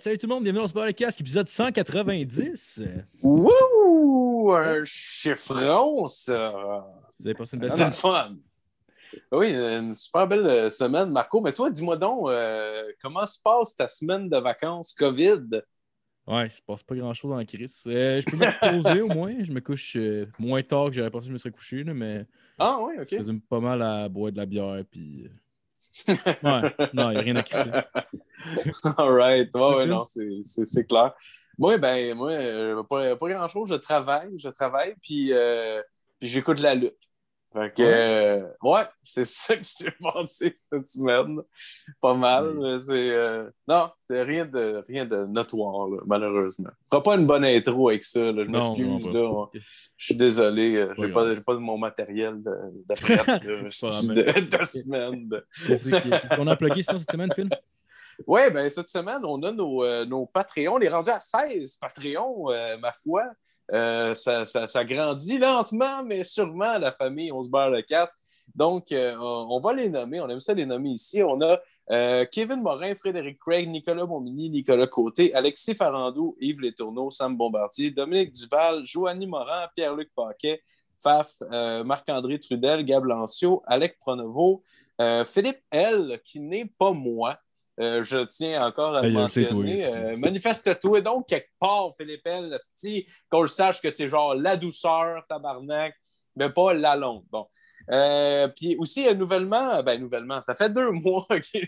salut tout le monde, bienvenue dans Sport le épisode 190. Wouh! Un chiffron, ça! Vous avez passé une belle semaine. fun! Oui, une super belle euh, semaine, Marco. Mais toi, dis-moi donc, euh, comment se passe ta semaine de vacances COVID? Ouais, il ne passe pas grand-chose dans la crise. Euh, je peux me reposer au moins. Je me couche moins tard que j'aurais pensé que je me serais couché, mais. Ah, oui, ok. Je résume pas mal à boire de la bière, puis ouais, non, il n'y a rien à critiquer. All right. Oh, ouais, non, c'est clair. Moi, ben, moi, euh, pas, pas grand-chose. Je travaille, je travaille, puis, euh, puis j'écoute la lutte. Fait que, ouais, euh, c'est ça que s'est pensé cette semaine. Pas mal. Mm. C'est, euh, non, c'est rien de, rien de notoire, malheureusement. Je pas une bonne intro avec ça. Je m'excuse. Bah, je suis désolé. Euh, je n'ai pas, pas, de mon matériel daprès de, de, semaine. On a plugué sinon cette semaine, Phil? Oui, bien cette semaine, on a nos, nos Patreons. On est rendu à 16 Patreons, ma foi. Euh, ça, grandit lentement, mais sûrement, la famille, on se barre le casque. Donc, euh, on va les nommer. On aime ça les nommer ici. On a euh, Kevin Morin, Frédéric Craig, Nicolas Momini, Nicolas Côté, Alexis Farandou, Yves Letourneau, Sam Bombardier, Dominique Duval, Joanny Morin, Pierre-Luc Paquet, Faf, Marc-André Trudel, Gab Lancio, Alec Pronovo, Philippe L, qui n'est pas moi, euh, je tiens encore à mentionner. Euh, manifeste-toi donc quelque part, Philippe L. qu'on le sache que c'est genre la douceur, tabarnak, mais pas la longue. Bon. Euh, puis aussi, nouvellement, ben nouvellement, ça fait deux mois qu'il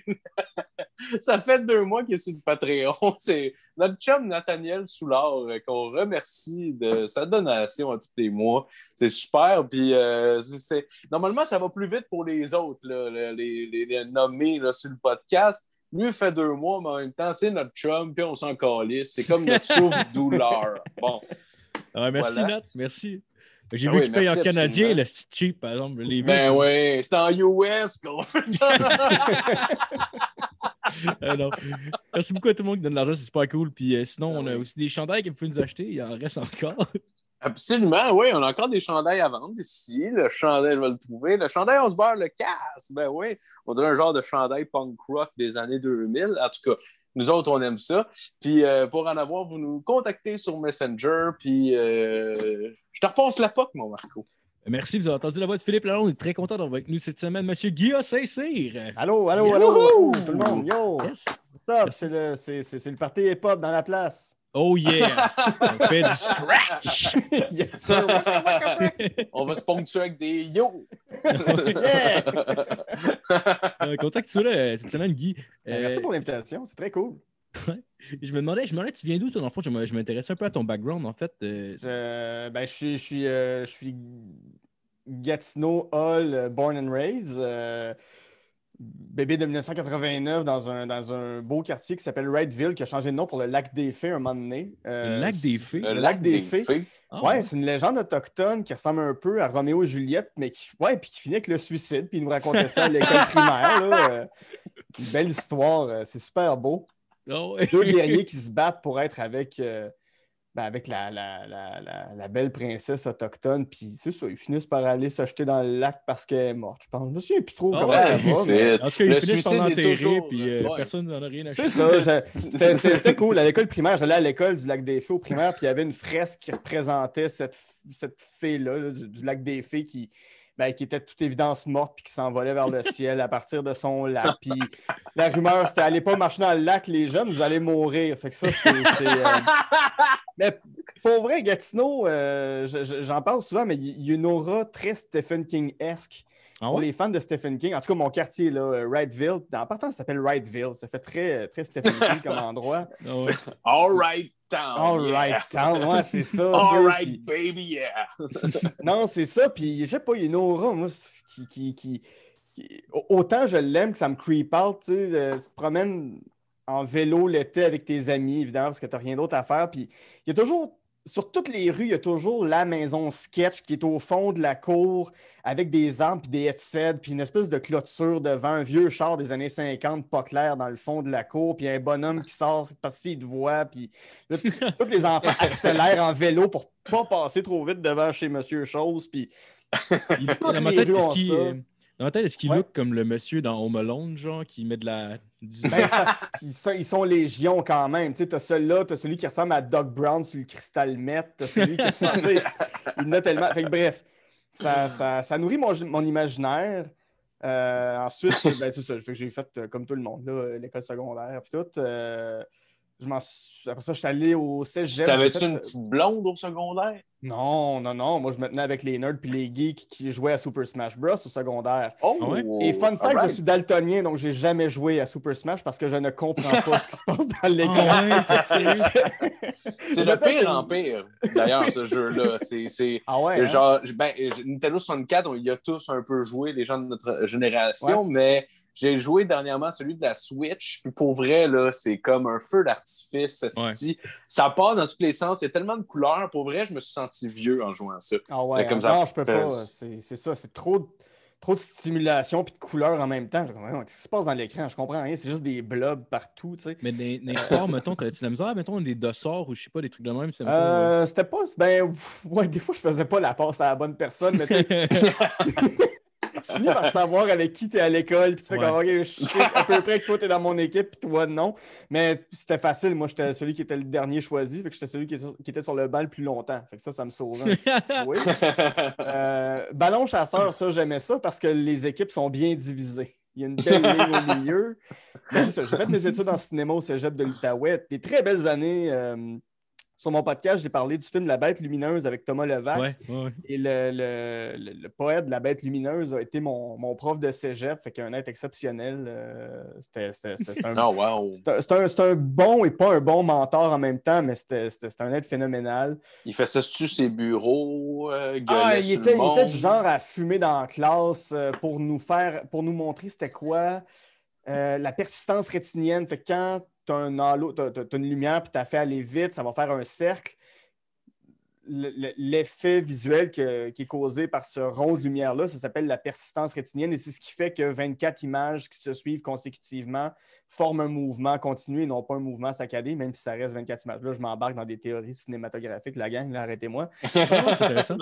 ça fait deux mois est sur le Patreon. C'est notre chum Nathaniel Soulard qu'on remercie de sa donation à tous les mois. C'est super. Puis normalement, ça va plus vite pour les autres, les, les, nommés sur le podcast. Lui, fait deux mois, mais en même temps, c'est notre chum, puis on s'en calisse. C'est comme notre souffle-douleur. Bon. Ah, merci, voilà. Merci. J'ai ah vu que qu'il paye en canadien, le cheap, par exemple. ben oui, c'est en US qu'on fait ça. Ah, merci beaucoup à tout le monde qui donne de l'argent, c'est super cool. Puis euh, sinon, on a aussi des chandails qu'il peut nous acheter, il en reste encore. Absolument, oui. On a encore des chandails à vendre ici. Le chandail, je vais le trouver. Le chandail, on se barre le casse. Ben oui. On dirait un genre de chandail punk rock des années 2000. En tout cas, nous autres, on aime ça. Puis euh, pour en avoir, vous nous contactez sur Messenger. Puis euh, je te repense la POC, mon Marco. Merci, vous avez entendu la voix de Philippe Lalonde. On est très content d'avoir avec nous cette semaine, Monsieur Guillaume saint Allô, allô, allô, tout le monde. Yo! C'est le, le parti hip dans la place. Oh yeah! On fait du scratch! yes, sir. On va se ponctuer avec des yo! Euh, contacte-toi cette semaine, Guy. Ben, merci pour euh, l'invitation, c'est très cool. je me demandais, je me tu viens d'où toi dans Je m'intéressais un peu à ton background en fait. Euh. Je, ben, je suis, je suis, je suis Gatineau Hall, born and raised bébé de 1989 dans un, dans un beau quartier qui s'appelle Wrightville, qui a changé de nom pour le lac des Fées un moment donné. Euh, le lac des Fées? Le, lac, des, Fées. Ah ouais, c'est une légende autochtone qui ressemble un peu à Roméo et Juliette, mais qui, ouais, puis finit avec le suicide, puis il nous racontait ça à l'école primaire. Euh, une belle histoire, euh, c'est super beau. Ah Deux guerriers qui se battent pour être avec ben avec la, belle princesse autochtone, puis c'est ça, ils finissent par aller s'acheter dans le lac parce qu'elle est morte, je pense. Je me souviens plus trop oh, comment ça va. En tout cas, ils le finissent par l'enterrer, puis euh, euh, personne n'en a rien à C'est c'était cool. À l'école primaire, j'allais à l'école du lac des Fées au primaire, puis il y avait une fresque qui représentait cette, fée-là, du lac des Fées, qui, ben, qui était de toute évidence morte puis qui s'envolait vers le ciel à partir de son lac. la rumeur, c'était allez pas marcher dans le lac, les jeunes, vous allez mourir. Fait que ça, c'est. Euh, mais pour vrai, Gatineau, euh, j'en parle souvent, mais il y a une aura très Stephen King-esque. Ah pour les fans de Stephen King, en tout cas mon quartier, là, Wrightville, en partant, ça s'appelle Wrightville. Ça fait très, très Stephen King comme endroit. Ah All right. All Right c'est ça. baby, yeah. non, c'est ça. Puis, je sais pas, il y a une aura, moi, qui, Autant je l'aime que ça me creep out. Tu, sais, euh, tu te promènes en vélo l'été avec tes amis, évidemment, parce que tu rien d'autre à faire. Puis, il y a toujours sur toutes les rues, il y a toujours la maison sketch qui est au fond de la cour avec des arbres et des headsets puis une espèce de clôture devant un vieux char des années 50 pas clair dans le fond de la cour puis un bonhomme qui sort parce qu'il te voit puis tous les enfants accélèrent en vélo pour pas passer trop vite devant chez monsieur Chose puis est-ce qu'il look comme le monsieur dans Home Alone, genre, qui met de la. Ben, ils, sont, ils, légions quand même. Tu sais, t'as celui-là, t'as celui qui ressemble à Doug Brown sur le cristal Met, t'as celui qui ressemble. il a tellement. Fait que, bref, ça, nourrit mon, imaginaire. Euh, ensuite, ben, c'est ça. J'ai fait euh, comme tout le monde, l'école secondaire, puis tout. Euh, après ça, je suis allé au 16 T'avais-tu fait... une petite blonde au secondaire? Non, non, non. Moi, je me tenais avec les nerds puis les geeks qui jouaient à Super Smash Bros. au secondaire. Oh, ah Et fun fact, je suis daltonien, donc j'ai jamais joué à Super Smash parce que je ne comprends pas ce qui se passe dans ah l'écran. c'est le pire en pire, d'ailleurs, ce jeu-là. C'est ah ouais, hein? genre, ben, Nintendo 64, il y a tous un peu joué, les gens de notre génération, mais j'ai joué dernièrement celui de la Switch, puis pour vrai, c'est comme un feu d'artifice, ça part dans tous les sens, il y a tellement de couleurs. Pour vrai, je me suis senti vieux en jouant ça. Ah ouais, comme ah non, je peux pas. C'est ça, c'est trop, de, trop de stimulation et de couleurs en même temps. Qu'est-ce qui se passe dans l'écran? Je comprends rien, c'est juste des blobs partout, tu Mais des, sports, mettons, t'as-tu la misère? Mettons, des dossards ou je sais pas, des trucs de même. Euh, euh, c'était pas... Ben, ouais, des fois, je faisais pas la passe à la bonne personne, mais tu sais... tu finis par savoir avec qui tu es à l'école, puis tu fais comme, OK, je sais à peu près que toi, tu es dans mon équipe, puis toi, non. Mais c'était facile. Moi, j'étais celui qui était le dernier choisi, fait que j'étais celui qui, était sur le banc le plus longtemps. Fait que ça, ça me sauve. Euh, ballon chasseur, ça, j'aimais ça parce que les équipes sont bien divisées. Il y a une belle ligne au milieu. Ben, j'ai fait mes études en cinéma au cégep de l'Outaouais. Des très belles années. Euh, sur mon podcast, j'ai parlé du film La Bête Lumineuse avec Thomas Levac. Et le, poète de La Bête Lumineuse a été mon, prof de cégep, fait qu'un être exceptionnel. c'était un, bon et pas un bon mentor en même temps, mais c'était un être phénoménal. Il faisait sur ses bureaux, euh, ah, il, était, du genre à fumer dans la classe euh, pour nous faire, pour nous montrer c'était quoi. Euh, la persistance rétinienne, fait quand tu as, une lumière, puis tu as fait aller vite, ça va faire un cercle. L'effet visuel qui est causé par ce rond de lumière-là, ça s'appelle la persistance rétinienne et c'est ce qui fait que 24 images qui se suivent consécutivement forment un mouvement continu et non pas un mouvement saccadé, même si ça reste 24 images. Là, je m'embarque dans des théories cinématographiques, la gang, arrêtez-moi. c'est intéressant.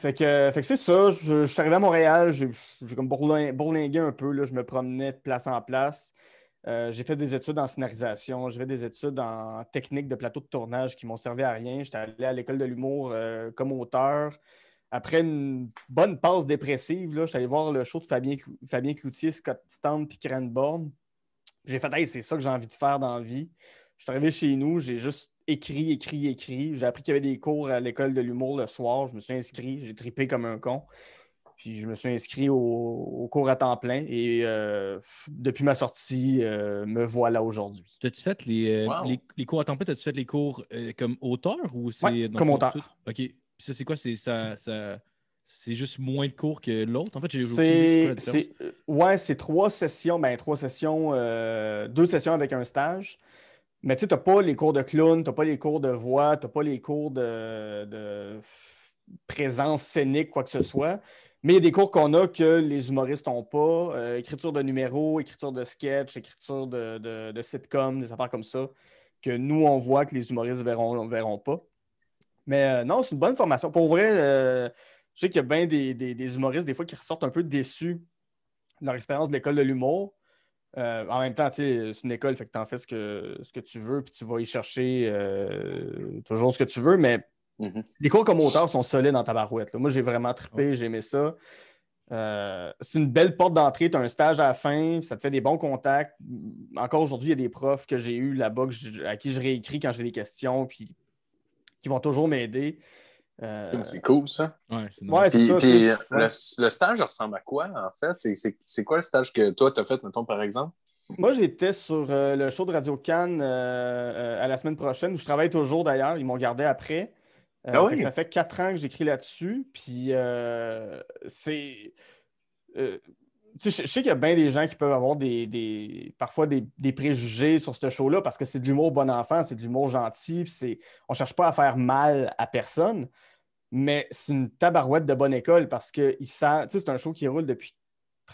Fait que, c'est ça. Je, je, suis arrivé à Montréal, j'ai comme bourlingué un peu, je me promenais de place en place. Euh, j'ai fait des études en scénarisation, j'ai fait des études en technique de plateau de tournage qui m'ont servi à rien. J'étais allé à l'école de l'humour euh, comme auteur. Après une bonne passe dépressive, là, j'étais allé voir le show de Fabien, Cloutier, Scott Stand et Karen J'ai fait hey, c'est ça que j'ai envie de faire dans la vie. Je suis arrivé chez nous, j'ai juste écrit, écrit, écrit. J'ai appris qu'il y avait des cours à l'école de l'humour le soir. Je me suis inscrit, j'ai tripé comme un con. Puis je me suis inscrit au, cours à temps plein et euh, depuis ma sortie, euh, me voilà aujourd'hui. T'as-tu fait euh, les, les, cours à temps plein? T'as-tu fait les cours comme auteur ou c'est. comme auteur. OK. ça, c'est quoi? C'est ça... C'est juste moins de cours que l'autre. En fait, j'ai c'est, Ouais, c'est trois sessions, ben trois sessions, deux sessions avec un stage. Mais tu sais, pas les cours de clown, t'as pas les cours de voix, t'as pas les cours de, de, présence scénique, quoi que ce soit. Mais il y a des cours qu'on a que les humoristes n'ont pas. Euh, écriture de numéros, écriture de sketch, écriture de, de, sitcom, des affaires comme ça, que nous, on voit que les humoristes ne verront, verront pas. Mais euh, non, c'est une bonne formation. Pour vrai, euh, je sais qu'il y a bien des, humoristes, des fois, qui ressortent un peu déçus de leur expérience de l'école de l'humour. en même temps, c'est une école, fait que tu en fais ce que, ce que tu veux, puis tu vas y chercher toujours ce que tu veux, mais Mm-hmm. Les cours comme auteur sont solides dans ta barouette, Moi, j'ai vraiment trippé, j'aimais j'ai aimé ça. Euh, c'est une belle porte d'entrée. Tu as un stage à la fin, ça te fait des bons contacts. Encore aujourd'hui, il y a des profs que j'ai eus là-bas à qui je réécris quand j'ai des questions, puis qui vont toujours m'aider. Euh, c'est cool, ça. le, stage ressemble à quoi, en fait? C'est quoi le stage que toi, tu as fait, mettons, par exemple? Moi, j'étais sur euh, le show de Radio Cannes à la semaine prochaine, où je travaille toujours d'ailleurs. Ils m'ont gardé après. Euh, ah ça fait quatre ans que j'écris là-dessus. Puis euh, c'est. Euh, je, sais qu'il y a bien des gens qui peuvent avoir des, parfois des, préjugés sur ce show-là parce que c'est de l'humour bon enfant, c'est de l'humour gentil, on ne cherche pas à faire mal à personne, mais c'est une tabarouette de bonne école parce que c'est un show qui roule depuis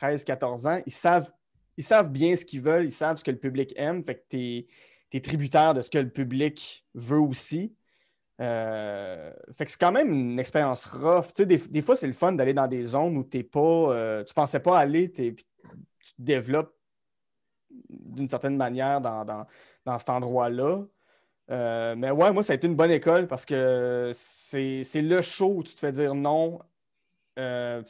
13-14 ans, ils savent, bien ce qu'ils veulent, ils savent ce que le public aime, fait que tu tributaire de ce que le public veut aussi. Euh, fait que c'est quand même une expérience rough. des, fois, c'est le fun d'aller dans des zones où t'es pas, euh, tu pensais pas aller, tu te développes d'une certaine manière dans, cet endroit-là. Euh, mais ouais, moi, ça a été une bonne école parce que c'est le show où tu te fais dire non 7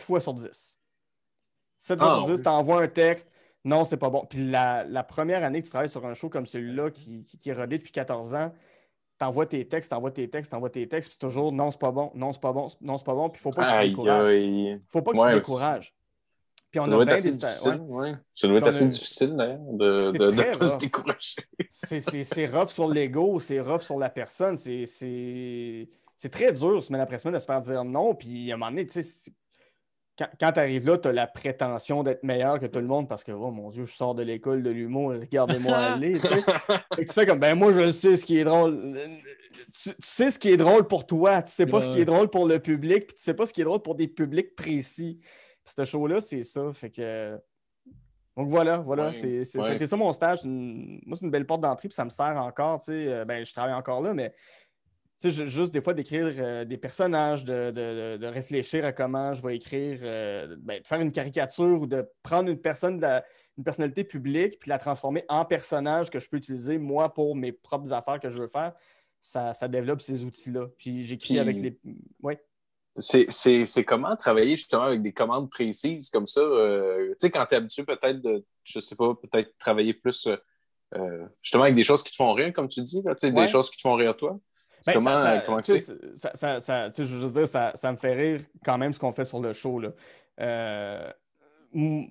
fois sur 10. 7 fois ah, sur 10, tu envoies un texte, non, c'est pas bon. Puis la, première année que tu travailles sur un show comme celui-là qui, qui, est rodé depuis 14 ans, t'envoies tes textes, t'envoies tes textes, t'envoies tes textes, puis toujours non, c'est pas bon, non, c'est pas bon, non, c'est pas bon, puis faut pas que tu te décourages. Faut pas que tu te décourages. Puis on ça a bien difficile, Ça doit être assez difficile d'ailleurs de se décourager. c'est rough sur l'ego, c'est rough sur la personne, c'est très dur semaine après semaine de se faire dire non. Puis à un moment donné, quand, quand tu arrives là, tu as la prétention d'être meilleur que tout le monde parce que, oh mon Dieu, je sors de l'école de l'humour, regardez-moi aller. tu, tu fais comme, ben moi, je sais ce qui est drôle. Tu, sais ce qui est drôle pour toi, tu sais pas ce qui est drôle pour le public, puis tu sais pas ce qui est drôle pour des publics précis. Puis ce show-là, c'est ça. Fait que. Donc voilà, voilà, c'était ça mon stage. Moi, c'est une belle porte d'entrée, puis ça me sert encore. Tu sais. Euh, ben, je travaille encore là, mais juste des fois d'écrire euh, des personnages, de, réfléchir à comment je vais écrire, euh, ben, de faire une caricature ou de prendre une personne, une personnalité publique, puis la transformer en personnage que je peux utiliser moi pour mes propres affaires que je veux faire, ça, développe ces outils-là. Puis j'écris avec les. Oui. C'est comment travailler justement avec des commandes précises comme ça. Euh, tu sais, quand tu es habitué peut-être de, je sais pas, peut-être travailler plus justement avec des choses qui te font rien, comme tu dis, des choses qui te font à toi ça, je veux dire, ça, me fait rire quand même ce qu'on fait sur le show. Là. Euh, tu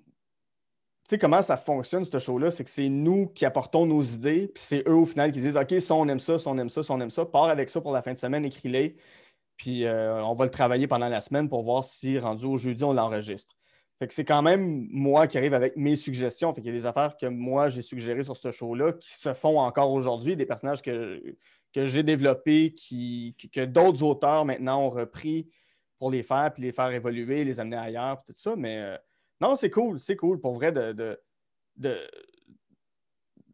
sais, comment ça fonctionne, ce show-là? C'est que c'est nous qui apportons nos idées, puis c'est eux au final qui disent OK, ça, on aime ça, ça, on aime ça, ça, on aime ça. Pars avec ça pour la fin de semaine, écris-les. Puis euh, on va le travailler pendant la semaine pour voir si, rendu au jeudi, on l'enregistre. Fait que c'est quand même moi qui arrive avec mes suggestions. Fait qu'il y a des affaires que moi j'ai suggérées sur ce show-là qui se font encore aujourd'hui, des personnages que, que j'ai développé, que d'autres auteurs maintenant ont repris pour les faire, puis les faire évoluer, les amener ailleurs, puis tout ça. Mais euh, non, c'est cool, c'est cool pour vrai de, de,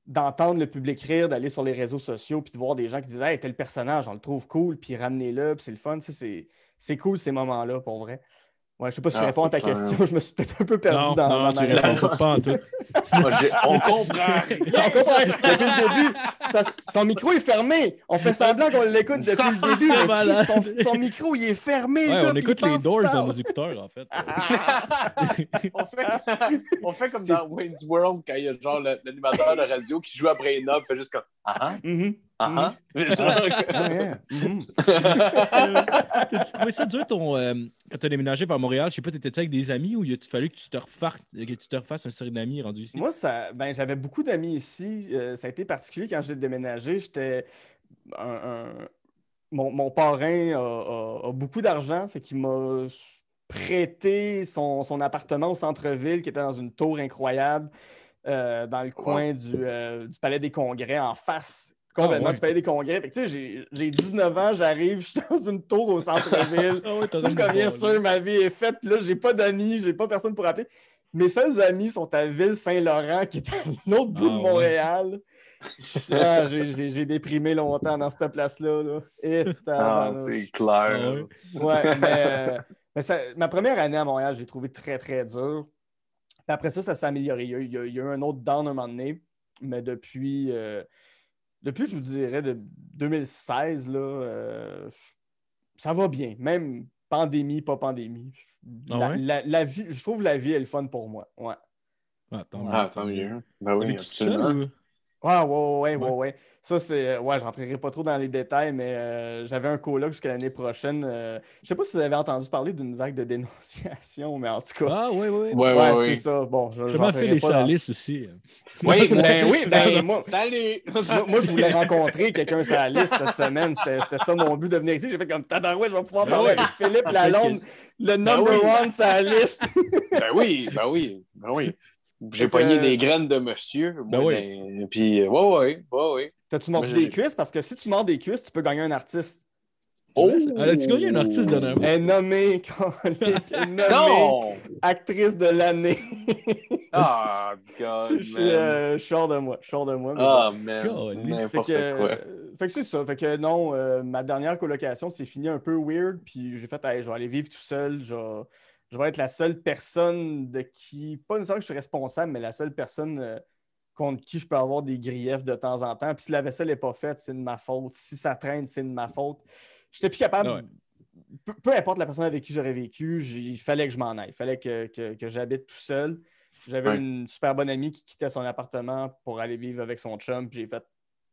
d'entendre le public rire, d'aller sur les réseaux sociaux, puis de voir des gens qui disent Hey, tel personnage, on le trouve cool, puis ramenez-le, puis c'est le fun. C'est, c'est cool ces moments-là, pour vrai. Je ne sais pas si je ah, réponds à ta question, je me suis peut-être un peu perdu non, dans, non, dans ma réponse. pas en tout. on comprend. on comprend depuis le début. Parce que son micro est fermé. On fait semblant qu'on l'écoute depuis le début. son, micro, il est fermé. on écoute les doors dans nos écouteurs, en fait. on, fait comme dans Wayne's World quand il y a genre l'animateur de radio qui joue après une note, fait juste comme ah, « hein? mm-hmm. uh ça dur ton, Quand euh, quand as déménagé par Montréal? Je sais pas, tu étais avec des amis ou il a fallu que tu te refasses, un tu série d'amis rendus ici? Moi, ben, j'avais beaucoup d'amis ici. Euh, ça a été particulier quand j'ai déménagé. J'étais Mon, parrain a, beaucoup d'argent, fait qu'il m'a prêté son, appartement au centre-ville qui était dans une tour incroyable. Euh, dans le coin du, du, Palais des Congrès, en face ah, Complètement, tu payes des congrès. tu j'ai 19 ans, j'arrive, je suis dans une tour au centre-ville. Ah je suis je sûr, ma vie est faite. Là, j'ai pas d'amis, j'ai pas personne pour appeler. Mes seuls amis sont à Ville-Saint-Laurent, qui est à l'autre bout de ah, Montréal. j'ai déprimé longtemps dans cette place-là. c'est clair. Ouais, mais, euh, ma première année à Montréal, j'ai trouvé très, très dur. Puis après ça, ça s'est amélioré. Il y, a, eu un autre down un moment donné, mais depuis, euh, depuis, je vous dirais, de 2016, là, euh, ça va bien. Même pandémie, pas pandémie. Ah la, vie, je trouve la vie, elle est fun pour moi. Ouais. Ah, tant ah, mieux. Ben oui, ah, ouais, ouais, ouais, ouais, Ça, c'est. Euh, ouais, je rentrerai pas trop dans les détails, mais euh, j'avais un colloque jusqu'à l'année prochaine. Je euh, je sais pas si vous avez entendu parler d'une vague de dénonciation, mais en tout cas. Ah, oui, oui. Ouais, ouais, ouais, c'est ça. Bon, je, je m'en fais les salistes aussi. Oui, ben, oui, ben, moi, Salut! moi, je voulais rencontrer quelqu'un saliste cette semaine. C'était ça mon but de venir ici. J'ai fait comme tabarouette, je vais pouvoir ben parler avec Philippe Lalonde, le ben number ben oui. one saliste. ben oui, ben oui, ben oui. J'ai poigné des graines de monsieur. Ben oui. puis, euh, ouais, ouais, ouais, ouais. T'as-tu mordu des cuisses? Parce que si tu mords des cuisses, tu peux gagner un artiste. Oh! as tu gagné un artiste Un Elle est nommée, nommée actrice de l'année. Ah, oh, God! Je, suis, euh, je suis hors de moi. Je suis hors de moi. Ah, oh, man! N'importe quoi. Euh, fait que c'est ça. Fait que non, ma dernière colocation, c'est fini un peu weird. Puis j'ai fait, hey, je vais aller vivre tout seul. Genre, je vais être la seule personne de qui, pas nécessairement que je suis responsable, mais la seule personne euh, contre qui je peux avoir des griefs de temps en temps. Puis si la vaisselle n'est pas faite, c'est de ma faute. Si ça traîne, c'est de ma faute. J'étais plus capable. Peu, importe la personne avec qui j'aurais vécu, il fallait que je m'en aille. Il fallait que, j'habite tout seul. J'avais une super bonne amie qui quittait son appartement pour aller vivre avec son chum. Puis j'ai fait,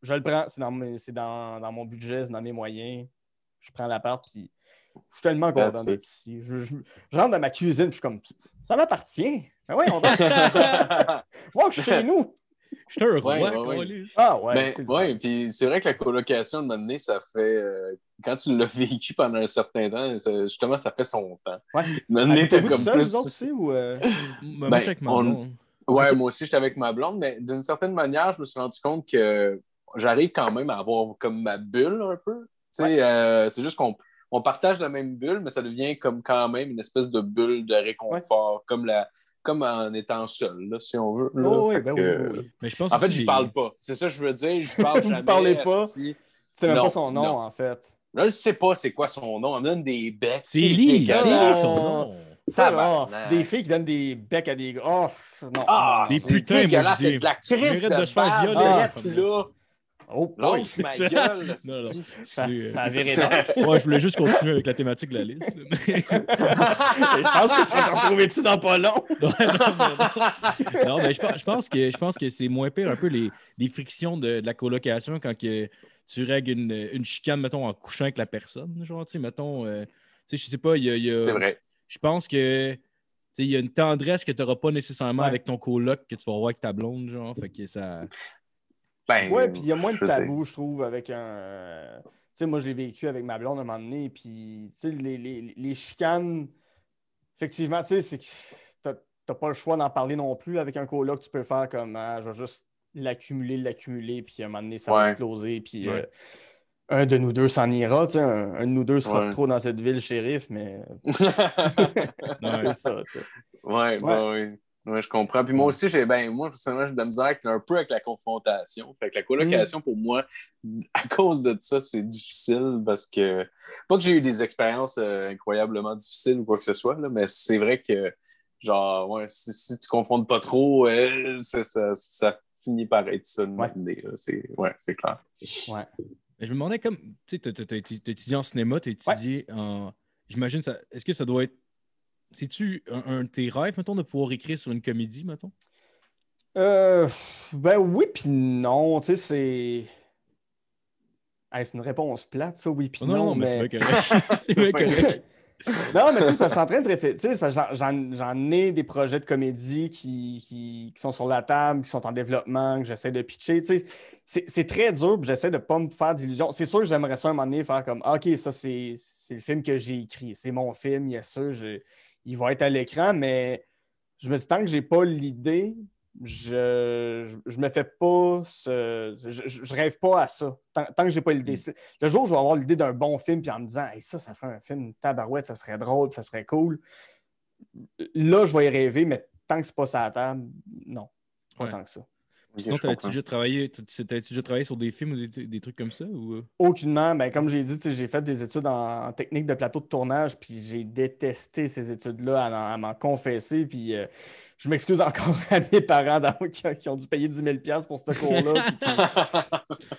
je le prends, c'est dans, dans, dans, mon budget, c'est dans mes moyens. Je prends l'appart, puis je suis tellement content d'être ici. Je, rentre dans ma cuisine, je suis comme, ça m'appartient. Ben ouais, on Moi, je suis chez nous. Je suis heureux. Ah ouais. Ben puis c'est vrai que la colocation, de moment ça fait. Euh, quand tu l'as vécu pendant un certain temps, justement, ça fait son temps. Ouais. Maintenant, était comme plus. aussi, euh? moi, ben, moi aussi, j'étais avec ma blonde, mais d'une certaine manière, je me suis rendu compte que j'arrive quand même à avoir comme ma bulle un peu. Euh, c'est juste qu'on on partage la même bulle, mais ça devient comme quand même une espèce de bulle de réconfort, comme la, comme en étant seul, si on veut. Oh, ben oui, oui, oui, Mais je pense en fait, je parle pas. C'est ça que je veux dire. Je parle jamais. Vous pas. Tu sais même pas son nom, en fait. Là, je sais pas c'est quoi son nom. On me donne des becs. C'est lui son nom. Ça va. Oh, des filles qui donnent des becs à des gars. Oh, non. Ah, des putains, C'est de la crise de, de Oh, Lâche ma gueule! Ça, a viré ouais, je voulais juste continuer avec la thématique de la liste. je pense que tu va te retrouver dessus dans pas long. non, mais je, pense que, que c'est moins pire un peu les, les frictions de, la colocation quand que tu règles une, une, chicane, mettons, en couchant avec la personne. Genre, tu sais, mettons, euh, tu sais, je sais pas, il y a. c'est vrai. Je pense que il y a une tendresse que tu n'auras pas nécessairement avec ton coloc que tu vas avoir avec ta blonde, genre. Fait que ça. Mm. Ben, euh, puis il y a moins de tabou, je trouve, avec un. Tu sais, moi, je l'ai vécu avec ma blonde à un moment donné, puis, tu sais, les, chicanes, effectivement, tu sais, c'est t'as pas le choix d'en parler non plus avec un coloc, tu peux faire comme, ah, je vais juste l'accumuler, l'accumuler, puis à un moment donné, ça va exploser, puis. Euh, un de nous deux s'en ira, tu sais, un, de nous deux sera trop dans cette ville shérif, mais c'est ça. Bah oui. Oui, je comprends. Puis moi aussi, j'ai ben, moi, personnellement, je de la misère un peu avec la confrontation. Fait que la colocation, mm. pour moi, à cause de ça, c'est difficile parce que. Pas que j'ai eu des expériences euh, incroyablement difficiles ou quoi que ce soit, mais c'est vrai que, genre, ouais, si, si, tu confrontes pas trop, euh, ça, finit par être ça une ouais. idée. C'est clair. Ouais. Je me demandais, comme, tu sais, tu étudié en cinéma, tu étudié en. J'imagine, est-ce que ça doit être c'est-tu un, de tes rêves, mettons, de pouvoir écrire sur une comédie, mettons? Euh, ben oui, puis non. Tu sais, c'est. Hey, c'est une réponse plate, ça, oui, puis non, non, mais, c'est correct. non, mais tu sais, je suis en train de réfléchir. J'en ai des projets de comédie qui, qui, sont sur la table, qui sont en développement, que j'essaie de pitcher. tu sais. C'est très dur, j'essaie de ne pas me faire d'illusions. C'est sûr que j'aimerais ça un moment donné faire comme ah, OK, ça, c'est le film que j'ai écrit. C'est mon film, il y a ça il va être à l'écran, mais je me dis tant que j'ai pas l'idée, je, je, me fais pas ce, je, ne rêve pas à ça tant, que j'ai pas l'idée. Mm. Le jour où je vais avoir l'idée d'un bon film puis en me disant ça, ça ferait un film tabarouette, ça serait drôle, ça serait cool. Là, je vais y rêver, mais tant que c'est pas ça table, non. Pas tant que ça. Sinon, t'avais-tu déjà, travaillé, déjà travaillé sur des films ou des, trucs comme ça? Euh? Aucunement. Ben, comme j'ai dit, j'ai fait des études en, technique de plateau de tournage, puis j'ai détesté ces études-là à, m'en confesser. Puis euh, je m'excuse encore à mes parents qui, ont dû payer 10 000 pour ce cours-là,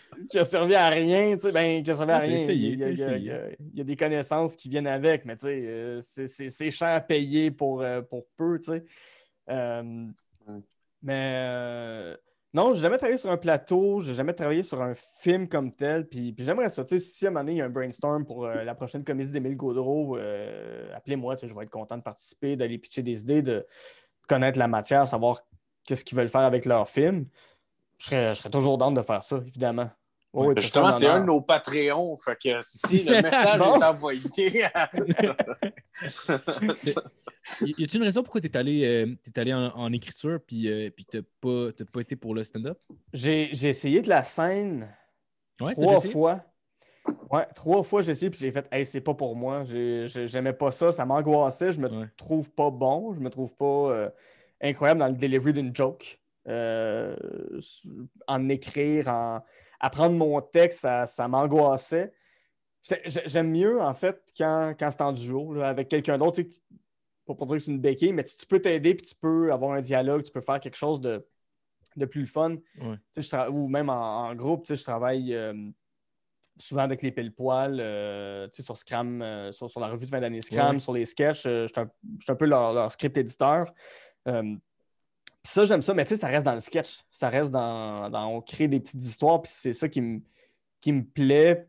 qui, a servi à rien. Ben, qui a servi à ah, rien. il, y a, des connaissances qui viennent avec, mais euh, c'est cher à payer pour, pour peu. sais. mais. Non, j'ai jamais travaillé sur un plateau, j'ai jamais travaillé sur un film comme tel. Puis, j'aimerais ça. si à un moment donné, il y a un brainstorm pour euh, la prochaine comédie d'Émile Gaudreau, euh, appelez-moi, je vais être content de participer, d'aller pitcher des idées, de connaître la matière, savoir qu'est-ce qu'ils veulent faire avec leur film. Je serais, toujours d'honneur de faire ça, évidemment justement, c'est un de nos Patreons. si le message est envoyé. y a t une raison pourquoi tu es allé, euh, allé en, écriture puis, euh, tu n'as pas, pas, été pour le stand-up? J'ai essayé de la scène trois fois. trois fois j'ai essayé puis j'ai fait Hey, c'est pas pour moi. J'aimais pas ça, ça m'angoissait, je me trouve pas bon, je me trouve pas euh, incroyable dans le delivery d'une joke. en écrire, en apprendre mon texte, ça, m'angoissait. J'aime mieux, en fait, quand, quand c'est en duo, avec quelqu'un d'autre, pas pour dire que c'est une béquille, mais tu, peux t'aider, puis tu peux avoir un dialogue, tu peux faire quelque chose de, de plus fun. ou même en, groupe, je travaille euh, souvent avec les pile poils euh, sur Scram, euh, sur, la revue de fin d'année Scram, sur les sketchs. je suis un, peu leur, script éditeur ça, j'aime ça, mais tu sais, ça reste dans le sketch. Ça reste dans, dans on crée des petites histoires, puis c'est ça qui me, qui plaît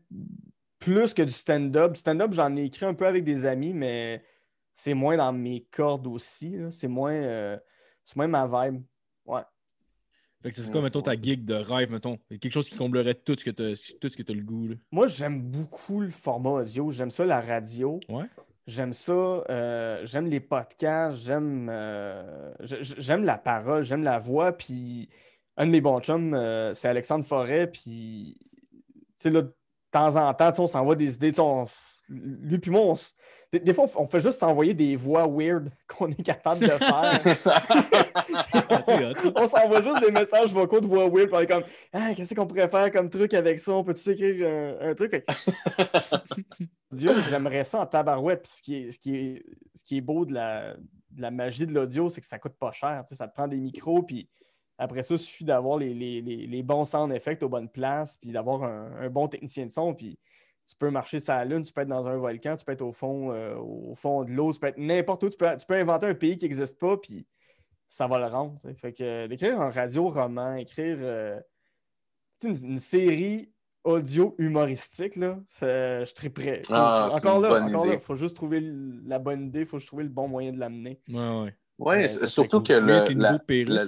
plus que du stand-up. Du stand-up, j'en ai écrit un peu avec des amis, mais c'est moins dans mes cordes aussi. C'est moins, euh, moins ma vibe. Ouais. Fait que c'est quoi, mettons, ta gig de rêve, mettons? Quelque chose qui comblerait tout ce que tu as le goût. Moi, j'aime beaucoup le format audio. J'aime ça, la radio. Ouais. J'aime ça, euh, j'aime les podcasts, j'aime euh, j'aime la parole, j'aime la voix. Puis un de mes bons chums, euh, c'est Alexandre Forêt. Puis, tu sais, là, de temps en temps, on s'envoie des idées. On, lui puis moi, des, fois, on fait juste s'envoyer des voix weird qu'on est capable de faire. on, s'envoie juste des messages vocaux de voix weird, pour comme ah, qu'est-ce qu'on pourrait faire comme truc avec ça? On tu écrire un, truc? j'aimerais ça en tabarouette. Puis ce qui est, beau de la, magie de l'audio, c'est que ça coûte pas cher. Ça te prend des micros, puis après ça, il suffit d'avoir les, bons sound effects aux bonnes places, puis d'avoir un, un bon technicien de son, puis tu peux marcher sur la Lune, tu peux être dans un volcan, tu peux être au fond, euh, au fond de l'eau, tu peux être n'importe où, tu peux, inventer un pays qui n'existe pas, puis ça va le rendre. Fait que euh, d'écrire un radio-roman, écrire euh, une, série audio humoristique, là, je triperais. prêt. Ah, encore là, encore faut juste trouver la bonne idée, il faut juste trouver le bon moyen de l'amener. Ouais, ouais. surtout que le. il n'y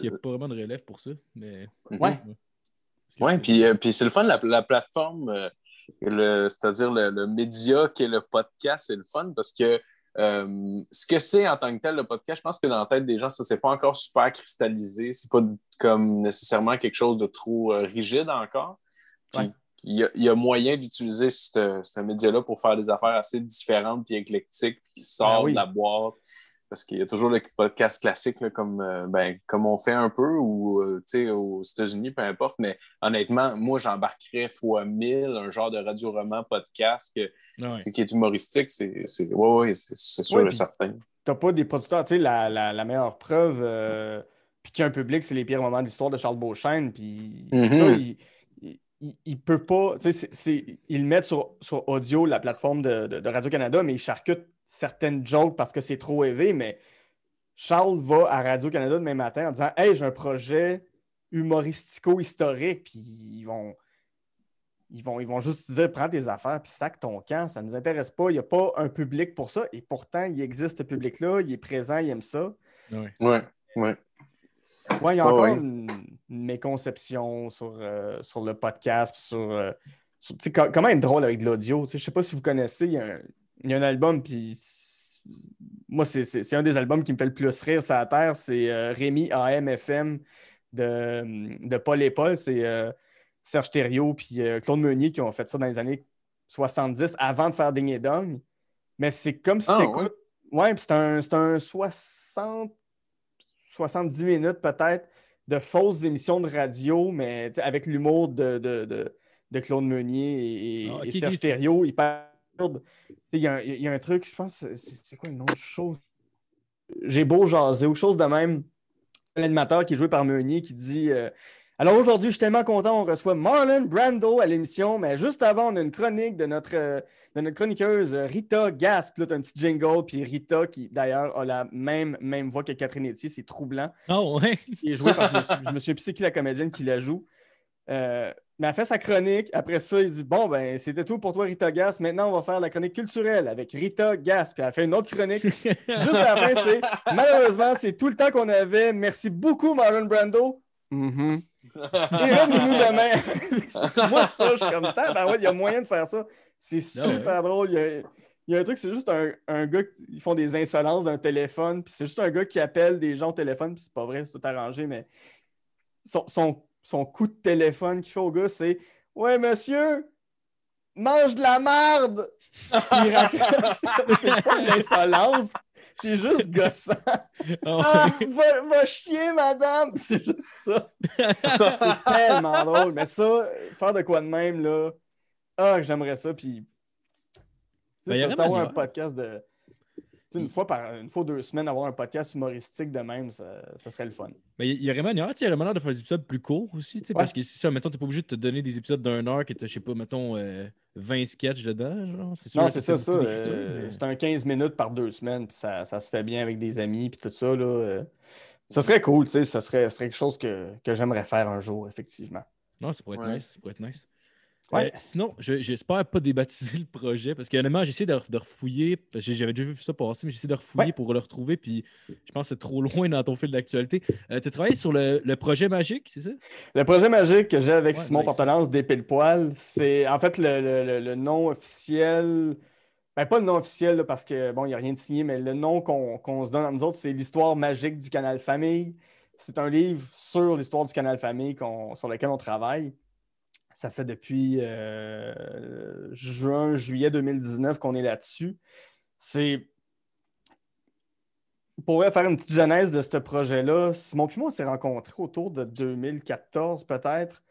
a pas vraiment de relève pour ça. Mais... Oui, puis, puis c'est le fun, la, la plateforme, c'est-à-dire le, média qui est le podcast, c'est le fun parce que euh, ce que c'est en tant que tel le podcast, je pense que dans la tête des gens, ça s'est pas encore super cristallisé. C'est pas comme nécessairement quelque chose de trop euh, rigide encore. il, y a, moyen d'utiliser ce média-là pour faire des affaires assez différentes puis éclectiques, qui sortent ah de la boîte. Parce qu'il y a toujours le podcast classique, comme, euh, ben, comme on fait un peu, ou euh, aux États-Unis, peu importe. Mais honnêtement, moi, j'embarquerais fois mille un genre de radio-roman podcast que, ah qui est humoristique. C'est ouais, ouais, sûr et certain. T'as pas des producteurs, la, meilleure preuve, euh, puis qu'il y a un public, c'est les pires moments de l'histoire de Charles Beauchesne. Puis mm-hmm. ça, il, il, peut pas. tu sais ils mettent sur, audio, la plateforme de, de Radio-Canada, mais ils charcutent certaines jokes parce que c'est trop élevé, mais Charles va à Radio-Canada demain matin en disant Hey, j'ai un projet humoristico-historique, puis ils vont. Ils vont, ils vont juste dire prends tes affaires puis sac ton camp, ça ne nous intéresse pas, il n'y a pas un public pour ça. Et pourtant, il existe ce public-là, il est présent, il aime ça. Oui, oui. Ouais. Ouais, il y a ah encore une, méconception sur, euh, sur le podcast, sur, euh, sur comment être drôle avec de l'audio. Je ne sais pas si vous connaissez, il il y a un album, puis moi, c'est un des albums qui me fait le plus rire sur la Terre. C'est euh, Rémi AMFM de, de Paul et Paul. C'est euh, Serge Thériault puis euh, Claude Meunier qui ont fait ça dans les années 70 avant de faire Ding et Mais c'est comme si oh, t'écoutes. Ouais, puis c'est un, un 60, 70 minutes peut-être de fausses émissions de radio, mais avec l'humour de, Claude Meunier et, ah, Serge Thériault. Il parle il y, a un truc, je pense, c'est quoi une autre chose? J'ai beau jaser ou chose de même. L'animateur qui est joué par Meunier qui dit euh, Alors aujourd'hui, je suis tellement content, on reçoit Marlon Brando à l'émission, mais juste avant, on a une chronique de notre, euh, de notre chroniqueuse euh, Rita Gasp. Là, un petit jingle, puis Rita, qui d'ailleurs a la même, même voix que Catherine Etier, c'est troublant. Oh, ouais. et joué par, je me suis, je la comédienne qui la joue. Euh, mais elle fait sa chronique. Après ça, il dit Bon, ben, c'était tout pour toi, Rita Gas. Maintenant, on va faire la chronique culturelle avec Rita Gas. Puis elle fait une autre chronique. Juste après c'est Malheureusement, c'est tout le temps qu'on avait. Merci beaucoup, Marlon Brando. Mm-hmm. Et revenez-nous demain. Moi, ça, je suis comme ben ouais, il y a moyen de faire ça. C'est ah super drôle. Il y, a, un truc, c'est juste un, gars qui font des insolences d'un téléphone. Puis c'est juste un gars qui appelle des gens au téléphone. Puis c'est pas vrai, c'est tout arrangé, mais son, son son coup de téléphone qu'il fait au gars, c'est Ouais, monsieur, mange de la merde! c'est pas une insolence, c'est juste gossant. Ah ah, va, chier, madame! C'est juste ça. c'est tellement drôle, mais ça, faire de quoi de même, là, ah, j'aimerais ça, puis. Tu ben, sais, ça, un podcast de une, fois par, une fois deux semaines, avoir un podcast humoristique de même, ça, serait le fun. Mais il y, aurait même de faire des épisodes plus courts aussi, sais parce que si ça, mettons, n'es pas obligé de te donner des épisodes d'une heure qui t'as, je sais pas, mettons, 20 euh, sketchs dedans, genre. non, c'est ça, euh, C'est un 15 minutes par deux semaines, puis ça, se fait bien avec des amis, puis tout ça, là. Euh. ça serait cool, tu sais, ça serait, serait quelque chose que, j'aimerais faire un jour, effectivement. Non, ça pourrait être nice. Euh, sinon, j'espère pas débaptiser le projet parce qu'honnêtement, j'essaie de, de refouiller. J'avais déjà vu ça passer, mais j'essaie de refouiller pour le retrouver. Puis je pense que c'est trop loin dans ton fil d'actualité. Euh, tu travailles sur le, projet magique, c'est ça? Le projet magique que j'ai avec Simon nice. Portelance le poil c'est en fait le, nom officiel. Ben, pas le nom officiel parce que bon, il n'y a rien de signé, mais le nom qu'on se donne à nous autres, c'est l'histoire magique du canal Famille. C'est un livre sur l'histoire du canal Famille sur lequel on travaille. Ça fait depuis euh, juin, juillet 2019 qu'on est là-dessus. C'est. pourrait faire une petite genèse de ce projet-là, Simon et moi, on s'est rencontrés autour de 2014 peut-être.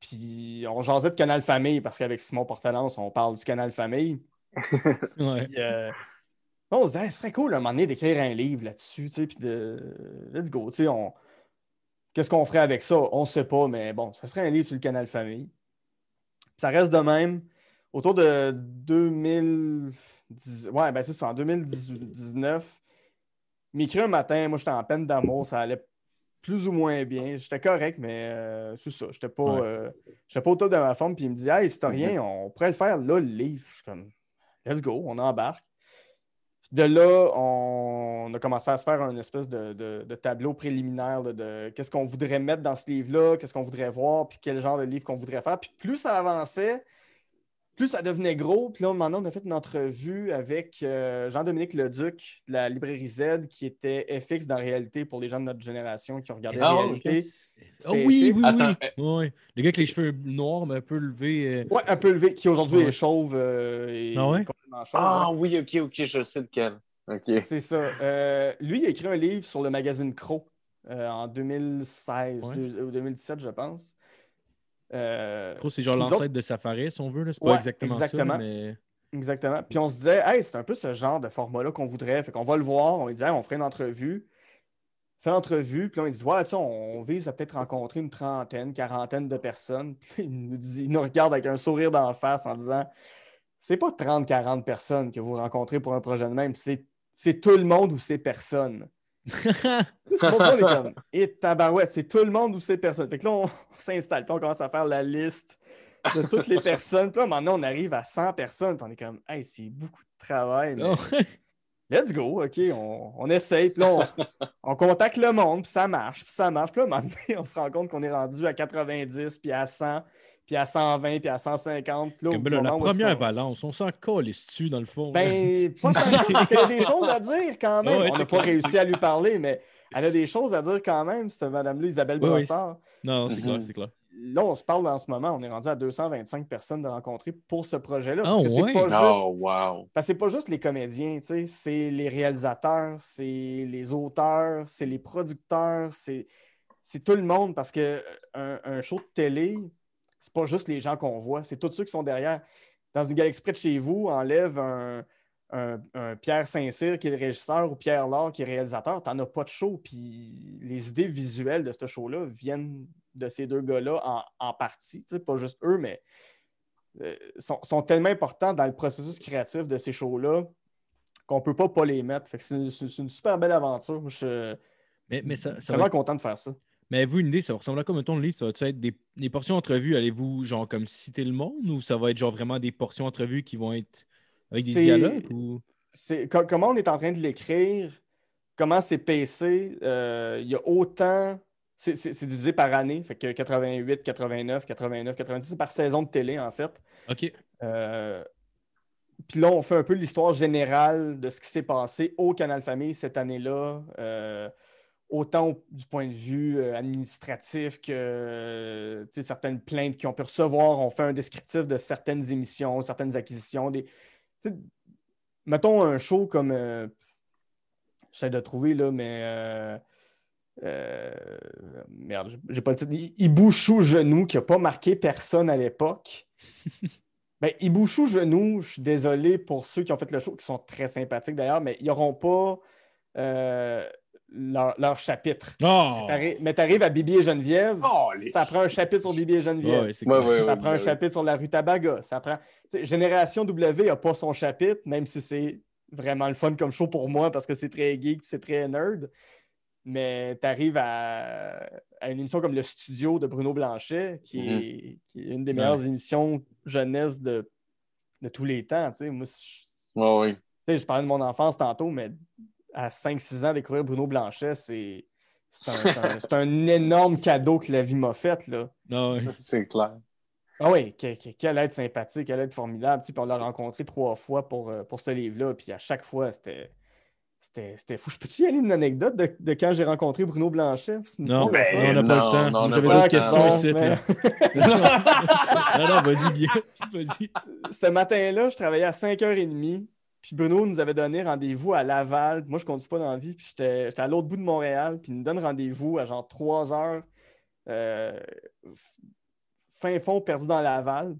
Puis on jasait de Canal Famille, parce qu'avec Simon Portalance, on parle du Canal Famille. ouais. Euh, on se disait, ce serait cool à un moment donné d'écrire un livre là-dessus, tu sais, puis de. Let's go, tu sais, on Qu'est-ce qu'on ferait avec ça? On ne sait pas, mais bon, ce serait un livre sur le canal famille. Ça reste de même. Autour de 2010, ouais, ben c'est en 2019, m'écrit un matin, moi j'étais en peine d'amour, ça allait plus ou moins bien. J'étais correct, mais euh, c'est ça. J'étais pas, euh, pas au top de ma forme. Puis il me dit Hey, historien, mm-hmm. on pourrait le faire là, le livre. Je suis comme Let's go, on embarque. De là, on, a commencé à se faire un espèce de, tableau préliminaire de qu'est-ce qu'on voudrait mettre dans ce livre-là, qu'est-ce qu'on voudrait voir, puis quel genre de livre qu'on voudrait faire. Puis plus ça avançait, plus ça devenait gros. Puis là, maintenant, on a fait une entrevue avec euh, Jean-Dominique Leduc de la librairie Z qui était FX dans réalité pour les gens de notre génération qui ont regardé la ah, réalité. Ah oui, oui, Attends, oui. Le gars avec les cheveux noirs, mais un peu levé. Euh, oui, un peu levé, qui aujourd'hui est chauve. Euh, et ah complètement chauve, ah oui, ok, ok, je sais lequel. C'est ça. lui, il a écrit un livre sur le magazine Crow en 2016 ou 2017, je pense. Euh, c'est genre l'ancêtre de Safari, si on veut. C'est pas exactement, ça. Exactement. Puis on se disait, hey, c'est un peu ce genre de format-là qu'on voudrait. Fait qu'on va le voir. On lui disait, on ferait une entrevue. Fait l'entrevue. Puis là, on dit, ouais, on, on vise à peut-être rencontrer une trentaine, quarantaine de personnes. il nous, nous regarde avec un sourire dans d'en face en disant, c'est pas 30, 40 personnes que vous rencontrez pour un projet de même. C'est tout le monde ou c'est personne c'est eh, et c'est tout le monde ou ces personnes. là, on, s'installe, puis on commence à faire la liste de toutes les personnes. Puis maintenant, on arrive à 100 personnes, puis on est comme, hey, c'est beaucoup de travail. Oh, let's go, OK, on, essaye. Puis on, contacte le monde, puis ça marche, puis ça marche. Puis maintenant, on se rend compte qu'on est rendu à 90, puis à 100 puis à 120, puis à 150. là, la première valence, on s'en colle tu dans le fond? Ben, hein? pas tant que, parce qu'elle a des choses à dire quand même. on n'a pas réussi à lui parler, mais elle a des choses à dire quand même, cette madame-là, Isabelle Non, c'est clair, c'est clair. Là, on se parle en ce moment, on est rendu à 225 personnes de rencontrer pour ce projet-là. Oh, parce que pas oh, juste... c'est pas juste les comédiens, c'est les réalisateurs, c'est les auteurs, c'est les producteurs, c'est tout le monde, parce que euh, un show de télé, c'est pas juste les gens qu'on voit, c'est tous ceux qui sont derrière. Dans une galaxie près de chez vous, enlève un, Pierre Saint-Cyr qui est le régisseur ou Pierre Laure qui est réalisateur, t'en as pas de show. Puis les idées visuelles de ce show-là viennent de ces deux gars-là en, partie, pas juste eux, mais euh, sont, tellement importants dans le processus créatif de ces shows-là qu'on peut pas pas les mettre. c'est une, super belle aventure. Je, mais, suis vraiment content de faire ça. Mais vous une idée, ça ressemble à quoi, mettons, le livre? Ça va être des, portions entrevues? Allez-vous, genre, comme citer le monde ou ça va être, genre, vraiment des portions entrevues qui vont être avec des dialogues? Ou... comment on est en train de l'écrire? Comment c'est PC? Euh, il y a autant. C'est divisé par année, fait que 88, 89, 89, 90, c'est par saison de télé, en fait. OK. Euh, puis là, on fait un peu l'histoire générale de ce qui s'est passé au Canal Famille cette année-là. Euh, autant du point de vue euh, administratif que euh, certaines plaintes qu'on peut recevoir. On fait un descriptif de certaines émissions, certaines acquisitions. Des, mettons un show comme. Euh, j'essaie de trouver, là, mais. merde, j'ai pas le titre. Ibouchou Genou, qui n'a pas marqué personne à l'époque. ben, Ibouchou Genou, je suis désolé pour ceux qui ont fait le show, qui sont très sympathiques d'ailleurs, mais ils n'auront pas leur, chapitre. Ah. Mais tu arrives à Bibi et Geneviève, ça prend un chapitre sur Bibi et Geneviève. ça prend un chapitre sur la rue Tabaga. Ça prend... Génération W n'a pas son chapitre, même si c'est vraiment le fun comme show pour moi parce que c'est très geek, c'est très nerd. Mais tu arrives à... une émission comme Le Studio de Bruno Blanchet, qui, mm-hmm. est... une des meilleures émissions jeunesse de, de tous les temps. je parlais de mon enfance tantôt, mais à 5-6 ans découvrir Bruno Blanchet, c'est. un, un, énorme cadeau que la vie m'a fait. Là. Ah c'est clair. Ah oui, quelle aide sympathique, quelle aide formidable. on l'a rencontré trois fois pour, euh, pour ce livre-là. Puis à chaque fois, c'était. C'était fou. Je peux-tu y aller une anecdote de, quand j'ai rencontré Bruno Blanchet? Ben, non, on n'a pas le temps. J'avais d'autres questions ici. non, non, vas-y, bien. Vas-y. Ce matin-là, je travaillais à 5h30. Puis Bruno nous avait donné rendez-vous à Laval. Moi, je ne conduis pas dans la vie. Puis j'étais à l'autre bout de Montréal. Puis il nous donne rendez-vous à genre 3 heures, euh, fin fond perdu dans Laval.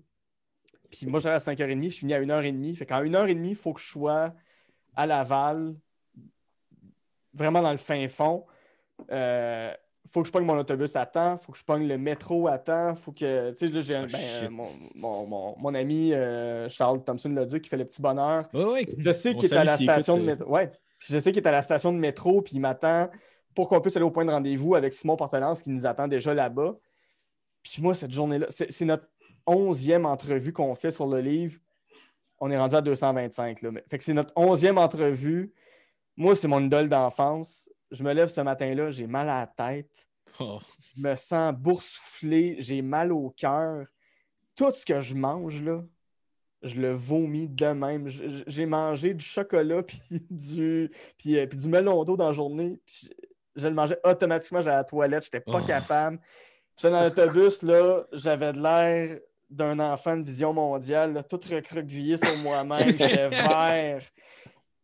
Puis moi, j'arrive à 5h30, je suis venu à 1h30. Fait qu'en 1h30, il faut que je sois à Laval, vraiment dans le fin fond. Euh, faut que je pogne mon autobus à temps, faut que je pogne le métro à temps, faut que. Tu sais, j'ai ah, ben, mon, ami euh, Charles Thompson l'a dit qui fait le petit bonheur. Oui, oui. Je sais qu'il est à la station de euh, métro. Ouais. Je sais qu'il est à la station de métro, puis il m'attend pour qu'on puisse aller au point de rendez-vous avec Simon Portelance qui nous attend déjà là-bas. Puis moi, cette journée-là, c'est notre onzième entrevue qu'on fait sur le livre. On est rendu à 225. Là. Fait que c'est notre onzième entrevue. Moi, c'est mon idole d'enfance je me lève ce matin-là, j'ai mal à la tête, oh. je me sens boursouflé, j'ai mal au cœur. Tout ce que je mange, là, je le vomis de même. J'ai mangé du chocolat puis du, euh, puis, du melon d'eau dans la journée. je, le mangeais automatiquement, j'allais à la toilette, j'étais pas oh. capable. J'étais dans l'autobus, là, j'avais de l'air d'un enfant de vision mondiale, tout recroquevillé sur moi-même, j'étais vert.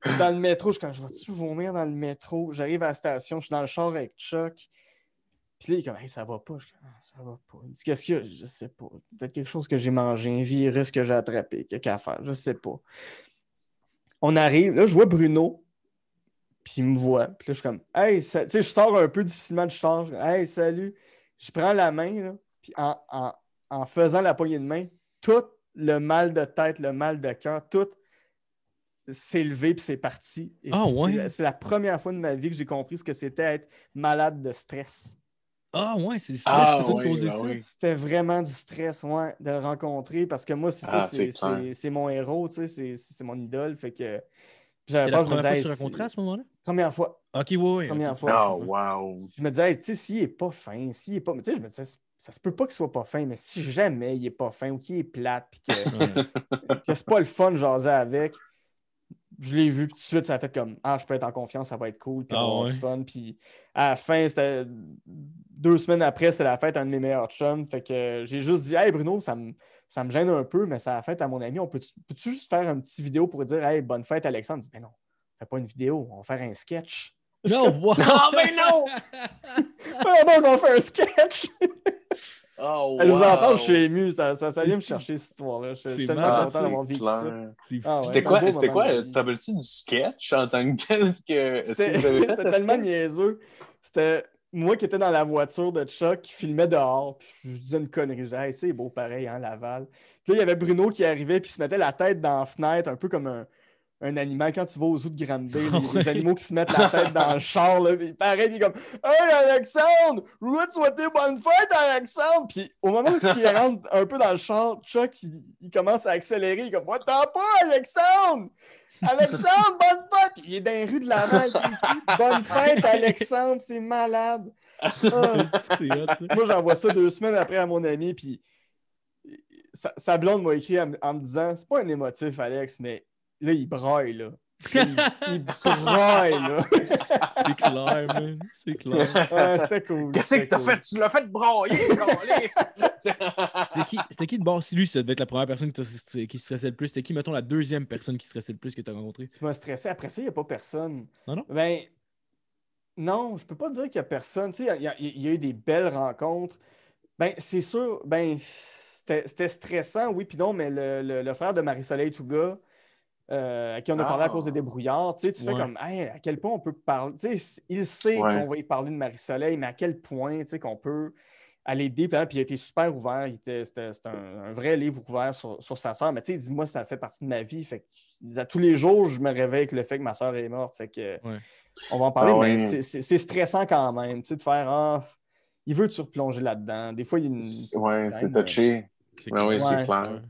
Je suis dans le métro, je, quand je vais-tu vomir dans le métro? J'arrive à la station, je suis dans le char avec Chuck. Puis là, il est comme, hey, ça va pas. Je dis, ah, ça va pas. Il dit, qu'est-ce qu'il y a? Je sais pas. Peut-être quelque chose que j'ai mangé, un virus que j'ai attrapé, qu'il y a qu'à faire. Je sais pas. On arrive, là, je vois Bruno, puis il me voit. Puis là, je suis comme, hey, tu sais, je sors un peu difficilement du char. hey, salut. Je prends la main, là, puis en, en, en faisant la poignée de main, tout le mal de tête, le mal de cœur, tout s'est levé puis ah, c'est parti. C'est la première fois de ma vie que j'ai compris ce que c'était être malade de stress. Ah ouais, c'est stress ah, ben C'était vraiment du stress, ouais, de le rencontrer parce que moi, c'est ah, c'est mon héros, tu sais, c'est mon idole. Fait que fois à ce moment-là? Première fois. Ok, oui, Première fois. je, me disais, tu sais, s'il est pas fin, s'il est pas. Mais tu sais, je me ça se peut pas qu'il soit pas fin, mais si jamais il est pas fin ou qu'il est plate, puis que, que c'est pas le fun de jaser avec, je l'ai vu tout de suite, ça a fait comme Ah, je peux être en confiance, ça va être cool, puis ah, on ouais. du fun. Puis à la fin, c'était deux semaines après, c'était la fête un de mes meilleurs chums. Fait que j'ai juste dit Hey Bruno, ça me, ça me gêne un peu, mais ça la fête à mon ami. On peut-tu juste faire une petite vidéo pour dire Hey, bonne fête, Alexandre? Il dit Mais ben non, fais pas une vidéo, on va faire un sketch. Non, wow. non mais non! donc on faire un sketch! Oh, Elle nous entend, vous je suis ému. Ça, vient me chercher, cette histoire-là. Je suis tellement content d'avoir vécu ça. Ah c'était quoi, quoi tu te tu du sketch en tant que tel? C'était tellement niaiseux. C'était moi qui étais dans la voiture de Chuck qui filmait dehors, puis je disais une connerie. Je disais, c'est beau pareil, hein, Laval. Puis là, il y avait Bruno qui arrivait, puis se mettait la tête dans la fenêtre, un peu comme un, un animal. Quand tu vas aux zoos de grande les, ah animaux qui se mettent la tête dans le char, là, il paraît, il comme Hey Alexandre, je voulais te souhaiter bonne fête, Alexandre. Puis au moment où il rentre un peu dans le char, Chuck, il, commence à accélérer. Il est comme Attends pas, Alexandre! Alexandre, bonne fête! il est dans les rue de la main. Bonne fête, Alexandre, c'est malade. Ah. Moi, j'envoie ça deux semaines après à mon ami, puis sa, blonde m'a écrit en, en me disant C'est pas un émotif, Alex, mais là, il braille, là. Il, braille, là. C'est clair, man. C'est clair. c'était cool. Qu'est-ce que t'as fait? Tu l'as fait brailler, C'était qui, c'était qui de bord? Si lui, ça devait être la première personne qui, qui stressait le plus. C'était qui, mettons, la deuxième personne qui stressait le plus que t'as rencontré? Tu m'as stressé. Après ça, il n'y a pas personne. Non, non? Ben, non, je peux pas dire qu'il y a personne. Tu sais, il y, a, eu des belles rencontres. Ben, c'est sûr, ben, c'était, stressant, oui, puis non, mais le, le frère de Marie-Soleil Touga, euh, à qui on a parlé à cause des ah. débrouillards. Tu, sais, tu fais comme, hey, à quel point on peut parler. Tu sais, il sait qu'on va y parler de Marie-Soleil, mais à quel point tu sais, qu'on peut aller deep. Hein, puis il a super ouvert. C'était un, un, vrai livre ouvert sur, sa sœur. Mais tu sais, il moi, ça fait partie de ma vie. Fait que, à tous les jours, je me réveille avec le fait que ma sœur est morte. Fait que, On va en ah parler, mais c'est stressant quand même. Tu sais, de faire, ah, il veut te replonger là-dedans. Des fois, il y a une. Oui, c'est touché. Mais euh, oui, c'est clair.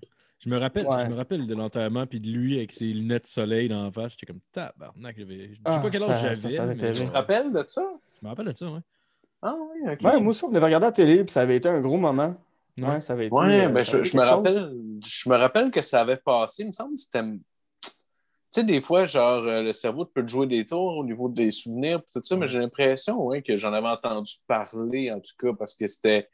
Je me rappelle, je me rappelle de l'enterrement puis de lui avec ses lunettes soleil dans la face. J'étais comme tabarnak. Je sais pas ah, quel âge j'avais. Tu te rappelles de ça? Je me rappelle de ça, oui. Ah oui, ok. Ouais, ben, moi aussi, on avait regardé la télé puis ça avait été un gros moment. Ouais, ça avait été. Ouais, mais euh, ben, je, me rappelle, je me rappelle que ça avait passé. Il me semble c'était. Tu sais, des fois, genre, euh, le cerveau peut te jouer des tours au niveau des souvenirs, tout ça, mais j'ai l'impression que j'en avais entendu parler, en tout cas, parce que c'était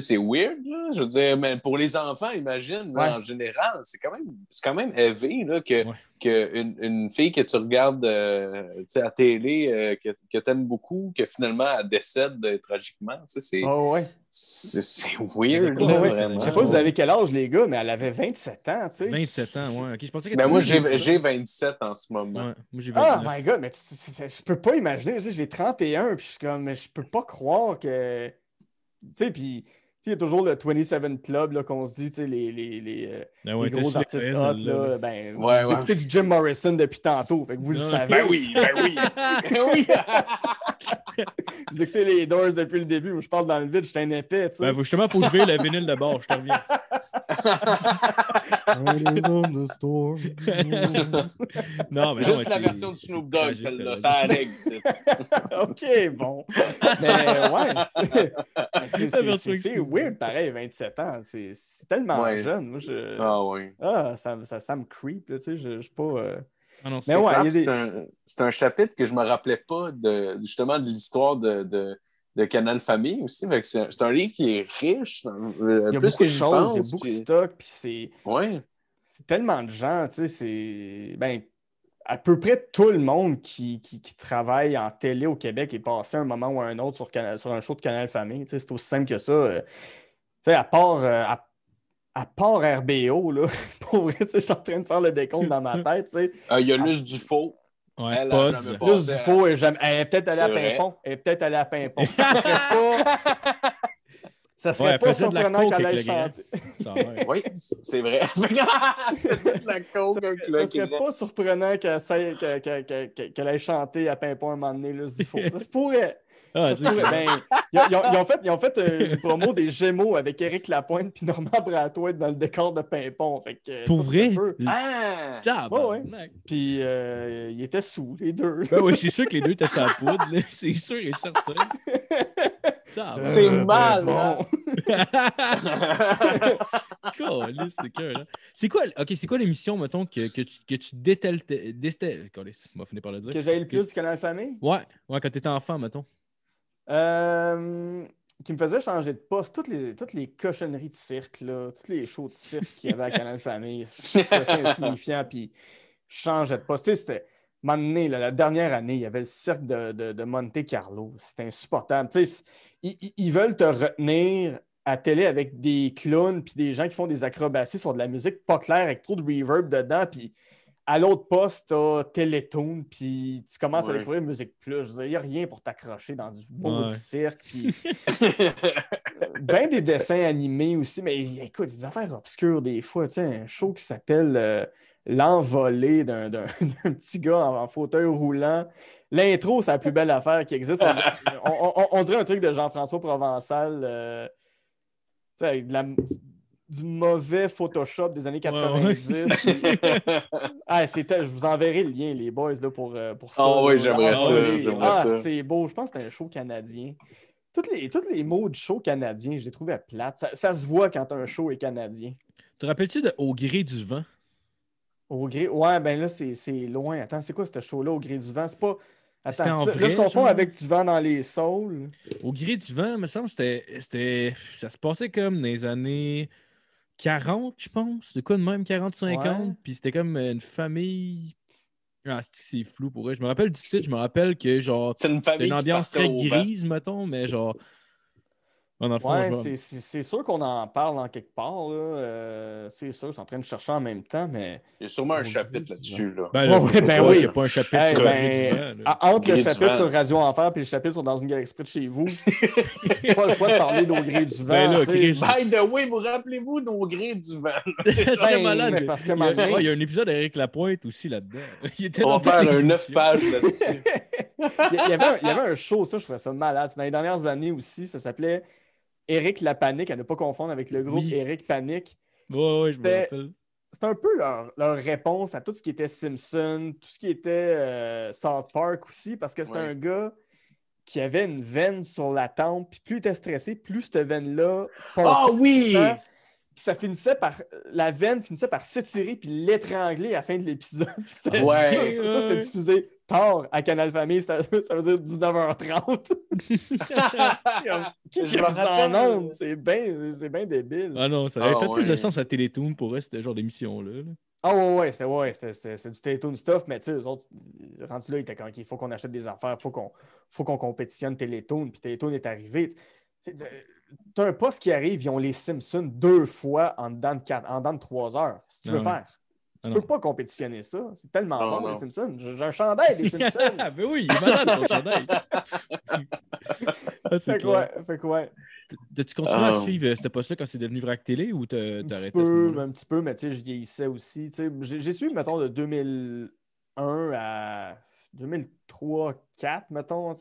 c'est weird, je veux dire, mais pour les enfants, imagine, en général, c'est quand même, c'est quand même là, que, que une, une, fille que tu regardes euh, à télé, euh, que, que tu aimes beaucoup, que finalement elle décède euh, tragiquement, ah c'est, c'est, c'est weird. Là, vraiment. Je sais pas vous avez quel âge, les gars, mais elle avait 27 ans. 27 ans, ouais. je pensais ben, que mais moi, j'ai, j'ai 27 en ce moment. Moi, j'ai ah, my God, mais je peux pas imaginer. J'ai 31, puis je suis comme, je peux pas croire que. Tu sais, puis il y a toujours le 27 Club qu'on se dit, les, les, les, euh, ah les gros artistes hein, hot. Là, Ben, vous écoutez du Jim Morrison depuis tantôt, fait que vous le ah, savez. Ben oui, ben oui. Ben vous écoutez les Doors depuis le début, je parle dans le vide, je suis un épais. Ben, justement, pour jouer le vinyle de bord, je te reviens. non, mais Juste la version du Snoop Dogg, celle-là, euh, ça règle. OK, bon. Mais ouais, c'est weird, pareil, 27 ans. C'est tellement jeune. Moi, je... Ah ouais. Ah, ça, ça, me creep, tu sais, je, je suis pas... Euh... Ah c'est ouais, c'est un, un, chapitre que je me rappelais pas de, justement de l'histoire de de Canal Famille aussi. c'est un, livre qui est riche. Euh, il y a plus de choses, il y a beaucoup de stock, c'est. tellement de gens, tu sais, c'est. Ben, à peu près tout le monde qui, travaille en télé au Québec est passé un moment ou un autre sur, sur un show de Canal Famille. Tu sais, c'est aussi simple que ça. Euh, tu sais, à part, euh, à, part RBO, là, pour vrai, je suis en train de faire le décompte dans ma tête. Ah, il y a juste du faux. Ouais, elle du... Plus du faux, elle, elle est peut-être allée à Pimpon. Elle est peut-être allée à Pimpon. ça serait pas, serait pas surprenant qu'elle aille chanter. oui, c'est vrai. ça, serait pas surprenant qu'elle ait chanté aille chanter à Pimpon un moment donné, du faux. Ça se pourrait. Ah, ben, ils, ont, fait, euh, une promo des Gémeaux avec Eric Lapointe puis Normand est dans le décor de Pimpon. Fait que, Pour vrai? Ah! Puis euh, ils étaient sous, les deux. Ben oui, c'est sûr que les deux étaient sa poudre. C'est sûr et certain. C'est euh, ben, mal, non. bon. Hein. c'est hein. C'est quoi, quoi l'émission, mettons, que, que, tu, que tu détestais... le Que j'aille le plus que... du Canal Famille? Ouais, ouais quand t'étais enfant, mettons. Euh, qui me faisait changer de poste. Toutes les, toutes les cochonneries de cirque, là, toutes les shows de cirque qu'il y avait à Canal Famille, c'était insignifiant. Puis je changeais de poste. C'était. la dernière année, il y avait le cirque de, Monte Carlo. C'était insupportable. Ils, ils veulent te retenir à télé avec des clowns puis des gens qui font des acrobaties sur de la musique pas claire avec trop de reverb dedans. Puis à l'autre poste, t'as Télétoon, puis tu commences à découvrir Musique Plus. Il n'y a rien pour t'accrocher dans du beau cirque. Puis... ben des dessins animés aussi, mais écoute, des affaires obscures des fois. Tu un show qui s'appelle l'envolé euh, L'envolée d'un petit gars en, fauteuil roulant. L'intro, c'est la plus belle affaire qui existe. On, dirait un truc de Jean-François Provençal. Euh, tu sais, de la du mauvais Photoshop des années 90. Ah, c'était, je vous enverrai le lien, les boys, là, pour, euh, pour ah ça. Ah oui, j'aimerais ah, ça. c'est beau. Je pense que c'est un show canadien. Tous les, toutes les mots du show canadien, je les trouvais plates. Ça, ça se voit quand un show est canadien. Te rappelles-tu de Au gré du vent? Au gré... Ouais, ben là, c'est loin. Attends, c'est quoi ce show-là, Au gré du vent? C'est pas... là, je confonds avec Du vent dans les saules. Au gré du vent, il me semble, c'était, ça se passait comme dans les années 40, je pense. De quoi de même, 40, 50. Puis c'était comme une famille. Ah, c'est flou pour eux. Je me rappelle du site. je me rappelle que genre. C'est une, une ambiance très grise, mettons, mais genre, Ouais, c'est sûr qu'on en parle en quelque part. Euh, c'est sûr, c'est en train de chercher en même temps, mais. Il y a sûrement un oh, chapitre là-dessus. Là. Ben, ben oui, ben oui. Il n'y a pas un chapitre ben, Entre le chapitre sur Radio Enfer et le chapitre sur Dans une galaxie de chez vous, pas le choix de parler d'Augré gré du vent. By the way, vous rappelez-vous d'Augré gré du vent. c'est ben, malade. Parce que il, y a, il y a un épisode d'Éric Lapointe aussi là-dedans. On va faire un 9 pages là-dessus. il, y avait un, il y avait un show, ça, je trouvais ça malade. Dans les dernières années aussi, ça s'appelait. Eric La Panique, à ne pas confondre avec le groupe Eric Panique. Oui, oui, je me rappelle. C'était un peu leur, leur, réponse à tout ce qui était Simpson, tout ce qui était euh, South Park aussi, parce que c'était un gars qui avait une veine sur la tempe, puis plus il était stressé, plus cette veine-là. oh, oui! Hein? Puis ça finissait par. Euh, la veine finissait par s'étirer puis l'étrangler à la fin de l'épisode. Ouais. Ça, ça c'était diffusé tard à Canal Famille, ça, veut dire 19h30. qui ça en onde? Euh, c'est bien débile. Ah non, ça ah avait oh, fait plus de sens à Télétoon pour eux, ce genre d'émission-là. Ah ouais, ouais, c'est du Télétoon stuff, mais tu sais, eux autres, rendus là, ils étaient quand il faut qu'on achète des affaires, il faut qu'on compétitionne Télétoon, puis Télétoon est arrivé tu as un poste qui arrive, ils ont les Simpsons deux fois en dedans de, en trois heures. Si tu veux faire. Tu ah peux pas compétitionner ça. C'est tellement bon, les Simpsons. J'ai un chandail les Simpsons. Ah, ben oui, il est malade ton chandail. fait, quoi, fait quoi? Ouais. tu continues à euh. suivre euh, ce poste-là quand c'est devenu Vrac Télé ou t'as arrêté peu, Un petit peu, mais tu sais, je vieillissais aussi. J'ai suivi, mettons, de 2001 à 2003-2004, mettons.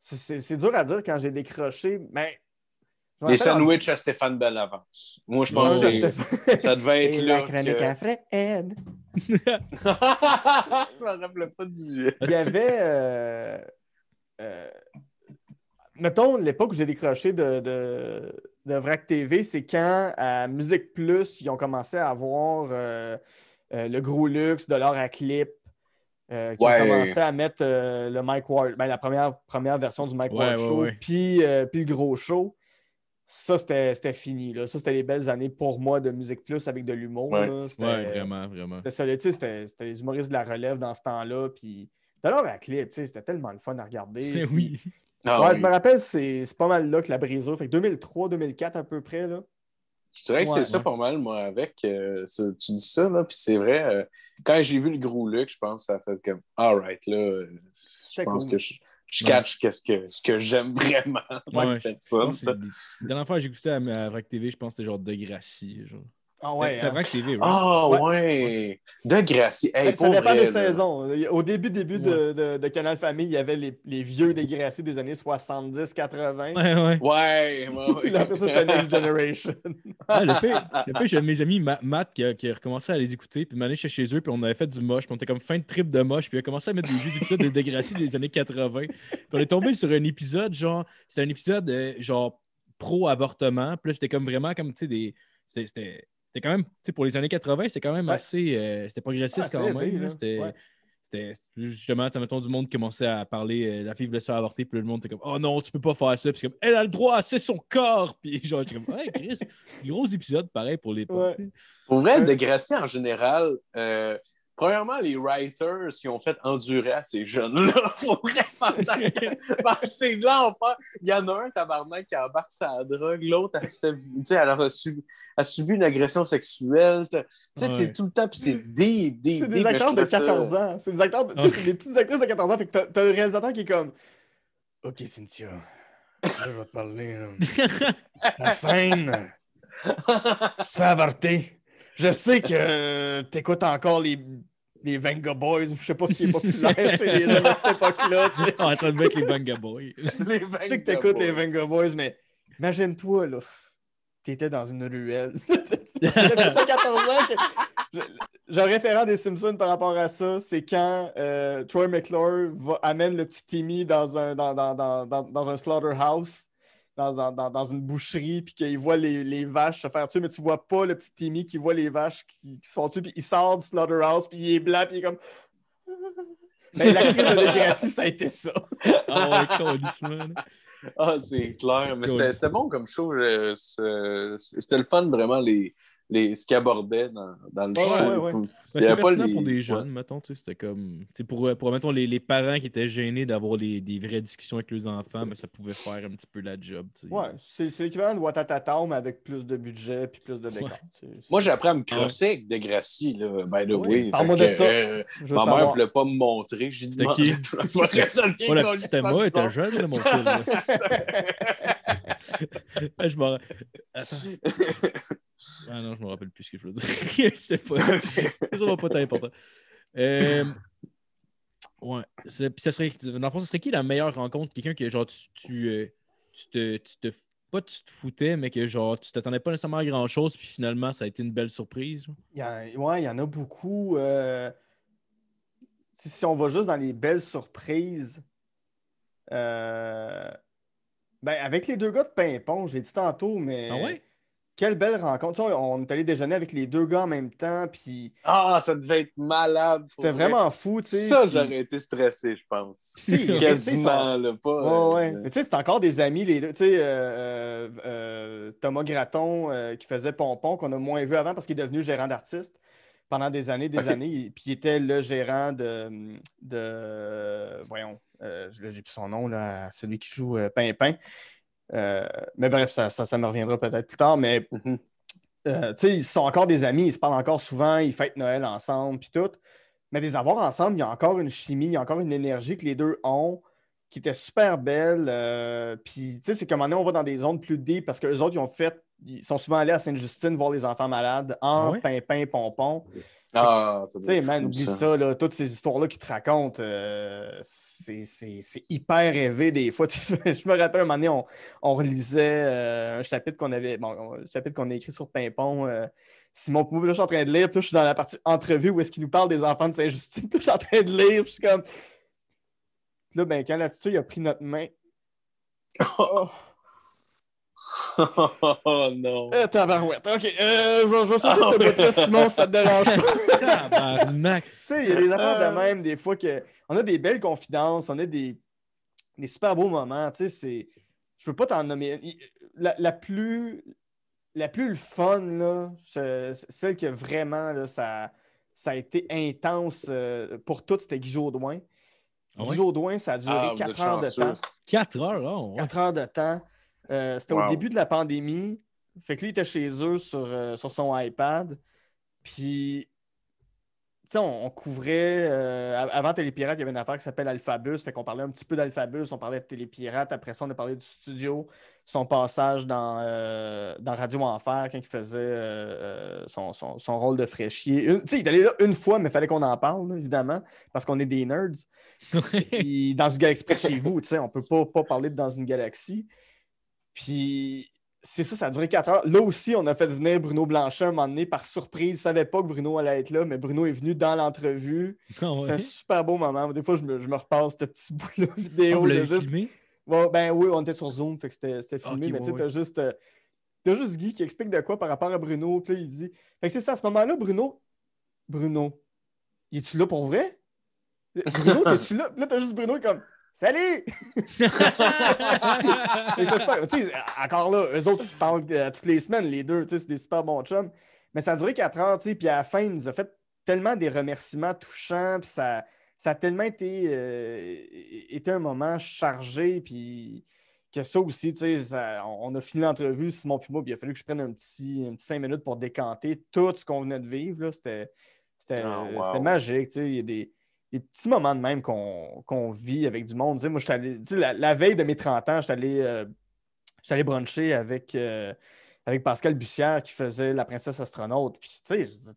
C'est dur à dire quand j'ai décroché, mais les ben, sandwichs à Stéphane Bellavance. Moi, je pense que ça devait être là. La chronique que... à Fred. je m'en rappelle pas du. jeu. Il y avait. Euh, euh, mettons, l'époque où j'ai décroché de, de, de, Vrac TV, c'est quand à Musique Plus, ils ont commencé à avoir euh, le gros luxe, de l'or à clip, euh, qui ouais. commencé à mettre le Mike ben, la première, première version du Mike ouais, Show, puis le gros show ça, c'était fini. Là. Ça, c'était les belles années pour moi de Musique Plus avec de l'humour. Ouais. vraiment, vraiment. C'était C'était les humoristes de la relève dans ce temps-là. Puis, d'ailleurs, la clip, c'était tellement le fun à regarder. oui. Ah je me rappelle, c'est pas mal là que la brisure. Fait 2003, 2004 à peu près. Là. vrai dirais que c'est ça pas mal, moi, avec. Euh, tu dis ça, là, puis c'est vrai. Euh, quand j'ai vu le gros look, je pense que ça fait comme, right ». là, euh, je pense que je catch ce que, que j'aime vraiment. Ouais, c'est ça. la dernière fois que j'écoutais à, à TV, je pense que c'était genre Degrassi. Genre. Ah ben, c'était ouais. que TV, oui. Ah ouais. ouais. De Gracie. Ben, ça dépend des saisons. Au début, début de, de, Canal Famille, il y avait les, les vieux dégraciés des années 70, 80. Ouais, ouais. Ouais, ouais. Après c'était Next Generation. Ah, le pire, j'avais mes amis Matt qui a, qui a, recommencé à les écouter, puis allait chez eux, puis on avait fait du moche, puis on était comme fin de trip de moche, puis il a commencé à mettre des vieux épisodes de Degrassi des années 80. Puis on est tombé sur un épisode, genre, c'était un épisode, euh, genre, pro-avortement, puis là, c'était comme vraiment comme, tu sais, des. C'était c'était quand même, tu sais, pour les années 80, euh, c'était ah, quand même assez. c'était progressiste quand même. C'était. Ouais. Justement, mettons, du monde commençait à parler, euh, la fille voulait se faire avorter, puis le monde était comme, oh non, tu peux pas faire ça. Puis comme, elle a le droit, c'est son corps. Puis genre, je comme, Ouais, Chris, gros épisode pareil pour les. Pour vrai, euh... dégracier en général, euh, Premièrement, les writers qui ont fait endurer à ces jeunes-là, faut vraiment ben, c'est de Il y en a un, tabarnak, qui embarque sa drogue, l'autre, elle, fait, a, subi, une agression sexuelle. sais, C'est tout le temps, puis c'est des, des, des, acteurs de 14 ans. C'est des acteurs, de... c'est des petites actrices de 14 ans. Fait t'as, as un réalisateur qui est comme Ok, Cynthia, je vais te parler. La scène, tu te fais avorter. Je sais que euh, t'écoutes tu écoutes encore les, les Vanga Boys, je sais pas ce qui est populaire chez les gens à cette époque-là. On est en train de les Vanga Boys. je sais que tu écoutes les Vanga Boys, mais imagine-toi, là, tu étais dans une ruelle. J'aurais 14 référent des Simpsons par rapport à ça, c'est quand euh, Troy McClure amène le petit Timmy dans un, dans, dans, dans, dans un slaughterhouse dans, une boucherie, puis qu'il voit les, vaches se faire tuer, mais tu vois pas le petit Timmy qui voit les vaches qui, sont dessus puis il sort du slaughterhouse, puis il est blanc, puis il est comme. Mais ben, la crise de dégracie, ça a été ça. ah Ah, c'est clair. Mais c'était bon comme show. Euh, c'était le fun, vraiment, les les, ce qu'ils abordaient dans, dans le ah, ouais, ouais. C'était pas les... pour des jeunes, ouais. mettons. C'était comme. Tu sais, Pour, pour mettons, les, les, parents qui étaient gênés d'avoir des, des vraies discussions avec leurs enfants, mais ça pouvait faire un petit peu la job. Tu sais. Ouais, c'est l'équivalent de Watatata, mais avec plus de budget puis plus de décor. Ouais. Moi, j'apprends à me ah crosser avec Degrassi, là, by the way. Parle-moi de ça. Euh, Je ma mère ne voulait pas me montrer. J'ai dit, qui? C'était moi, était jeune, là, mon film. Je m'en. Ah non, je me rappelle plus ce que je veux dire. c'est pas. ça va pas être important. Euh, ouais. ça serait. Dans le serait qui la meilleure rencontre? Quelqu'un que genre tu, tu, euh, te, Pas foutais, mais que genre tu t'attendais pas nécessairement à grand chose, puis finalement ça a été une belle surprise. Il y ouais, il y en a beaucoup. Euh, si, on va juste dans les belles surprises. Ben, avec les deux gars de ping-pong, j'ai dit tantôt, mais. Ah ouais? Quelle belle rencontre. on est allé déjeuner avec les deux gars en même temps. Puis... Ah, ça devait être malade. C'était vraiment fou. Tu sais, ça, j'aurais été stressé, je pense. Quasiment, le pas. Ouais, euh, Mais tu sais, c'est encore des amis, les deux. Tu sais, euh, euh, Thomas Gratton, qui faisait Pompon, qu'on a moins vu avant parce qu'il est devenu gérant d'artiste pendant des années, des années. Puis il était le gérant de. de voyons, j'ai plus son nom, là, celui qui joue Pimpin. Euh, mais bref, ça, ça, me reviendra peut-être plus tard, mais mm-hmm. euh, ils sont encore des amis, ils se parlent encore souvent, ils fêtent Noël ensemble, puis tout. Mais des avoirs ensemble, il y a encore une chimie, il y a encore une énergie que les deux ont qui était super belle. Euh, puis, tu sais, c'est comme on va dans des zones plus deep parce que les autres, ils ont fait, ils sont souvent allés à Sainte-Justine voir les enfants malades en ah oui. pimpin, pompon. Ah, tu sais, man, oublie ça, là, toutes ces histoires-là qu'ils te racontent, euh, c'est hyper rêvé des fois. je me rappelle un moment donné, on, on relisait euh, un chapitre qu'on avait, bon, un chapitre qu'on a écrit sur Pimpon. mon euh, Simon Poumou, je suis en train de lire, puis je suis dans la partie entrevue où est-ce qu'il nous parle des enfants de Saint-Justine, puis je suis en train de lire, je suis comme. là, ben, quand l'attitude a pris notre main. Oh. oh non. Eh, tabarouette. OK. Euh, je, vais, sortir vais faire ah, Simon, ça te dérange pas. tu sais, il y a des affaires de ah. même, des fois, que on a des belles confidences, on a des, des super beaux moments. Tu sais, c'est. Je peux pas t'en nommer. La, la, plus. La plus fun, là, celle que vraiment, là, ça, ça a été intense euh, pour toutes, c'était Guy Jourdouin. Ah Douin, ça a duré 4 heures de temps. 4 heures, 4 heures de temps. Euh, c'était au début de la pandémie. Fait que lui, il était chez eux sur, euh, sur son iPad. Puis, tu sais, on, couvrait. Euh, avant Télépirate, il y avait une affaire qui s'appelle Alphabus. Fait qu'on parlait un petit peu d'Alphabus, on parlait de Télépirate. Après ça, on a parlé du studio, son passage dans, Radio Enfer quand il faisait son, rôle de fraîchier. Tu sais, il est allé là une fois, mais il fallait qu'on en parle, évidemment, parce qu'on est des nerds. dans une galaxie près de chez vous, tu sais, on peut pas, pas parler dans une galaxie. Puis c'est ça, ça a duré quatre heures. Là aussi, on a fait venir Bruno Blanchet un moment donné par surprise. ne savait pas que Bruno allait être là, mais Bruno est venu dans l'entrevue. Ah c'est un super beau moment. Des fois, je me, repasse ce petit bout ah, de vidéo. Oh, de filmé? ben oui, on était sur Zoom, fait que c'était filmé, mais tu sais, t'as juste, euh, as juste Guy qui explique de quoi par rapport à Bruno. Puis là, il dit. Fait que c'est ça, à ce moment-là, Bruno. Bruno, es-tu là pour vrai? Bruno, t'es-tu là? Là, t'as juste Bruno comme. Salut! encore là, eux autres, ils se parlent euh, toutes les semaines, les deux. C'est des super bons chums. Mais ça a duré quatre heures. Puis à la fin, ils nous a fait tellement des remerciements touchants. Puis ça, ça a tellement été, euh, un moment chargé. Puis que ça aussi, on a fini l'entrevue, Simon Pimo, puis il a fallu que je prenne un petit, un cinq minutes pour décanter tout ce qu'on venait de vivre. C'était ah, magique. Il y a des des petits moments de même qu'on vit avec du monde. moi, la, veille de mes 30 ans, j'étais euh, allé, bruncher avec, euh, avec Pascal Bussière qui faisait La princesse astronaute. Puis, tu sais,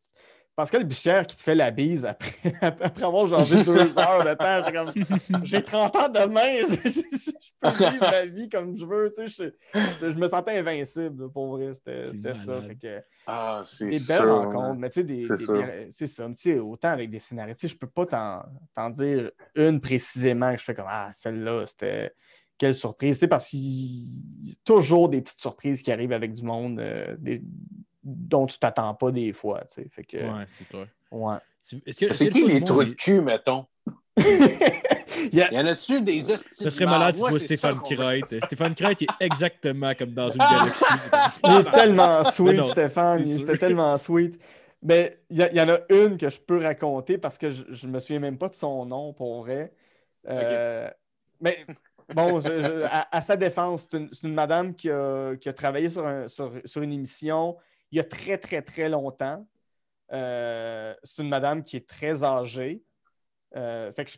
Pascal bussière qui te fait la bise après, après avoir genre deux heures de temps. J'ai 30 ans demain, je, je, peux vivre ma vie comme je veux. Tu sais, je, me sentais invincible, pour vrai. C'était ça. ah, c'est des belles rencontres. Mais tu sais, des, c'est ça. autant avec des scénaristes, je peux pas t'en dire une précisément que je fais comme Ah, celle-là, c'était quelle surprise. sais parce qu'il y a toujours des petites surprises qui arrivent avec du monde, euh, des, dont tu t'attends pas des fois. sais, Fait que, ouais, c'est toi Ouais. C'est qui les trucs de cul, mettons? Il y, en a-tu des estimes Ce serait malade si tu Stéphane Kreit Stéphane Kreit est exactement comme dans une ah! galaxie. Ah, il est tellement sweet, Stéphane, Stéphane. était tellement sweet. Mais il y, en a une que je peux raconter parce que je ne me souviens même pas de son nom pour vrai. Euh, mais bon, à, sa défense, c'est une, madame qui a, qui a travaillé sur, un, sur, sur une émission il y a très, très, très longtemps. Euh, c'est une madame qui est très âgée, euh, fait que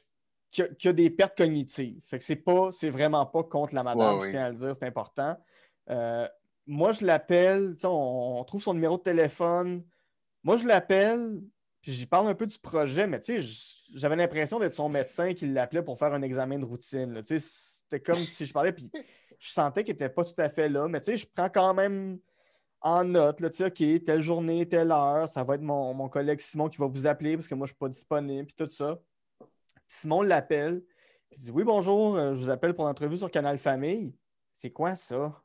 qui, a, des pertes cognitives. Fait que c'est pas, c'est vraiment pas contre la madame, je tiens à le dire, c'est important. Euh, moi, je l'appelle, on, trouve son numéro de téléphone. Moi, je l'appelle, puis j'y parle un peu du projet, mais j'avais l'impression d'être son médecin qui l'appelait pour faire un examen de routine. C'était comme si je parlais, puis je sentais qu'il n'était pas tout à fait là, mais je prends quand même en note, là, OK, telle journée, telle heure, ça va être mon, collègue Simon qui va vous appeler parce que moi, je ne suis pas disponible, puis tout ça. Simon l'appelle, puis il dit Oui, bonjour, euh, je vous appelle pour l'entrevue sur Canal Famille. C'est quoi ça?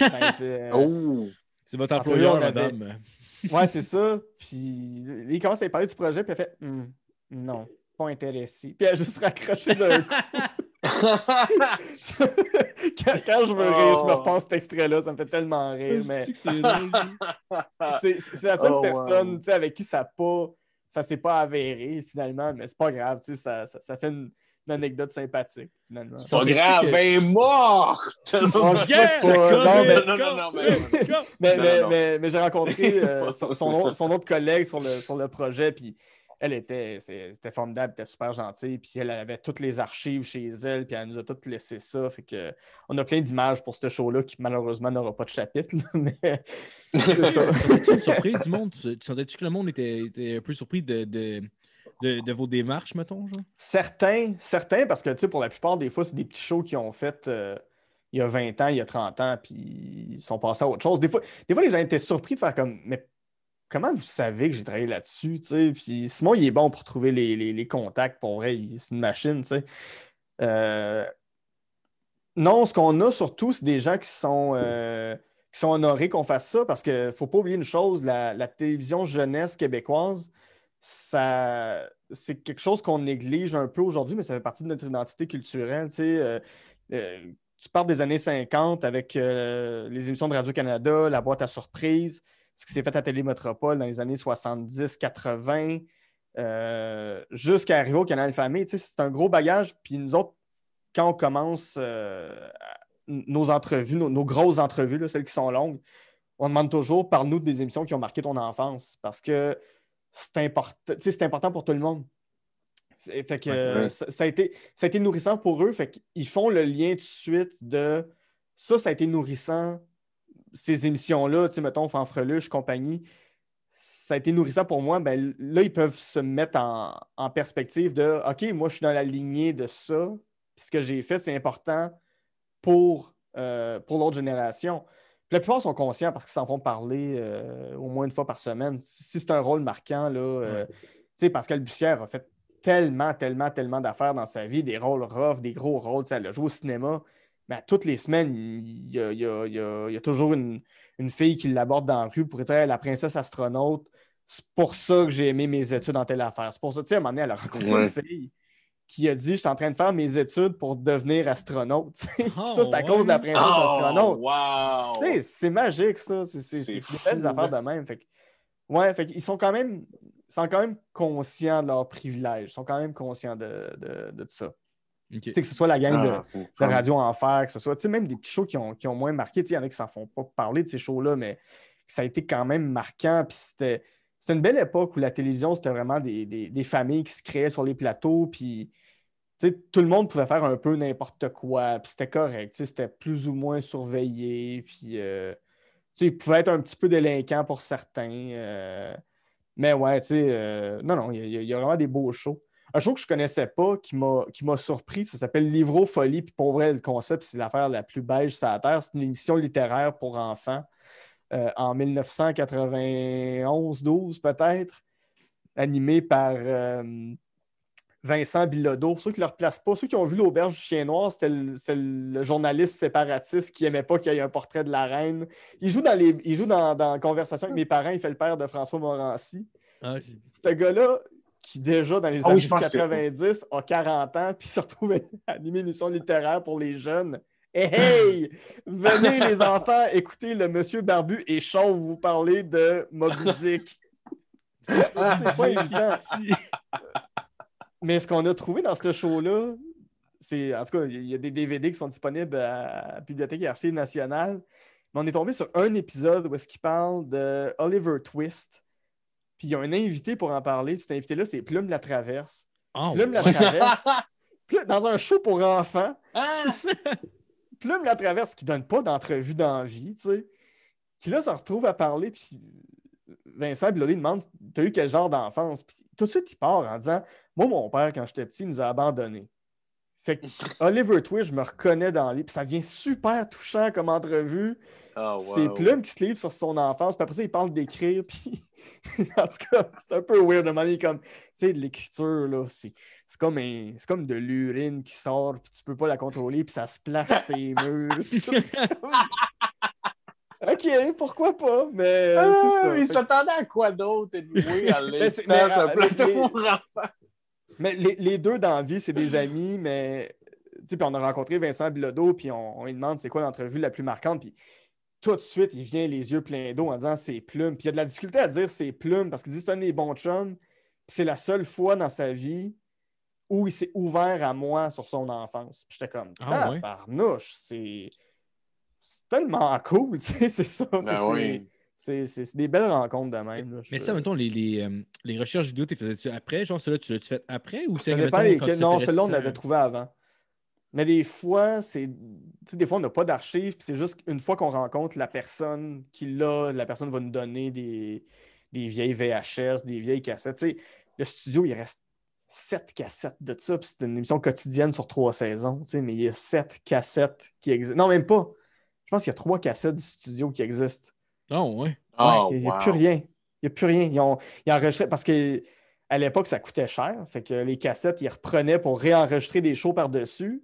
Ben, euh, oh! c'est votre employeur, madame. ouais, c'est ça. Puis il commence à parler du projet, puis il fait hum, Non, pas intéressé. Puis elle a juste raccroché d'un coup quand, je veux rire, je me oh. repense cet extrait-là, ça me fait tellement rire. Mais... C'est la seule oh, personne avec qui ça pas ça s'est pas avéré finalement, mais c'est pas grave, ça, ça, ça, fait une, anecdote sympathique finalement. C'est pas grave, est morte! non, mais, mais, mais, j'ai rencontré euh, son, son, autre collègue sur le, sur le projet, puis elle était, c'était formidable, elle était super gentille, puis elle avait toutes les archives chez elle, puis elle nous a toutes laissé ça. Fait que on a plein d'images pour ce show-là qui malheureusement n'aura pas de chapitre, mais ça. surprise du monde? Tu, sentais-tu que le monde était, un peu surpris de... vos démarches, mettons? Genre? Certains, certains, parce que tu pour la plupart des fois, c'est des petits shows qui ont fait euh, il y a 20 ans, il y a 30 ans, puis ils sont passés à autre chose. Des fois, des fois, les gens étaient surpris de faire comme comment vous savez que j'ai travaillé là-dessus? Puis Simon, il est bon pour trouver les, contacts. Pour vrai, c'est une machine. Euh, non, ce qu'on a surtout, c'est des gens qui sont, euh, qui sont honorés qu'on fasse ça parce qu'il ne faut pas oublier une chose la, télévision jeunesse québécoise, ça, c'est quelque chose qu'on néglige un peu aujourd'hui, mais ça fait partie de notre identité culturelle. Tu, sais, euh, tu parles des années 50 avec les émissions de Radio-Canada, la boîte à surprise ce qui s'est fait à Télémétropole dans les années 70-80, euh, jusqu'à arriver au Canal Famille. C'est un gros bagage. Puis nous autres, quand on commence euh, nos entrevues, nos, grosses entrevues, celles qui sont longues, on demande toujours parle-nous des émissions qui ont marqué ton enfance parce que c'est important pour tout le monde. Ça, a été, nourrissant pour eux. Ils font le lien tout de suite de ça, ça a été nourrissant ces émissions-là, tu sais, mettons, Fanfreluche, compagnie, ça a été nourrissant pour moi, ben, là, ils peuvent se mettre en, perspective de OK, moi, je suis dans la lignée de ça, ce que j'ai fait, c'est important pour, euh, l'autre génération. la plupart sont conscients parce qu'ils s'en font parler euh, au moins une fois par semaine. Si c'est un rôle marquant, là, euh, tu sais, Pascal Bussière a fait tellement, tellement, tellement d'affaires dans sa vie, des rôles rough, des gros rôles, ça elle a joué au cinéma mais ben, toutes les semaines, il y a, toujours une, fille qui l'aborde dans la rue pour dire la princesse astronaute, c'est pour ça que j'ai aimé mes études en telle affaire. C'est pour ça, tu sais, un moment donné, elle a rencontré une fille qui a dit Je suis en train de faire mes études pour devenir astronaute. Ah, ça, c'est à cause de la princesse oh, astronaute. c'est magique, ça. C'est, c'est, des affaires hein. de même. ils sont quand même sont quand même conscients de leurs privilèges. Ils sont quand même conscients de ça que ce soit la gang de, la ah, Radio Enfer, que ce soit, même des petits shows qui ont, moins marqué. il y en a qui s'en font pas parler de ces shows-là, mais ça a été quand même marquant. c'était, une belle époque où la télévision, c'était vraiment des, familles qui se créaient sur les plateaux. Puis, tout le monde pouvait faire un peu n'importe quoi. c'était correct. c'était plus ou moins surveillé. Puis, euh, tu ils pouvaient être un petit peu délinquant pour certains. Euh, mais ouais, euh, non, non, il y, a vraiment des beaux shows. Un show que je ne connaissais pas, qui m'a surpris, ça s'appelle Livrofolie. Puis pour vrai, le concept, c'est l'affaire la plus beige sur la Terre. C'est une émission littéraire pour enfants euh, en 1991-12 peut-être, animée par euh, Vincent Bilodeau. Ceux qui ne le replacent pas, ceux qui ont vu l'Auberge du Chien Noir, c'était le, journaliste séparatiste qui n'aimait pas qu'il y ait un portrait de la reine. Il joue dans les, joue dans, Conversation avec hum. mes parents, il fait le père de François Morancy. Ah, Ce gars-là, qui déjà dans les ah années 90 a 40 ans puis se retrouve à animer une émission littéraire pour les jeunes. Hey, hey! Venez les enfants, écoutez le monsieur barbu et chauve vous parler de Moby ah, C'est pas évident. Mais ce qu'on a trouvé dans ce show-là, c'est. En tout cas, il y a des DVD qui sont disponibles à la Bibliothèque et Archives nationales. Mais on est tombé sur un épisode où est-ce qu'il parle de Oliver Twist, puis y a un invité pour en parler. Puis cet invité-là, c'est Plume la Traverse. Ah la Traverse. dans un show pour enfants. Plum ah! Plume la Traverse qui donne pas d'entrevue d'envie, tu sais. Qui là se retrouve à parler. Puis Vincent Blodé demande T'as eu quel genre d'enfance tout de suite, il part en disant Moi, mon père, quand j'étais petit, il nous a abandonnés. Fait que Oliver Twist, je me reconnais dans lui. Puis ça vient super touchant comme entrevue. Ah, c'est Plum qui se livre sur son enfance. Puis après ça, il parle d'écrire. Puis en tout cas, c'est un peu weird de manière comme. Tu sais, l'écriture, là, c'est comme, un... comme de l'urine qui sort. Puis tu peux pas la contrôler. Puis ça se ses murs. OK, pourquoi pas, mais ah, c'est ça. Il s'attendait à quoi d'autre, Oui, à ben, mais, mais, à, mais, mais les, deux dans la vie, c'est des amis, mais on a rencontré Vincent Bilodeau, puis on, lui demande c'est quoi l'entrevue la plus marquante, puis tout de suite, il vient les yeux pleins d'eau en disant c'est plume ». Puis il y a de la difficulté à dire c'est plume » parce qu'il dit c'est un des bons chums, c'est la seule fois dans sa vie où il s'est ouvert à moi sur son enfance. j'étais comme, ah, ouais. c'est. C'est tellement cool, tu sais, c'est ça. Ben c'est des belles rencontres de même. mais ça, mettons, les, euh, les, recherches vidéo, tu faisais-tu après? Genre, cela tu l'as-tu fait après? Non, ceux-là, on l'avait trouvé avant. Mais des fois, c'est. des fois, on n'a pas d'archives, puis c'est juste qu'une fois qu'on rencontre la personne qui l'a, la personne va nous donner des, des vieilles VHS, des vieilles cassettes. Tu le studio, il reste sept cassettes de ça, c'est une émission quotidienne sur trois saisons, tu sais, mais il y a sept cassettes qui existent. Non, même pas. Je pense qu'il y a trois cassettes du studio qui existent. Non ah, ouais. Ah, il n'y a plus rien. Il n'y a plus rien. Ils ont, enregistré parce que à l'époque, ça coûtait cher. Fait que les cassettes, ils reprenaient pour réenregistrer des shows par-dessus.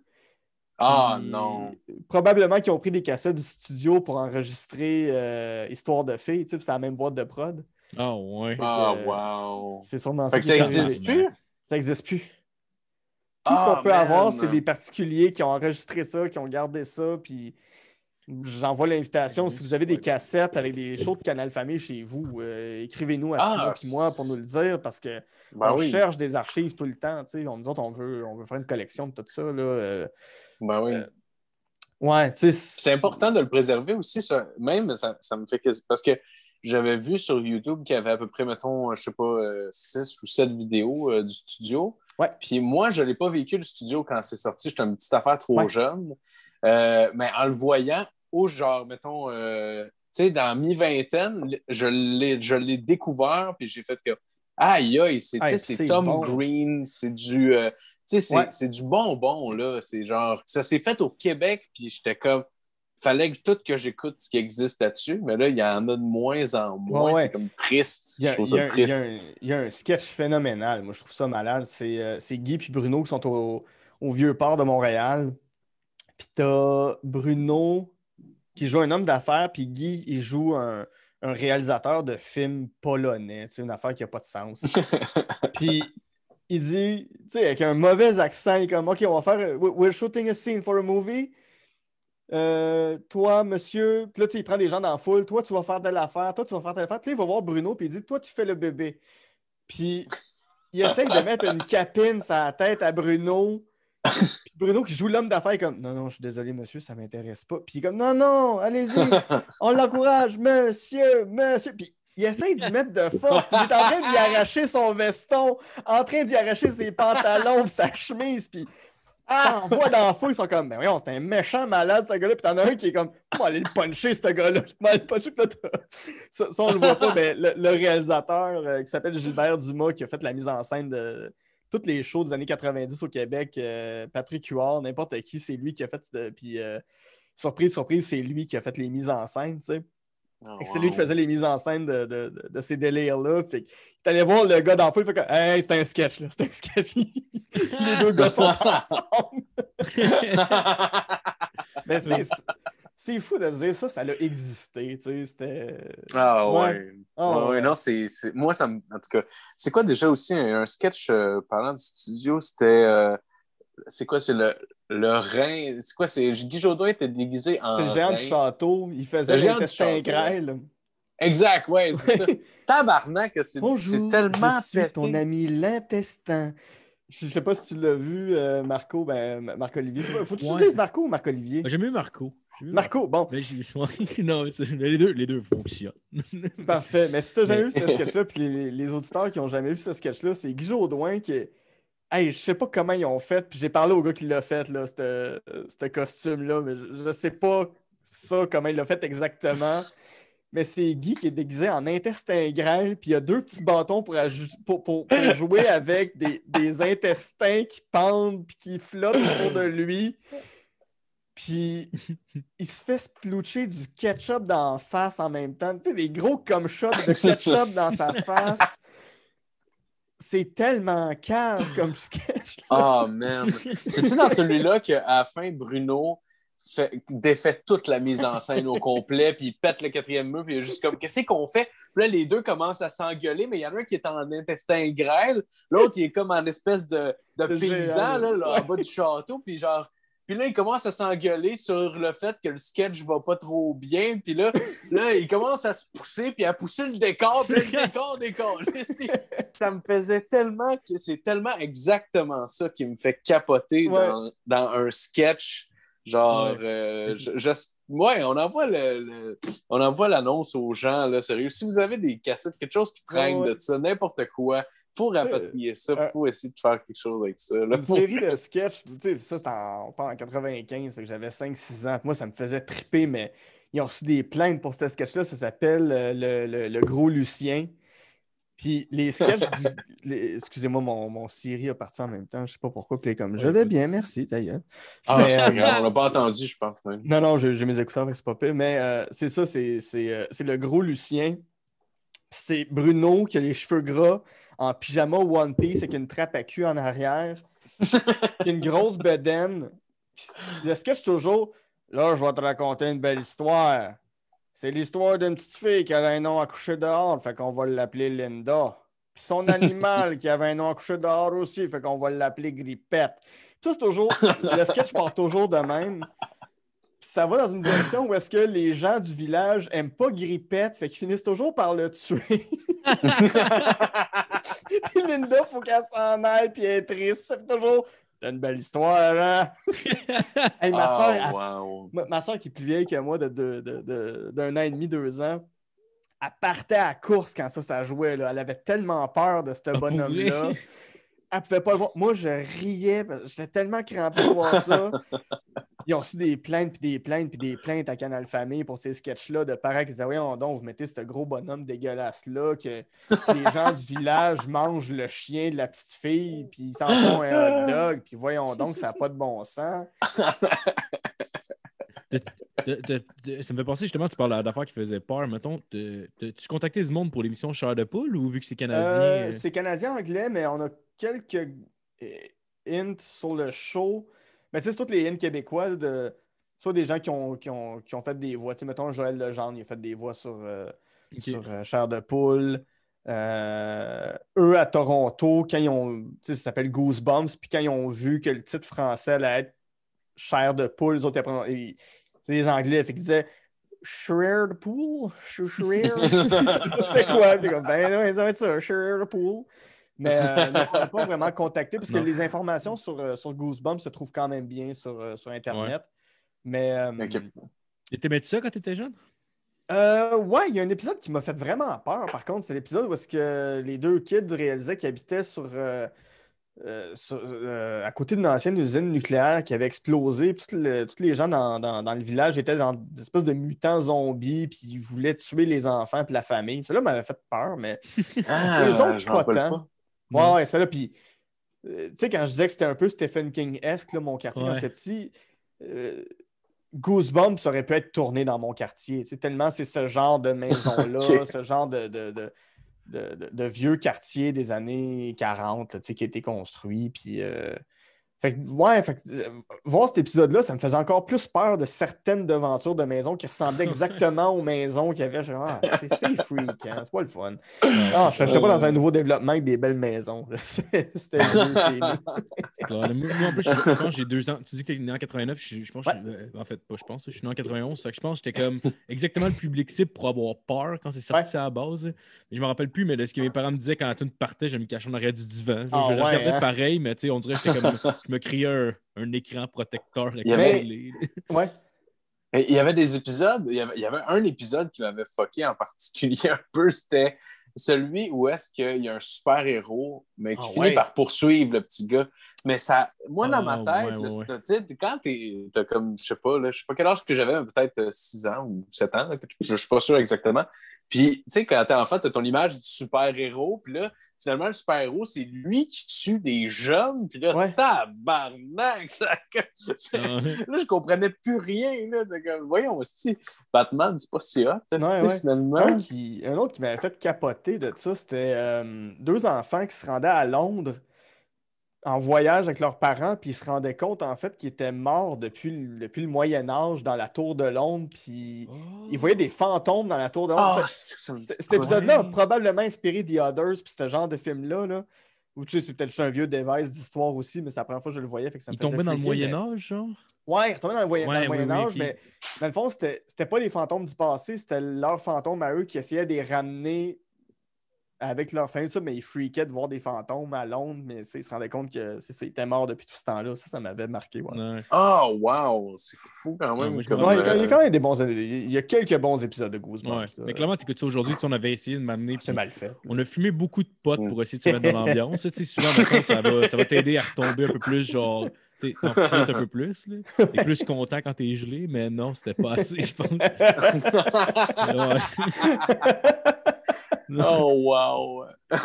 Ah non! Probablement qu'ils ont pris des cassettes du studio pour enregistrer euh, Histoire de filles, tu c'est la même boîte de prod. Ah ouais. Ah wow! C'est sûrement fait ça. n'existe plus? Ça n'existe plus. Tout ah, ce qu'on peut avoir, c'est des particuliers qui ont enregistré ça, qui ont gardé ça, puis J'envoie l'invitation. Si vous avez des cassettes avec des shows de Canal Famille chez vous, euh, écrivez-nous à ah, Simon et moi pour nous le dire parce que ben on cherche des archives tout le temps. On, nous autres, on veut, on veut faire une collection de tout ça. Euh, ben oui. Euh, ouais, c'est important de le préserver aussi. Même, ça, me fait Parce que j'avais vu sur YouTube qu'il y avait à peu près, mettons, je sais pas, 6 ou 7 vidéos du studio. Puis moi, je ne l'ai pas vécu le studio quand c'est sorti. J'étais une petite affaire trop jeune. mais en le voyant, au genre, mettons, euh, tu sais, dans mi-vingtaine, je l'ai, je l'ai découvert, puis j'ai fait que, aïe, aïe, c'est, c'est, Tom Green, c'est du, euh, c'est, c'est du bonbon, là. C'est genre, ça s'est fait au Québec, puis j'étais comme, fallait que tout que j'écoute ce qui existe là-dessus, mais là, il y en a de moins en moins. C'est comme triste. Il y, a, un, sketch phénoménal. Moi, je trouve ça malade. C'est, euh, Guy et Bruno qui sont au, vieux port de Montréal. Puis t'as Bruno qui joue un homme d'affaires, puis Guy, il joue un, réalisateur de films polonais, C'est une affaire qui n'a pas de sens. puis il dit, tu sais, avec un mauvais accent, comme, OK, on va faire, we're shooting a scene for a movie. Euh, toi, monsieur, là, tu sais, il prend des gens dans la foule. Toi, tu vas faire de l'affaire. Toi, tu vas faire de l'affaire. Puis il va voir Bruno, puis il dit, toi, tu fais le bébé. Puis il essaye de mettre une capine sur tête à Bruno. Bruno qui joue l'homme d'affaires comme Non, non, je suis désolé, monsieur, ça ne m'intéresse pas. Puis il est comme Non, non, allez-y, on l'encourage, monsieur, monsieur. Puis il essaie d'y mettre de force, puis il est en train d'y arracher son veston, en train d'y arracher ses pantalons, sa chemise, puis voit dans le fou, ils sont comme, Ben voyons, c'est un méchant malade, ce gars-là, puis t'en as un qui est comme, on aller le puncher, ce gars-là, je le puncher, puis ça, on le voit pas, mais le, réalisateur euh, qui s'appelle Gilbert Dumas, qui a fait la mise en scène de, toutes les shows des années 90 au Québec, euh, Patrick Huard, n'importe qui, c'est lui qui a fait. Euh, puis, euh, surprise, surprise, c'est lui qui a fait les mises en scène, tu sais. Ah, c'est lui qui faisait les mises en scène de, de, de, ces délires-là. tu allais voir le gars d'en il fait que Hey, c'est un sketch, là, c'était un sketch. les deux gars sont ensemble. Mais c'est c'est fou de se dire ça, ça l'a existé, tu sais, c'était... Euh, ah, ah, ah ouais. ouais. non, c'est... Moi, ça me... En tout cas, c'est quoi déjà aussi un, sketch euh, parlant du studio? C'était... Euh, c'est quoi, c'est le, le rein... C'est quoi, c'est... Guy Jodoin était déguisé en C'est le géant du château, il faisait l'intestin grêle. Exact, ouais, c'est ça. Tabarnak, c'est tellement... je suis ton ami l'intestin. Je sais pas si tu l'as vu, Marco, ben, Marc-Olivier. Faut-tu ouais. Marco ou Marc-Olivier? J'ai mieux Marco. Marco, bon. les, deux, les deux fonctionnent. Hein. Parfait. Mais si tu n'as jamais vu ce sketch-là, puis les, auditeurs qui n'ont jamais vu ce sketch-là, c'est Guy Jodoin qui est. je sais pas comment ils ont fait, puis j'ai parlé au gars qui l'a fait, ce costume-là, mais je, ne sais pas ça, comment il l'a fait exactement. mais c'est Guy qui est déguisé en intestin grêle, puis il y a deux petits bâtons pour, jouer avec des, intestins qui pendent, puis qui flottent autour de lui. Puis il se fait sploucher du ketchup dans la face en même temps. Tu sais, des gros comme shots de ketchup dans sa face. C'est tellement cave comme sketch. Oh man. C'est-tu dans celui-là qu'à la fin, Bruno défait toute la mise en scène au complet, puis il pète le quatrième mur, puis il est juste comme Qu'est-ce qu'on fait? Puis là, les deux commencent à s'engueuler, mais il y en a un qui est en intestin grêle, l'autre, il est comme en espèce de, de paysan, là, en bas du château, puis genre puis là, il commence à s'engueuler sur le fait que le sketch va pas trop bien. Puis là, là il à se pousser, puis à pousser le décor, puis le décor ça me faisait tellement que c'est tellement exactement ça qui me fait capoter dans, un sketch. Genre, euh, on envoie on envoie l'annonce aux gens, là, sérieux. Si vous avez des cassettes, quelque chose qui traîne de ça, n'importe quoi, faut rapatrier ça, il euh, faut essayer de faire quelque chose avec ça. une série de sketchs, ça, c'était en, on en 95, j'avais 5-6 ans. Moi, ça me faisait triper, mais ils ont reçu des plaintes pour ce sketch-là. Ça s'appelle euh, le, Gros Lucien. Puis les sketchs excusez-moi, mon, mon Siri a parti en même temps. Je ne sais pas pourquoi. Puis comme, je vais bien, merci, d'ailleurs. Ah, euh, on l'a pas entendu, je pense. Non, non, j'ai, mes écouteurs, avec ce pire. Mais c'est ça, c'est, c'est le Gros Lucien. C'est Bruno qui a les cheveux gras en pyjama One Piece avec une trappe à cul en arrière, une grosse bedaine. Le sketch toujours, là, je vais te raconter une belle histoire. C'est l'histoire d'une petite fille qui avait un nom à dehors, fait qu'on va l'appeler Linda. Puis son animal qui avait un nom accouché dehors aussi, fait qu'on va l'appeler Grippette. toujours. Le sketch part toujours de même ça va dans une direction où est-ce que les gens du village aiment pas Grippette, fait qu'ils finissent toujours par le tuer. puis Linda, faut qu'elle s'en aille, puis elle est triste. Puis ça fait toujours T'as une belle histoire, hein? ma, ah, soeur, ma, soeur, qui est plus vieille que moi d'un de, an et demi, deux ans, elle partait à course quand ça, ça jouait. Là. Elle avait tellement peur de ce ah, bonhomme-là. Elle pouvait pas le voir. Moi, je riais. J'étais tellement crampé de voir ça. Ils ont reçu des plaintes, puis des plaintes, puis des plaintes à Canal Famille pour ces sketchs-là de parents qui disaient Voyons donc, vous mettez ce gros bonhomme dégueulasse-là, que, les gens du village mangent le chien de la petite fille, puis ils s'en font un hot dog, puis voyons donc, ça n'a pas de bon sens. ça me fait penser justement, tu parles d'affaires qui faisaient peur. Mettons, tu contactais ce monde pour l'émission Char de Poule ou vu que c'est canadien euh, euh? C'est canadien anglais, mais on a quelques eh, hints sur le show. Mais c'est toutes les hymnes québécois, de, soit des gens qui ont, qui ont, qui ont fait des voix. Tu sais, mettons Joël Legendre, il a fait des voix sur, Cher euh, sur euh, Chair de Poule. Euh, eux à Toronto, quand ils ont. Tu sais, Ça s'appelle Goosebumps, puis quand ils ont vu que le titre français allait être Chair de Poule, les autres, ils, c'est des Anglais, fait disaient Shreer de Poule c'était quoi? Puis ben, ils ça, de Poule. Mais je euh, ne pas vraiment contacté parce que les informations sur, euh, sur Goosebumps se trouvent quand même bien sur, euh, Internet. Mais. tu t'es ça quand tu étais jeune? Euh, ouais, il y a un épisode qui m'a fait vraiment peur, par contre. C'est l'épisode où est-ce que les deux kids réalisaient qu'ils habitaient sur, à côté d'une ancienne usine nucléaire qui avait explosé. Tous les gens dans, le village étaient dans des espèces de mutants zombies, puis ils voulaient tuer les enfants et la famille. Cela m'avait fait peur, mais les ah, autres, pas tant. Mm. Ouais, ça là. Puis, euh, tu sais, quand je disais que c'était un peu Stephen King-esque, mon quartier, quand j'étais petit, euh, Goosebumps aurait pu être tourné dans mon quartier. C'est tellement c'est ce genre de maison-là, ce genre de, de, vieux quartier des années 40 sais qui a été construit. Puis. Euh, fait que, ouais, fait que, euh, voir cet épisode-là, ça me faisait encore plus peur de certaines devantures de maisons qui ressemblaient exactement aux maisons qu'il y avait. Ah, c'est freak, hein? c'est pas le fun. Ah, je suis pas dans un nouveau développement avec des belles maisons. C'était Moi, en plus, j'ai deux ans. Tu dis que tu es né en 89, je, je pense je, euh, En fait, pas je pense, je suis né en 91. Fait que je pense que j'étais comme exactement le public cible pour avoir peur quand c'est sorti à la base. Je me rappelle plus, mais là, ce que mes parents me disaient quand la tune partait, je me cachais en arrière du divan. Je, oh, regardais hein? pareil, mais on dirait que j'étais comme je me criais un, écran protecteur il y avait... Il y avait des épisodes, il y avait, un épisode qui m'avait foqué en particulier un peu, c'était celui où est-ce qu'il y a un super-héros, mais qui ah finit par poursuivre le petit gars. Mais ça, moi, dans ma ah, tête, quand t'es as comme, je sais pas, là, je sais pas quel âge que j'avais, peut-être 6 euh, ans ou 7 ans, je, suis pas sûr exactement. Puis, tu sais, quand t'es enfant, t'as ton image du super-héros, puis là, finalement, le super-héros, c'est lui qui tue des jeunes, puis là, tabarnak! Ah, là, je comprenais plus rien, là, de, comme, voyons, aussi, Batman, c'est pas si hot, finalement. Un, un, autre qui m'avait fait capoter de ça, c'était euh, deux enfants qui se rendaient à Londres, en voyage avec leurs parents, puis ils se rendaient compte en fait qu'ils étaient morts depuis, le, depuis le Moyen Âge dans la Tour de Londres, puis ils voyaient des oh. fantômes dans la Tour de Londres. Ah, cet épisode-là a probablement inspiré The Others, puis ce genre de film-là. Là, ou tu sais, c'est peut-être juste un vieux device d'histoire aussi, mais c'est la première fois que je le voyais. que ça me il tombait dans le Moyen-Âge, genre? Ouais, il dans le, Moyen-Âge, mais dans le fond, c'était pas les fantômes du passé, c'était leurs fantômes à eux qui essayaient de les ramener avec leur fin ça, mais ils freakaient de voir des fantômes à Londres, mais ils se rendaient compte que étaient morts depuis tout ce temps-là. Ça, ça m'avait marqué. Ah, ouais. oh, wow! C'est fou quand ah, même. Il y a euh, quand même des bons... Il y a quelques bons épisodes de Goosebumps. Mais clairement, tu ça aujourd'hui, on avait essayé de m'amener... Ah, c'est mal fait. On a fumé beaucoup de potes pour essayer de se mettre dans l'ambiance. tu sais, souvent, ça va, ça va t'aider à retomber un peu plus, genre... T'en un peu plus. T'es plus content quand t'es gelé, mais non, c'était pas assez, je pense. Oh, wow! Ah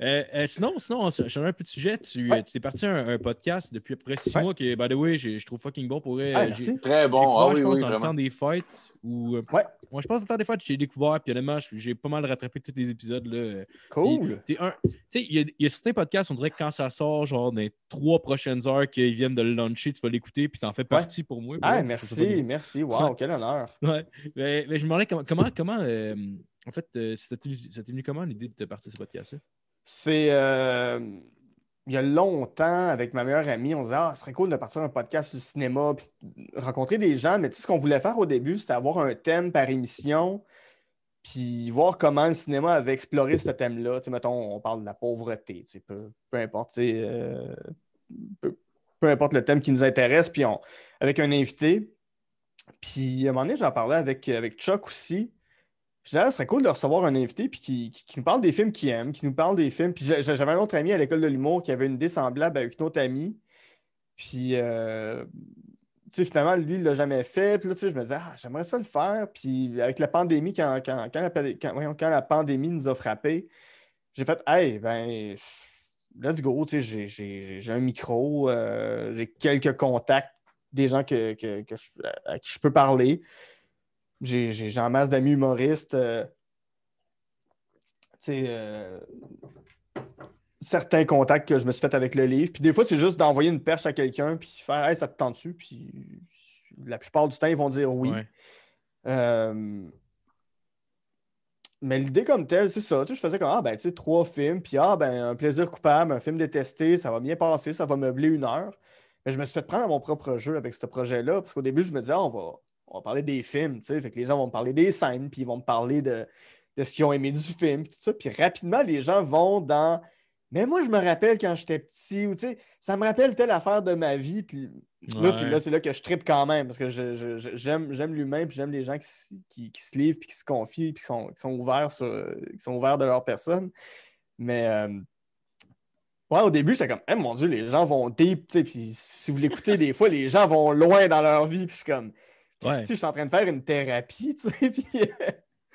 euh, euh, sinon, sinon, ai un peu de sujet, tu es t'es parti à un, podcast depuis à peu près six mois que, by the way, je trouve fucking bon pour. être ah, Très bon. Ah je pense, oui, temps des fights euh, ouais. Moi, je pense, que le temps des fights, j'ai découvert, puis honnêtement, j'ai pas mal rattrapé tous les épisodes. Là. Cool. Tu sais, il y, a certains podcasts, on dirait que quand ça sort, genre, dans les trois prochaines heures qu'ils viennent de le launcher, tu vas l'écouter, puis t'en fais partie pour moi. Ah, merci, merci. Wow, quel honneur. Ouais. Mais, mais je me demandais comment. comment, comment euh, en fait, euh, ça t'est venu comment l'idée de te partir ce podcast-là? C'est euh, il y a longtemps, avec ma meilleure amie, on disait Ah, ce serait cool de partir un podcast sur le cinéma, puis rencontrer des gens. Mais tu sais, ce qu'on voulait faire au début, c'était avoir un thème par émission, puis voir comment le cinéma avait exploré ce thème-là. Tu sais, mettons, on parle de la pauvreté, tu sais, peu, importe, tu sais, euh, peu, importe le thème qui nous intéresse, puis on, avec un invité. Puis à un moment donné, j'en parlais avec, avec Chuck aussi ce serait cool de recevoir un invité qui, nous parle des films qu'il aime, qui nous parle des films. Puis j'avais un autre ami à l'école de l'humour qui avait une idée semblable avec une autre amie. Puis, euh, finalement, lui, il l'a jamais fait. Puis là, je me disais, ah, j'aimerais ça le faire. Puis avec la pandémie, quand, la, pandémie nous a frappés, j'ai fait, hey, ben, let's go. J'ai un micro, euh, j'ai quelques contacts des gens que, à qui je peux parler. J'ai en masse d'amis humoristes. Euh, tu euh, certains contacts que je me suis fait avec le livre. Puis des fois, c'est juste d'envoyer une perche à quelqu'un, puis faire Hey, ça te tente dessus. Puis la plupart du temps, ils vont dire oui. Euh, mais l'idée comme telle, c'est ça. je faisais comme Ah, ben, tu sais, trois films, puis Ah, ben, un plaisir coupable, un film détesté, ça va bien passer, ça va meubler une heure. Mais je me suis fait prendre à mon propre jeu avec ce projet-là, parce qu'au début, je me disais ah, on va on va parler des films, tu sais. Fait que les gens vont me parler des scènes, puis ils vont me parler de, de ce qu'ils ont aimé du film, puis tout ça. Puis rapidement, les gens vont dans. Mais moi, je me rappelle quand j'étais petit, ou tu sais, ça me rappelle telle affaire de ma vie. Puis là, c'est là, là, que je tripe quand même, parce que j'aime l'humain, puis j'aime les gens qui, se livrent, puis qui se confient, puis qui sont, ouverts, sur, qui sont ouverts de leur personne. Mais. Euh, ouais, au début, c'est comme, eh mon Dieu, les gens vont deep, puis si vous l'écoutez des fois, les gens vont loin dans leur vie, puis je comme, je suis en train de faire une thérapie, tu sais,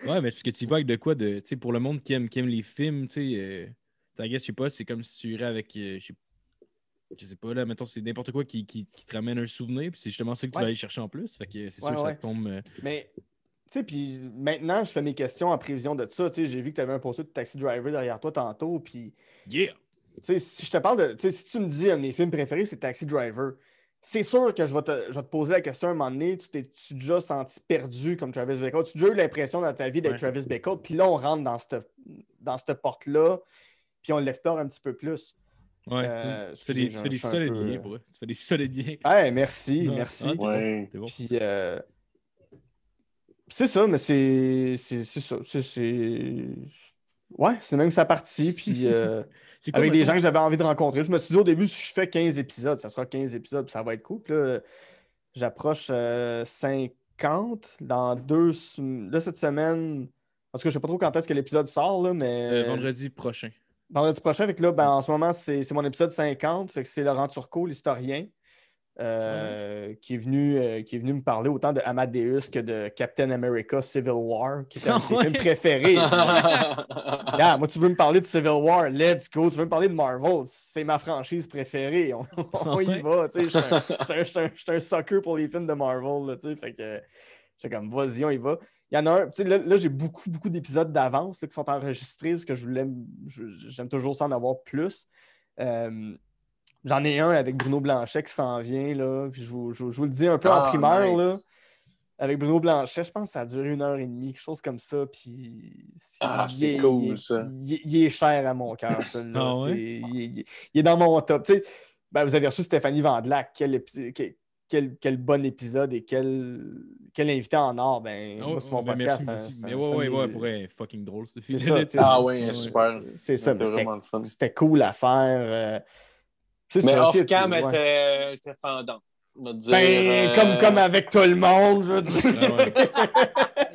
euh, ouais, mais que tu vas avec de quoi de. pour le monde qui aime, qui les films, tu sais, euh, je sais pas, c'est comme si tu irais avec. Euh, je, sais, pas, là, mettons, c'est n'importe quoi qui, te ramène un souvenir, puis c'est justement ça que tu vas aller chercher en plus. Fait que c'est sûr que ça tombe. Mais tu sais, puis maintenant, je fais mes questions en prévision de ça. j'ai vu que tu avais un poster de taxi driver derrière toi tantôt. Puis. Yeah! si je te parle de. Tu sais, si tu me dis un de mes films préférés, c'est Taxi Driver c'est sûr que je vais, te, poser la question à un moment donné, tu t'es déjà senti perdu comme Travis Bickle? Tu as déjà eu l'impression dans ta vie d'être Travis Bickle, puis là, on rentre dans cette, porte-là, puis on l'explore un petit peu plus. Ouais, euh, tu, fais des, tu, fais euh, Tu fais des solides liens. merci, merci. Ah, ouais. Puis, euh, c'est ça, mais c'est, c'est, ça. C'est, ouais, c'est même sa partie, puis... avec des gens que j'avais envie de rencontrer. Je me suis dit au début, si je fais 15 épisodes, ça sera 15 épisodes, puis ça va être cool. j'approche 50 euh, dans deux. Là, cette semaine, en tout cas, je sais pas trop quand est-ce que l'épisode sort, mais. Euh, vendredi prochain. Vendredi prochain, avec là, ben, en ce moment, c'est mon épisode 50. c'est Laurent Turcot, l'historien. Euh, qui, est venu, euh, qui est venu me parler autant de Amadeus que de Captain America Civil War, qui est un de ses films préférés. moi, tu veux me parler de Civil War, let's go. Tu veux me parler de Marvel, c'est ma franchise préférée. On, y va. Je suis un, sucker pour les films de Marvel. fait que j'étais comme, vas-y, on y va. Il y en a un. Là, j'ai beaucoup, beaucoup d'épisodes d'avance qui sont enregistrés parce que je voulais, j'aime toujours ça en avoir plus. Euh, J'en ai un avec Bruno Blanchet qui s'en vient, là. Puis je vous, je, vous, le dis un peu en ah, primaire, là. Avec Bruno Blanchet, je pense que ça a duré une heure et demie, quelque chose comme ça. Puis. Ah, c'est cool, ça. Il, est cher à mon cœur, celui-là. Ah il, est dans mon top. Tu sais, ben, vous avez reçu Stéphanie Vandelac. Quel, quel, quel, bon épisode et quel, quel invité en or. Ben, oh, c'est mon ben, podcast. Merci, hein, mais ouais, ouais, ouais, pour fucking drôle, ce ah, ouais, super. C'est ça, c'était cool à faire. Euh, mais off-cam euh, était, fendant. Dire, ben, euh, comme, comme avec tout le monde, je veux dire. Ah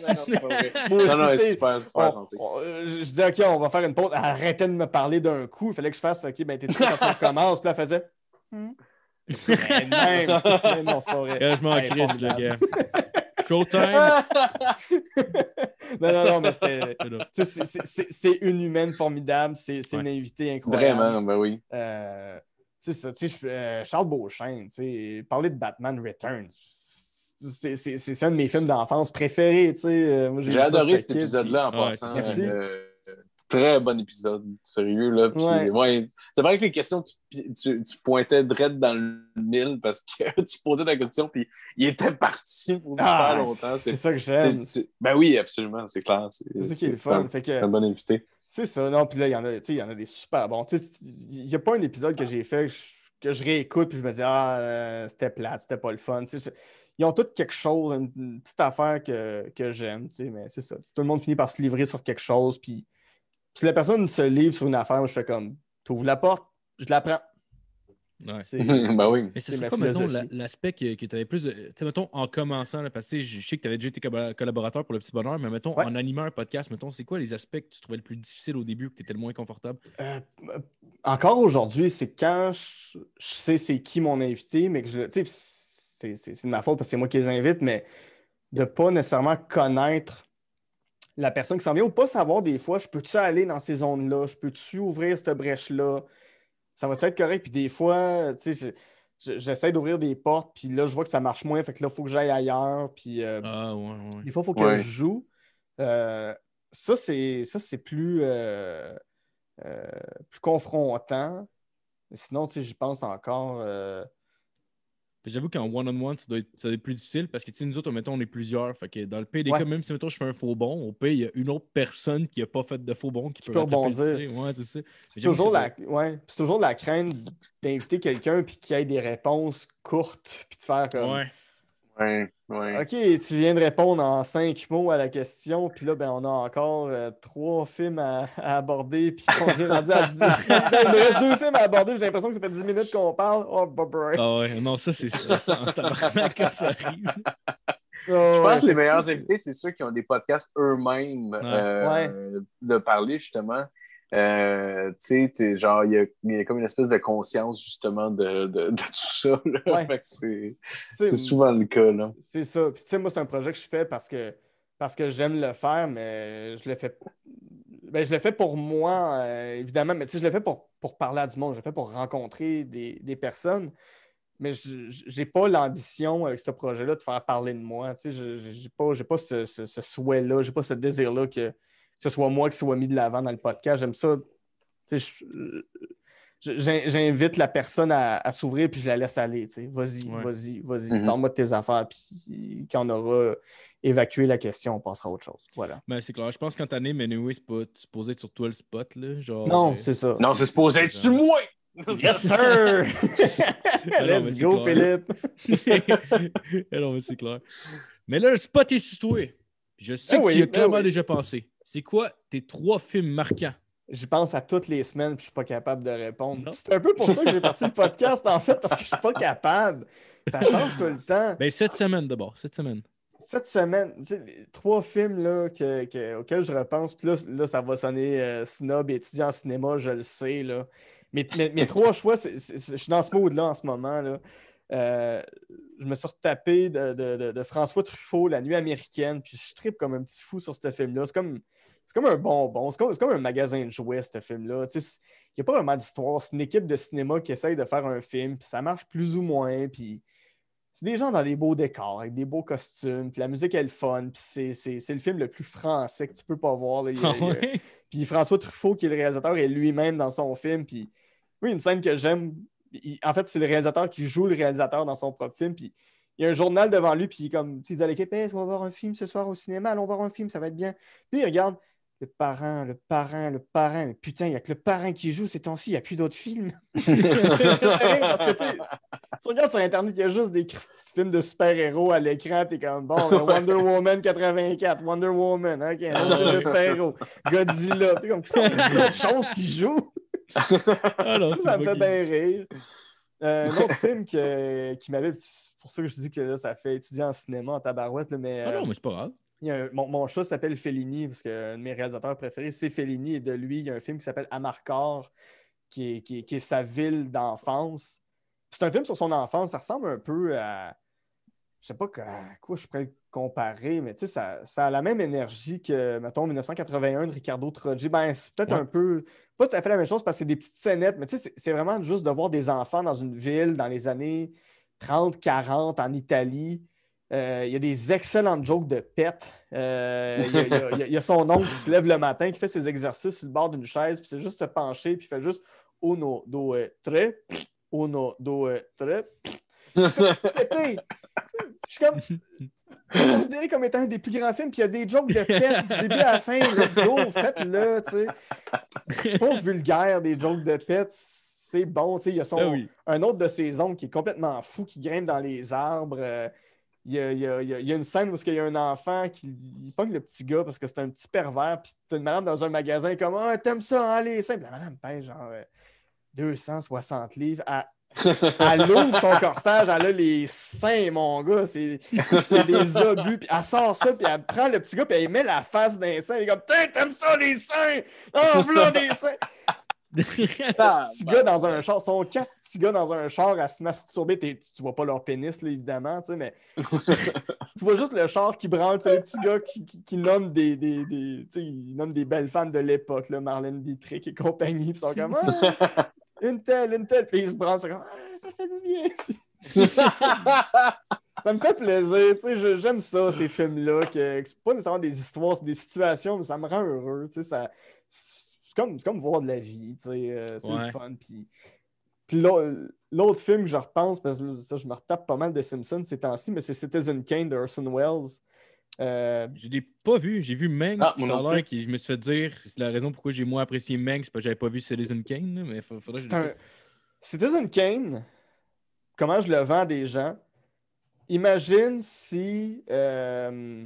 non, non, c'est pas vrai. non, non, c'est super, super euh, je dis, OK, on va faire une pause. Arrêtez de me parler d'un coup. Il fallait que je fasse, OK, ben, t'es très quand on recommence. Puis là, faisait. Hmm. Ben, même, ben, non, c'est pas vrai. je m'en crise, le gars. Showtime! non, non, non, mais c'était. C'est, c'est, c'est une humaine formidable. C'est, c'est une invitée incroyable. Vraiment, ben oui. Euh, euh, Charles Beauchamp, tu parler de Batman Returns, c'est un de mes films d'enfance préférés, tu sais. Euh, j'ai adoré cet épisode-là en passant. Euh, très bon épisode, sérieux, là. ouais. c'est vrai que les questions, tu, tu, pointais direct dans le mille parce que tu posais la question, puis il était parti pour super ah, longtemps. C'est ça que j'aime. Ben oui, absolument, c'est clair. C'est ça qui est fun. C'est un bon invité. C'est ça, non, puis là, il y en a, y en a des super bons. Il n'y a pas un épisode que j'ai fait que je réécoute puis je me dis Ah, euh, c'était plate, c'était pas le fun. Ils ont tous quelque chose, une, petite affaire que, que j'aime, mais c'est ça. Tout le monde finit par se livrer sur quelque chose, puis si la personne se livre sur une affaire, je fais comme ouvres la porte, je la prends. ben oui. Mais c'est quoi, mettons, l'aspect que, tu avais plus. Tu sais, mettons, en commençant, parce que je sais que tu avais déjà été collaborateur pour le petit bonheur, mais mettons, en animant un podcast, mettons, c'est quoi les aspects que tu trouvais le plus difficile au début, que tu étais le moins confortable? Euh, euh, encore aujourd'hui, c'est quand je, sais c'est qui mon invité, mais que je. Tu sais, c'est de ma faute parce que c'est moi qui les invite, mais de pas nécessairement connaître la personne qui s'en vient ou pas savoir des fois, je peux-tu aller dans ces zones-là, je peux-tu ouvrir cette brèche-là? ça va être correct? Puis des fois, tu sais, j'essaie d'ouvrir des portes, puis là, je vois que ça marche moins, fait que là, il faut que j'aille ailleurs. Puis euh, ah, des fois, il faut que je joue. Euh, ça, c'est plus, euh, plus confrontant. Sinon, tu sais, j'y pense encore. J'avoue qu'en one-on-one, ça, doit être plus difficile parce que nous autres, mettons, on est plusieurs. Fait que dans le pays des même si mettons, je fais un faux bon, au pays, il y a une autre personne qui n'a pas fait de faux bon qui, fait peut, rebondir. Ouais, c'est toujours, de la crainte d'inviter quelqu'un et qu'il ait des réponses courtes puis de faire comme. OK, tu viens de répondre en cinq mots à la question, puis là, ben, on a encore euh, trois films à, aborder, puis on est rendu à dix. Ben, il me reste deux films à aborder, j'ai l'impression que ça fait dix minutes qu'on parle. Oh, bah, bah. Ah ouais, non, ça, c'est stressant quand ça arrive. Oh, je pense que les meilleurs invités, c'est ceux qui ont des podcasts eux-mêmes euh, de parler, justement. Euh, tu sais, il y a, comme une espèce de conscience, justement, de, tout ça. c'est souvent le cas. C'est ça. moi, c'est un projet que je fais parce que, parce que j'aime le faire, mais je le fais. Ben, je le fais pour moi, euh, évidemment, mais je le fais pour, pour parler à du monde, je le fais pour rencontrer des, personnes. Mais je n'ai pas l'ambition avec ce projet-là de faire parler de moi. Je n'ai pas, pas ce, souhait-là, je n'ai pas ce désir-là que, ce soit moi qui soit mis de l'avant dans le podcast. J'aime ça. J'invite la personne à, s'ouvrir puis je la laisse aller. Vas-y, vas-y, vas-y. Mm-hmm. Parle-moi de tes affaires. Puis quand on aura évacué la question, on passera à autre chose. Voilà. Ben, c'est clair. Je pense qu'en tant mais anyway, c'est pas supposé être sur toi le spot. Là, genre, non, euh, c'est ça. Non, c'est supposé être sur moi. Yes, sir! Let's go, Philippe! c'est clair. Mais là, le spot est situé. Je sais ben que tu y as clairement déjà pensé c'est quoi tes trois films marquants? J'y pense à toutes les semaines, puis je suis pas capable de répondre. C'est un peu pour ça que j'ai parti le podcast, en fait, parce que je suis pas capable. Ça change tout le temps. Ben, cette semaine d'abord, cette semaine. Cette semaine, trois films là, que, auxquels je repense, puis là, ça va sonner snob euh, snob, étudiant en cinéma, je le sais. Là. Mais, mes, trois choix, je suis dans ce mode-là en ce moment. Là. Euh, je me suis retapé de, François Truffaut, La Nuit américaine, puis je tripe comme un petit fou sur ce film-là. C'est comme, comme un bonbon, c'est comme, un magasin de jouets, ce film-là. Il n'y a pas vraiment d'histoire. C'est une équipe de cinéma qui essaye de faire un film, puis ça marche plus ou moins, puis c'est des gens dans des beaux décors, avec des beaux costumes, puis la musique elle est fun, puis c'est le film le plus français que tu peux pas voir. Ah puis François Truffaut, qui est le réalisateur, est lui-même dans son film, puis oui, une scène que j'aime en fait, c'est le réalisateur qui joue le réalisateur dans son propre film. Puis il y a un journal devant lui, puis il, comme, il dit à l'équipe eh, on va voir un film ce soir au cinéma, allons voir un film, ça va être bien. Puis il regarde le parrain, le parrain, le parrain. Mais putain, il n'y a que le parrain qui joue ces temps-ci, il n'y a plus d'autres films. Parce que tu regardes sur Internet, il y a juste des films de super-héros à l'écran, t'es comme bon, Wonder Woman 84, Wonder Woman, ok, un film de super-héros, Godzilla, t'es comme putain, il d'autres choses qui jouent. Ah ça, me fait bien rire. Euh, un autre film qui m'avait. pour ça que je dis que ça fait étudier en cinéma en tabarouette, mais. Ah non, euh, mais c'est pas grave. mon, mon, chat s'appelle Fellini, parce qu'un de mes réalisateurs préférés, c'est Fellini, et de lui, il y a un film qui s'appelle Amarcord, qui est, sa ville d'enfance. C'est un film sur son enfance, ça ressemble un peu à. Je sais pas à quoi je pourrais le comparer, mais tu sais, ça, a la même énergie que, mettons, 1981 de Ricardo Trogi. Ben, c'est peut-être un peu pas tout à fait la même chose parce que c'est des petites scénettes, mais tu sais, c'est vraiment juste de voir des enfants dans une ville dans les années 30, 40 en Italie. Euh, il y a des excellentes jokes de Pet. Il y, a son oncle qui se lève le matin, qui fait ses exercices sur le bord d'une chaise, puis c'est juste se pencher, puis fait juste uno, due, tre, uno, due, tre. Je suis comme. considéré comme étant un des plus grands films, puis il y a des jokes de tête du début à la fin. dis « go, faites-le, tu sais. C'est pas vulgaire, des jokes de pets. C'est bon, tu sais. Il y a son, ah un autre de ces ongles qui est complètement fou, qui grimpe dans les arbres. Euh, il y, a, y a, y, a, une scène où il y a un enfant qui Pas que le petit gars parce que c'est un petit pervers, puis t'as une madame dans un magasin comme Ah, t'aimes ça, allez! » simple la madame pèse genre 260 euh, livres. à... Elle ouvre son corsage, elle a les seins, mon gars. C'est des obus. Puis elle sort ça, puis elle prend le petit gars, puis elle met la face d'un sein. Elle est comme Putain, t'aimes ça, les seins Oh, voilà des seins petit gars dans un char, sont quatre petits gars dans un char à se masturber. Tu, ne vois pas leur pénis, évidemment, tu sais, mais tu vois juste le char qui branle, les petit gars qui, qui, nomme des, des, sais, nomme des belles femmes de l'époque, Marlène Dietrich et compagnie. Ils sont comme ah, une telle, une telle. Puis ils se branle. comme, ah, ça fait du bien. ça me fait plaisir, tu sais, j'aime ça, ces films-là, que, c'est pas nécessairement des histoires, c'est des situations, mais ça me rend heureux, tu sais, C'est comme, voir de la vie, tu sais, euh, c'est fun, puis... l'autre film que je repense, parce que ça, je me retape pas mal de Simpsons ces temps-ci, mais c'est Citizen Kane de Orson Welles. Euh, je ne l'ai pas vu. J'ai vu Meng. Ah, je me suis fait dire. C'est la raison pourquoi j'ai moins apprécié Meng, c'est parce que j'avais pas vu Citizen Kane. Mais faudrait Citizen Kane, comment je le vends des gens? Imagine si. Euh...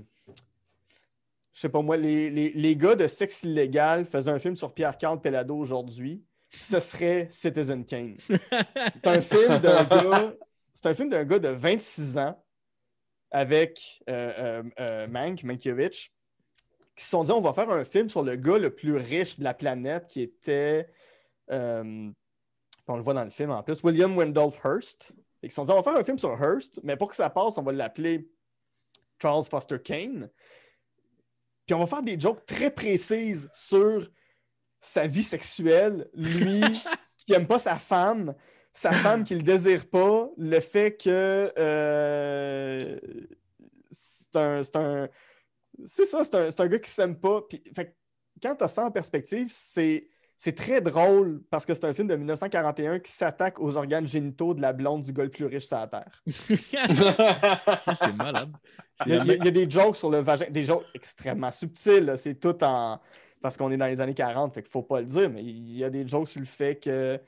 Je sais pas moi, les, les, les, gars de sexe illégal faisaient un film sur Pierre-Carl Pelado aujourd'hui, ce serait Citizen Kane. C'est un film d'un gars. C'est un film d'un gars de 26 ans avec euh, euh, euh, Mank, Mankiewicz, qui se sont dit on va faire un film sur le gars le plus riche de la planète qui était. on le voit dans le film en plus, William Wendolph Hearst. Et qui se sont dit on va faire un film sur Hearst, mais pour que ça passe, on va l'appeler Charles Foster Kane. Puis on va faire des jokes très précises sur sa vie sexuelle, lui qui n'aime pas sa femme sa femme qui le désire pas, le fait que euh, c'est un. C'est un. ça, c'est un, gars qui s'aime pas. quand tu as ça en perspective, c'est. très drôle parce que c'est un film de 1941 qui s'attaque aux organes génitaux de la blonde du gars plus riche sur la Terre. c'est malade. Il y, a, des jokes sur le vagin, des jokes extrêmement subtils. C'est tout en. Parce qu'on est dans les années 40, fait qu'il faut pas le dire, mais il y a des jokes sur le fait que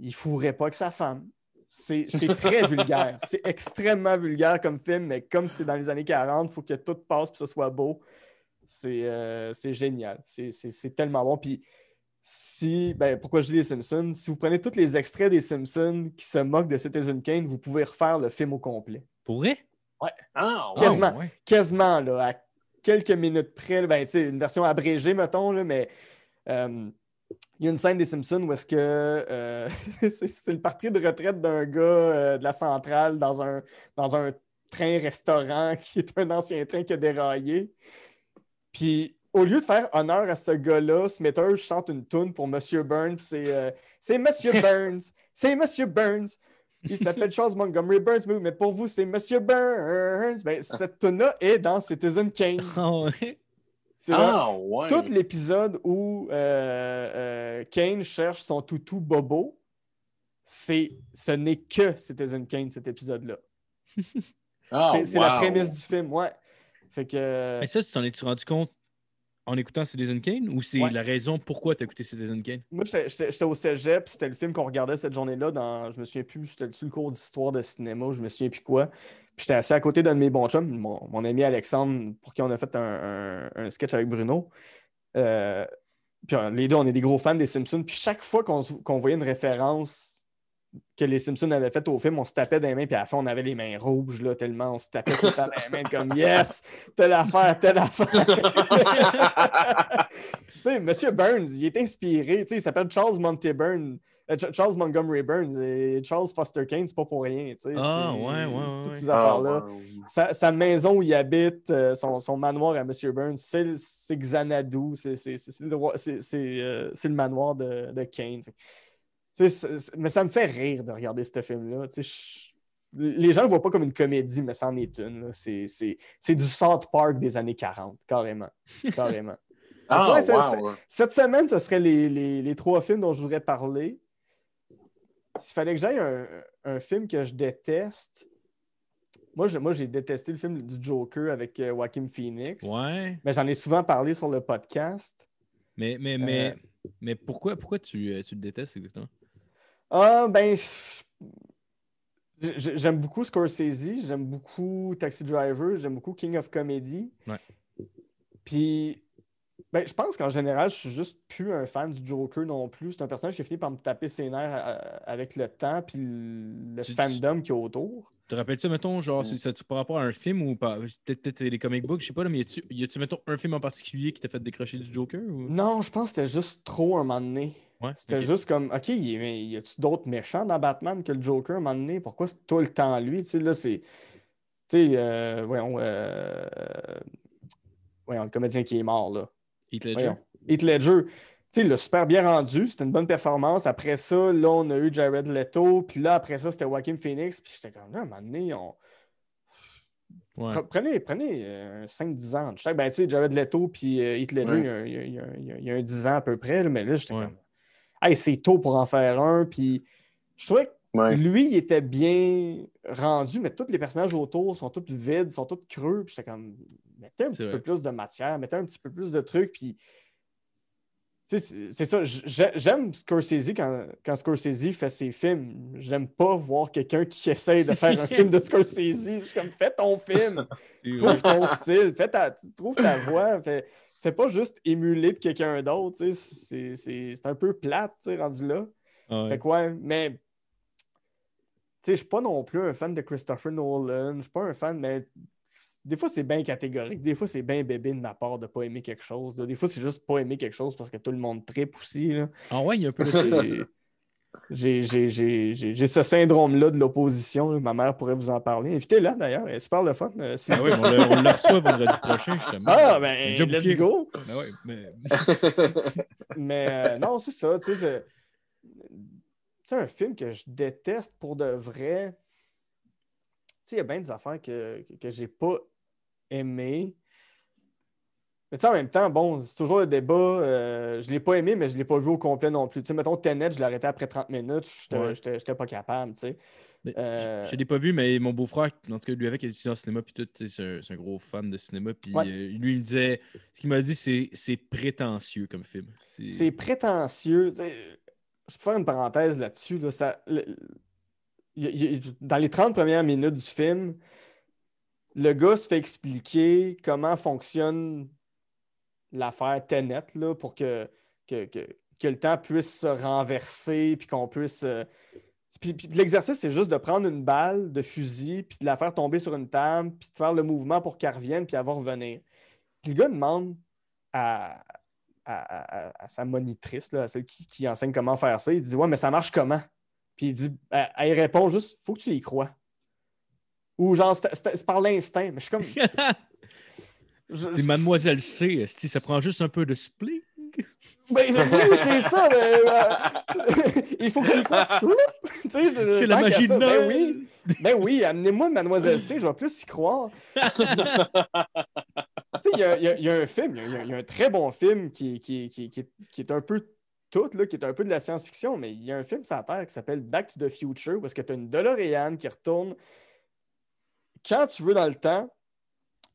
il ne fourrait pas que sa femme. C'est très vulgaire. C'est extrêmement vulgaire comme film, mais comme c'est dans les années 40, il faut que tout passe et que ce soit beau. C'est euh, génial. C'est tellement bon. Puis si, ben, pourquoi je dis les Simpsons? Si vous prenez tous les extraits des Simpsons qui se moquent de Citizen Kane, vous pouvez refaire le film au complet. Pourrait? Ah, ouais. quasiment, quasiment, là, à quelques minutes près. Ben, une version abrégée, mettons, là, mais. Euh, il y a une scène des Simpsons où est-ce que euh, c'est le parti de retraite d'un gars euh, de la centrale dans un, dans un train-restaurant qui est un ancien train qui a déraillé. Puis au lieu de faire honneur à ce gars-là, ce je chante une toune pour Monsieur Burns. C'est euh, Monsieur Burns, c'est Monsieur Burns. Il s'appelle Charles Montgomery Burns, mais, pour vous, c'est Monsieur Burns. Mais ben, cette toune-là est dans Citizen Kane. Ah ah, Tout l'épisode où euh, euh, Kane cherche son toutou Bobo, c'est ce n'est que Citizen Kane, cet épisode-là. Ah, c'est la prémisse du film, ouais. Fait que... Mais ça, tu t'en es-tu rendu compte en écoutant Citizen Kane ou c'est la raison pourquoi tu as écouté Citizen Kane? Moi, j'étais au cégep, c'était le film qu'on regardait cette journée-là. Dans, je me souviens plus, c'était le cours d'histoire de cinéma, je me souviens plus quoi. J'étais assis à côté d'un de mes bons chums, mon, ami Alexandre, pour qui on a fait un, sketch avec Bruno. Euh, puis euh, les deux, on est des gros fans des Simpsons. Puis chaque fois qu'on voyait une référence que les Simpsons avaient fait au film, on se tapait des mains, puis à la fin, on avait les mains rouges, là, tellement on se tapait tout le temps dans les mains, comme Yes, telle affaire, telle affaire. tu sais, Monsieur Burns, il est inspiré, tu sais, il s'appelle Charles euh, Charles Montgomery Burns et Charles Foster Kane, c'est pas pour rien. Ah, sais ouais, ouais, ouais, Toutes ces affaires-là. Ah, sa, maison où il habite, euh, son, manoir à M. Burns, c'est Xanadu, c'est le, euh, le, manoir de, de Kane mais ça me fait rire de regarder ce film-là. Les gens ne le voient pas comme une comédie, mais ça en est une. C'est du South Park des années 40, carrément. carrément. Ah, cette semaine, ce serait les, trois films dont je voudrais parler. S'il fallait que j'aille un, un, film que je déteste, moi, j'ai détesté le film du Joker avec euh, Joaquin Phoenix. Mais j'en ai souvent parlé sur le podcast. Mais, mais, mais, euh, mais pourquoi, pourquoi tu, euh, tu le détestes exactement? Ah, ben, j'aime beaucoup Scorsese, j'aime beaucoup Taxi Driver, j'aime beaucoup King of Comedy. Ouais. Puis, ben, je pense qu'en général, je suis juste plus un fan du Joker non plus. C'est un personnage qui a fini par me taper ses nerfs euh, avec le temps puis le fandom qui est autour. Te rappelles-tu, mettons, genre, mm. c'est, c'est, par rapport à un film ou pas peut-être les comic books, je sais pas, là, mais y a-tu, mettons, un film en particulier qui t'a fait décrocher du Joker? Non, je pense que c'était juste trop un moment donné. C'était juste comme, OK, mais y a-tu d'autres méchants dans Batman que le Joker à un moment donné? Pourquoi c'est tout le temps lui? Tu sais, là, c'est. Tu sais, euh, voyons, euh, voyons, le comédien qui est mort, là. Heath Ledger. Heath Ledger. Tu sais, il l'a super bien rendu. C'était une bonne performance. Après ça, là, on a eu Jared Leto. Puis là, après ça, c'était Joaquin Phoenix. Puis j'étais comme, là, à un moment donné, on. Prenez, prenez 5-10 euh, ans. Je sais, ben, tu sais, Jared Leto puis euh, Heath Ledger, il, y a, un 10 ans à peu près, mais là, j'étais comme, hey, c'est tôt pour en faire un. Puis je trouvais que Lui, il était bien rendu, mais tous les personnages autour sont tous vides, sont tous creux. j'étais comme, mettez un petit peu plus de matière, mettez un petit peu plus de trucs. Puis, c'est ça. J'aime Scorsese quand, quand Scorsese fait ses films. J'aime pas voir quelqu'un qui essaye de faire un film de Scorsese. Je suis comme, fais ton film, trouve ton style, fais ta, trouve ta voix c'est pas juste émuler de quelqu'un d'autre, c'est un peu plate, rendu là. Fait quoi, mais tu sais, je suis pas non plus un fan de Christopher Nolan, je suis pas un fan, mais des fois c'est bien catégorique, des fois c'est bien bébé de ma part de pas aimer quelque chose, des fois c'est juste pas aimer quelque chose parce que tout le monde tripe aussi. Là. Ah ouais, il y a un peu J'ai ce syndrome-là de l'opposition. Ma mère pourrait vous en parler. Invitez-la d'ailleurs, elle est super le fun. Euh, ben on, le, reçoit vendredi prochain, justement. Ah, ben, let's go! Ben ben- mais euh, non, c'est ça. Tu sais, c'est un film que je déteste pour de vrai. Tu sais, il y a bien des affaires que, je n'ai j'ai pas aimées. Mais tu sais, en même temps, bon, c'est toujours le débat. Euh, je ne l'ai pas aimé, mais je ne l'ai pas vu au complet non plus. Tu sais, mettons, Tenet, je l'ai arrêté après 30 minutes. Je n'étais pas capable, tu sais. Euh, je ne l'ai pas vu, mais mon beau-frère, en tout cas, lui avec, il est au cinéma, puis tout, tu sais, c'est un, gros fan de cinéma. Puis euh, lui, il me disait, ce qu'il m'a dit, c'est, prétentieux comme film. C'est, prétentieux. je peux faire une parenthèse là-dessus. dans les 30 premières minutes du film, le gars se fait expliquer comment fonctionne l'affaire Tenet là, pour que, que, le temps puisse se renverser, puis qu'on puisse. Euh, puis, l'exercice, c'est juste de prendre une balle de fusil, puis de la faire tomber sur une table, puis de faire le mouvement pour qu'elle revienne, puis avoir va revenir. le gars demande à, sa monitrice, là, à celle qui, enseigne comment faire ça, il dit Ouais, mais ça marche comment Puis il dit ben, Elle, répond juste Faut que tu y crois. Ou genre, c'est par l'instinct. Mais je suis comme C'est Mademoiselle C, ça prend juste un peu de spleen. Ben, oui, c'est ça. Euh, il faut que j'y crois. c'est la magie de ben oui, ben oui amenez-moi Mademoiselle C, je vais plus y croire. Il y, y, a un film, il y, a un très bon film qui, qui, est, un peu tout, qui est un peu de la science-fiction, mais il y a un film sur Terre qui s'appelle Back to the Future, parce que tu as une DeLorean qui retourne quand tu veux dans le temps,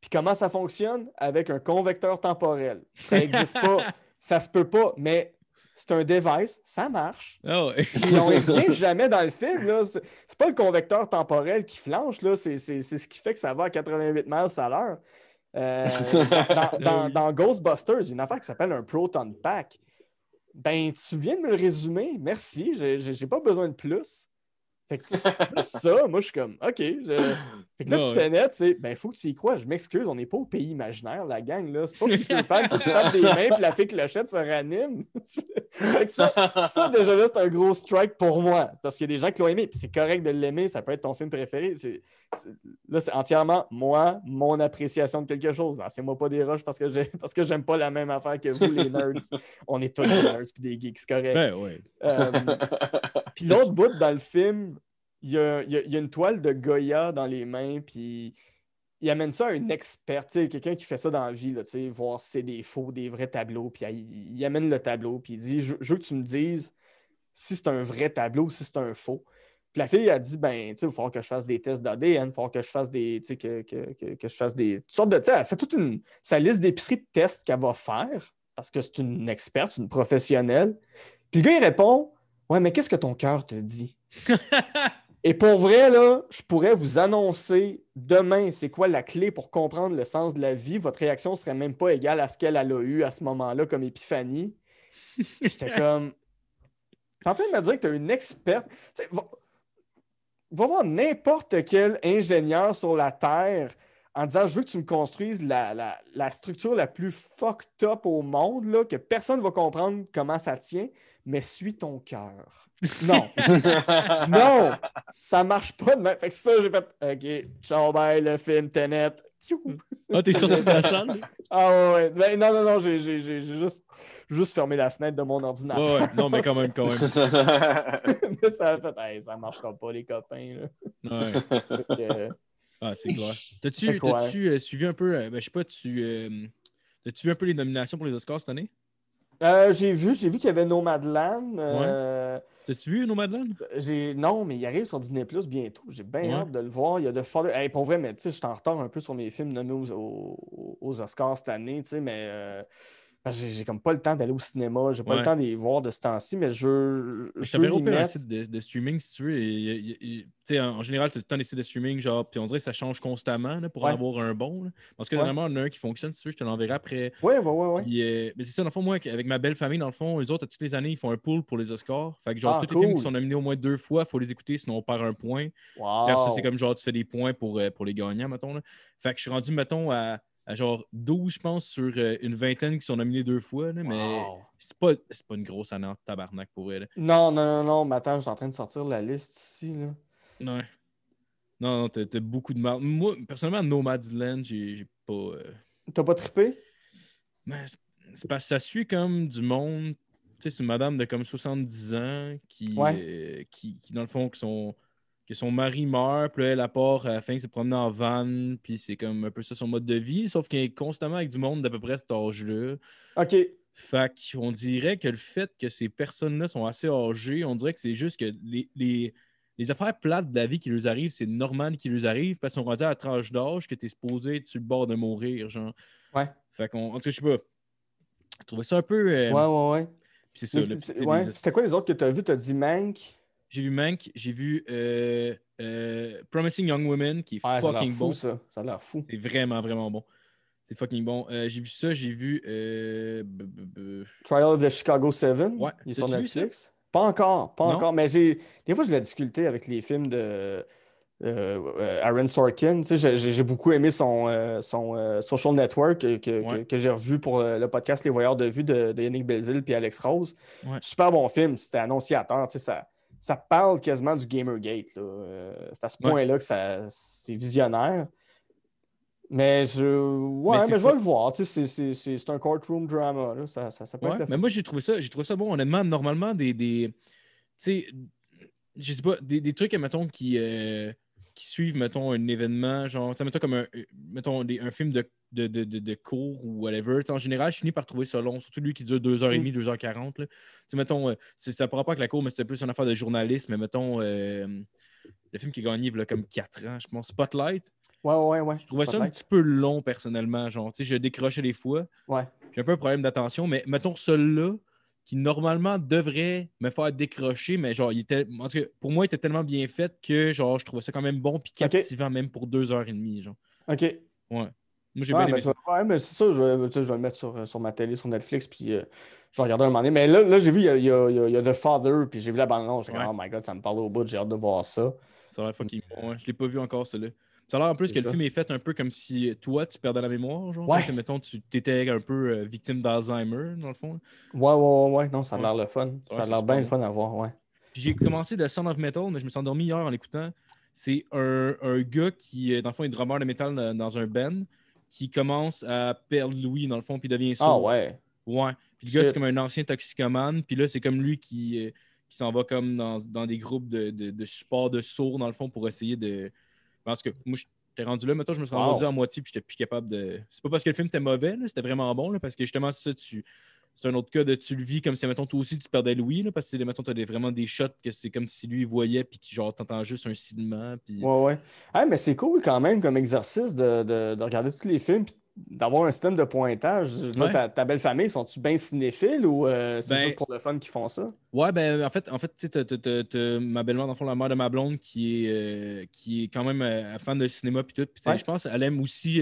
comment ça fonctionne? Avec un convecteur temporel. Ça n'existe pas. Ça se peut pas, mais c'est un device, ça marche. Oh. Puis on revient jamais dans le film. Ce n'est pas le convecteur temporel qui flanche, c'est ce qui fait que ça va à 88 miles à l'heure. Euh, dans, dans, dans, Ghostbusters, une affaire qui s'appelle un Proton Pack. Ben, tu viens de me le résumer, merci, j'ai pas besoin de plus. Fait que ça, moi, je suis comme, OK. Fait que là, le tenet, c'est, ben, faut que tu y crois. Je m'excuse, on n'est pas au pays imaginaire, la gang, là. C'est pas tu Pan que tu tapes des mains puis la fille clochette se ranime. fait que ça, déjà là, c'est un gros strike pour moi. Parce qu'il y a des gens qui l'ont aimé, puis c'est correct de l'aimer, ça peut être ton film préféré. Là, c'est entièrement moi, mon appréciation de quelque chose. Non, c'est moi pas des roches parce que j'ai... parce que j'aime pas la même affaire que vous, les nerds. on est tous des nerds puis des geeks, c'est correct. Ben, ouais. Euh, puis l'autre bout dans le film, il a, a, une toile de Goya dans les mains, puis il amène ça à une expert, quelqu'un qui fait ça dans la vie, voir si c'est des faux, des vrais tableaux, puis il, amène le tableau, puis il dit je, veux que tu me dises si c'est un vrai tableau ou si c'est un faux. Puis la fille a dit ben, il va falloir que je fasse des tests d'ADN, il va falloir que je fasse des. Que, que, que, je fasse des. sortes de. Elle fait toute une. sa liste d'épicerie de tests qu'elle va faire, parce que c'est une experte, c'est une professionnelle. Puis le gars, il répond Ouais, mais qu'est-ce que ton cœur te dit Et pour vrai, là, je pourrais vous annoncer demain c'est quoi la clé pour comprendre le sens de la vie. Votre réaction ne serait même pas égale à ce qu'elle a eu à ce moment-là comme épiphanie. J'étais comme. T'es en train de me dire que tu une experte. va... voir n'importe quel ingénieur sur la Terre en disant je veux que tu me construises la, structure la plus fucked up au monde, là, que personne ne va comprendre comment ça tient mais suis ton cœur. Non. non, ça marche pas. De fait que ça, j'ai fait, OK, ciao, bye, le film Tenet. Hmm. ah, t'es sorti de la salle? Ah ouais, Mais ben, non, non, non, j'ai juste, juste fermé la fenêtre de mon ordinateur. Ouais, non, mais quand même, quand même. mais ça a fait, ça marchera pas, les copains. Ouais. Euh, ah, c'est clair. T'as-tu euh, suivi un peu, euh, ben, je sais pas, tu, as-tu vu un peu les nominations pour les Oscars cette année? Euh, j'ai vu, j'ai vu qu'il y avait Nomadland. Euh, T'as-tu vu Nomadland? Non, mais il arrive sur Disney Plus bientôt. J'ai bien hâte de le voir. Il y a de pour vrai, mais tu sais, je suis en retard un peu sur mes films nommés aux, Oscars cette année, tu sais, mais. Euh, j'ai comme pas le temps d'aller au cinéma, j'ai pas le temps d'y voir de ce temps-ci, mais je. Je, t'avais un site de, streaming si tu veux. Et, en général, tu as le temps de streaming, genre, puis on dirait que ça change constamment pour en avoir un bon. Parce que normalement, on a un qui fonctionne, si tu veux, je te l'enverrai après. Oui, oui, oui. mais c'est ça, dans le fond, moi, avec ma belle famille, dans le fond, les autres, toutes les années, ils font un pool pour les Oscars. Fait que, genre, ah, tous les films qui sont nominés au moins deux fois, il faut les écouter, sinon on perd un point. Wow. c'est comme genre, tu fais des points pour, euh, pour les gagnants, mettons. Fait que je suis rendu, mettons, à genre 12, je pense, sur euh, une vingtaine qui sont nominés deux fois. mais c'est pas, une grosse année en tabarnak pour elle. Non, non, non, non. Mais attends, je suis en train de sortir la liste ici. Non. Non, non, t'as beaucoup de mal. Moi, personnellement, Nomadland, j'ai pas. Euh, t'as pas trippé? mais ben, c'est parce que ça suit comme du monde. Tu sais, c'est une madame de comme 70 ans euh, qui, qui, dans le fond, qui sont que son mari meurt, puis elle apporte la fin se promener en van, puis c'est comme un peu ça son mode de vie, sauf qu'il est constamment avec du monde d'à peu près cet âge-là. OK. Fait on dirait que le fait que ces personnes-là sont assez âgées, on dirait que c'est juste que les, les, affaires plates de la vie qui leur arrivent, c'est normal qu'ils leur arrivent parce qu'on va dire à la tranche d'âge que t'es supposé être sur le bord de mourir, genre. Ouais. Fait qu'on, en tout cas, je sais pas. Je trouvais ça un peu. Euh, ouais, ouais, ouais. c'est ça. C'était quoi les autres que t'as vu? T'as dit Mank? j'ai vu Mank, j'ai vu euh, euh, Promising Young Women, qui est fucking ça bon. ça. ça a l'air fou. C'est vraiment, vraiment bon. C'est fucking bon. Euh, j'ai vu ça, j'ai vu. Trial of the Chicago 7. Ouais. Il est sur Netflix. Pas encore, pas encore. Mais j'ai. Des fois, je l'ai discuté avec les films de. Aaron Sorkin. j'ai beaucoup aimé son, son social network que, j'ai revu pour le, podcast Les Voyeurs de vue de, Yannick Belzil et Alex Rose. Super bon film, c'était annonciateur. Tu sais, ça, ça parle quasiment du Gamergate. Euh, c'est à ce point-là que ça c'est visionnaire. Mais je, ouais, mais, je vais le voir. Tu sais, c'est c'est c'est c'est un courtroom drama. Là. Ça, ça, ça peut ouais, être mais moi, j'ai trouvé, ça, j'ai trouvé ça bon. Honnêtement, normalement, des. des tu sais, je sais pas, des, des trucs, mettons, qui. Euh, qui suivent, mettons, un événement, genre, mettons, comme un, euh, mettons, un film de, de, de, de, cours ou whatever, en général, je finis par trouver ça long, surtout lui qui dure 2h30, 2h40. Mm. Là. Mettons, euh, ça ne prend pas que la cour, mais c'était plus une affaire de journalisme, mais mettons, euh, le film qui a gagné, comme 4 ans, je pense, Spotlight. Ouais, ouais, ouais. Je trouvais ça un petit peu long, personnellement, genre, je décrochais des fois. Ouais. J'ai un peu un problème d'attention, mais mettons, celui-là, qui normalement devrait me faire décrocher, mais genre, il était, pour moi, il était tellement bien fait que genre, je trouvais ça quand même bon puis captivant, même pour deux heures et demie. Genre. OK. Ouais. Moi, j'ai bien ben, aimé ça. mais c'est ça, je vais, le mettre sur, euh, sur ma télé, sur Netflix, puis euh, je vais regarder un moment donné. Mais là, là j'ai vu, il y, a, il, y a, The Father, puis j'ai vu la bande-annonce. J'ai dit, oh my god, ça me parle au bout, j'ai hâte de voir ça. Ça va fucking bon. Ouais. Je l'ai pas vu encore, celui-là. Ça a l'air en plus que le film est fait un peu comme si toi, tu perdais la mémoire, genre. Ouais. que, mettons, tu étais un peu euh, victime d'Alzheimer, dans le fond. Ouais, ouais, ouais, Non, ça a l'air le fun. Ça a l'air bien le fun à voir, ouais. J'ai commencé The Sound of Metal, mais je me suis endormi hier en l'écoutant. C'est un, gars qui, euh, dans le fond, est drummer de métal euh, dans un band qui commence à perdre Louis, dans le fond, puis devient ah, sourd. Ah ouais. Ouais. Puis le gars, c'est comme un ancien toxicomane. Puis là, c'est comme lui qui, qui s'en va comme dans, dans des groupes de, de, de support de sourds, dans le fond, pour essayer de, parce que moi, je t'ai rendu là, maintenant, je me suis rendu à moitié, puis n'étais plus capable de. C'est pas parce que le film était mauvais, c'était vraiment bon, là, parce que justement, ça, tu. C'est un autre cas de tu le vis comme si, mettons, toi aussi, tu perdais Louis, là, parce que, mettons, tu as vraiment des shots que c'est comme si lui, il voyait, puis qui, genre, t'entends juste un silement. Ouais, ouais. mais c'est cool quand même comme exercice de, regarder tous les films, d'avoir un système de pointage. ta, belle famille, sont-tu bien cinéphiles ou euh, c'est ben juste pour le fun qu'ils font ça? Ouais, ben en fait, en fait ma belle-mère, dans fond, la mère de ma blonde, qui est, euh, qui est quand même euh, fan de cinéma puis tout. je pense elle aime aussi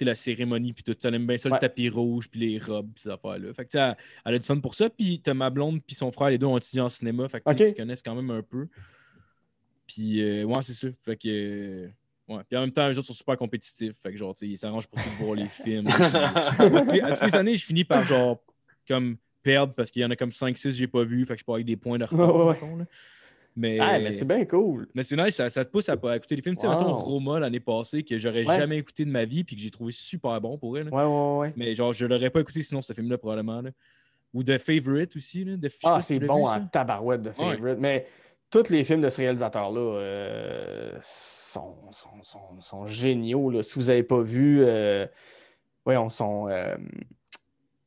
la cérémonie puis tout. Elle aime bien ça, le tapis rouge puis les robes puis ces affaires-là. Fait que elle, a du fun pour ça. Puis t'as ma blonde puis son frère, les deux ont étudié en cinéma. Fait qu'ils se connaissent quand même un peu. Puis ouais, c'est sûr. Fait que Ouais. Puis en même temps, les autres sont super compétitifs. Fait que genre, ils s'arrangent pour tout voir les films. à toutes les années, je finis par genre comme perdre parce qu'il y en a comme 5-6 que j'ai pas vu. Fait que je pas avec des points de retard. Mais, ah, mais c'est bien cool. Mais c'est nice, ça, te pousse à, pas écouter les films. Tu sais, Roma l'année passée que j'aurais jamais écouté de ma vie puis que j'ai trouvé super bon pour elle. Ouais, ouais, ouais. Mais genre, je l'aurais pas écouté sinon, ce film-là, probablement. Là. Ou The Favorite aussi. Là, ah, c'est bon un tabarouette, de Favorite. Mais tous les films de ce réalisateur-là euh, sont, géniaux. Là. Si vous n'avez pas vu, euh, oui, on sont. Euh,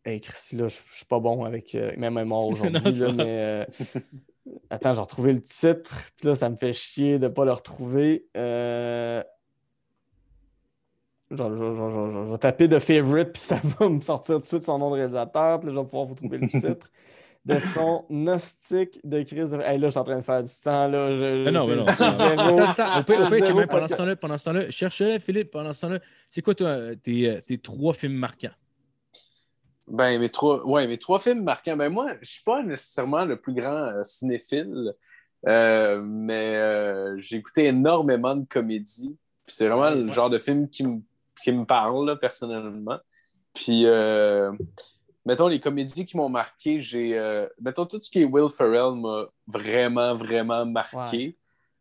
hey, Christy, là, je suis pas bon avec euh, même mémoires aujourd'hui, attends, j'ai retrouvé le titre, puis là, ça me fait chier de ne pas le retrouver. Je, vais taper de favorite, puis ça va me sortir tout de suite son nom de réalisateur, puis là, je vais pouvoir vous trouver le titre de son gnostic de crise de... là, je suis en train de faire du temps. Là, je, non, non. pendant ce temps-là, pendant ce temps-là, cherche-le, Philippe, pendant ce temps-là. C'est quoi, toi, tes, euh, tes, trois films marquants? Ben, mes trois, ouais, mes trois films marquants. Ben, moi, je suis pas nécessairement le plus grand euh, cinéphile, euh, mais j'ai écouté énormément de comédies. C'est vraiment le genre de film qui me qui me parle, là, personnellement. Puis mettons, les comédies qui m'ont marqué, j'ai. Euh, mettons, tout ce qui est Will Ferrell m'a vraiment, vraiment marqué.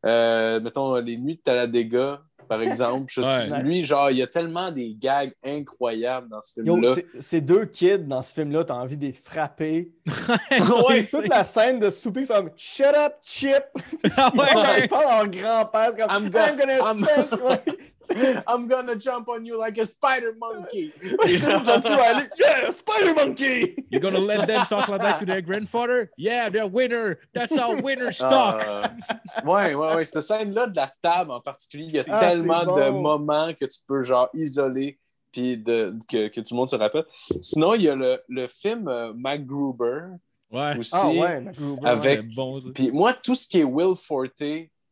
Euh, mettons, euh, Les Nuits de Taladega, par exemple. lui, genre, il y a tellement des gags incroyables dans ce film-là. Ces deux kids dans ce film-là, t'as envie de les frapper. toute la scène de souper qui comme « Shut up, Chip! grand-père, comme I'm, I'm gonna jump on you like a spider monkey. yeah, spider monkey. You're gonna let them talk like that to their grandfather? Yeah, they're winner. That's our winners uh, talk. ouais, ouais, ouais. Cette scène-là de la table en particulier, il y a ah, tellement de moments que tu peux genre isoler puis de, que, que, tout le monde se rappelle. Sinon, il y a le, le film euh, MacGruber. Ouais. Aussi, ah ouais, MacGruber. Avec, bon, puis moi, tout ce qui est Will Forte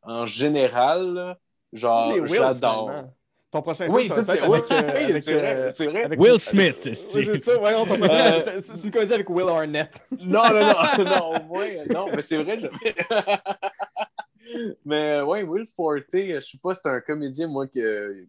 en général, Genre, j'adore. Ton prochain oui, film, euh, euh, c'est vrai, avec Will Smith. c'est ça, euh, C'est une comédie avec Will Arnett. non, non, non, non, mais c'est vrai. mais oui, Will Forte, je ne sais pas, c'est un comédien, moi, que,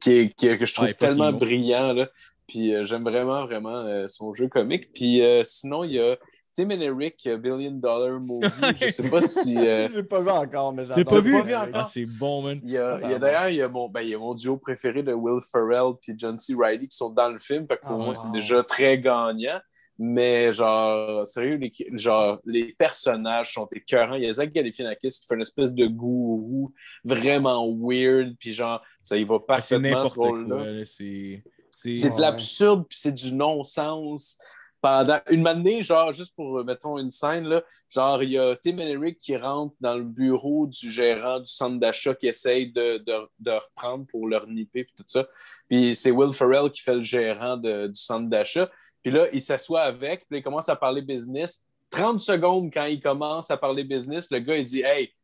qui, qui, que je trouve tellement brillant. Là. Puis j'aime vraiment, vraiment son jeu comique. Puis sinon, il y a Tim and Eric euh, Billion Dollar Movie. je sais pas si. Euh... J'ai pas vu encore, mais j'ai pas, vu. Pas vu encore. Ah, c'est bon, man. Il y a, d'ailleurs, il, ben, il y a mon, duo préféré de Will Ferrell et John C. Reilly qui sont dans le film. Fait que pour ah, moi, c'est déjà très gagnant. Mais genre, sérieux, les, genre, les personnages sont écœurants. Il y a Zach Galifianakis qui fait une espèce de gourou vraiment weird. Puis genre, ça y va ah, parfaitement ce rôle-là. C'est de l'absurde, puis c'est du non-sens pendant une année, genre, juste pour, euh, mettons, une scène, là, genre, il y a Tim et Eric qui rentre dans le bureau du gérant du centre d'achat qui essaye de, reprendre pour leur nipper, puis tout ça. Puis c'est Will Ferrell qui fait le gérant du centre d'achat. Puis là, il s'assoit avec, puis il commence à parler business. 30 secondes quand il commence à parler business, le gars, il dit Hey,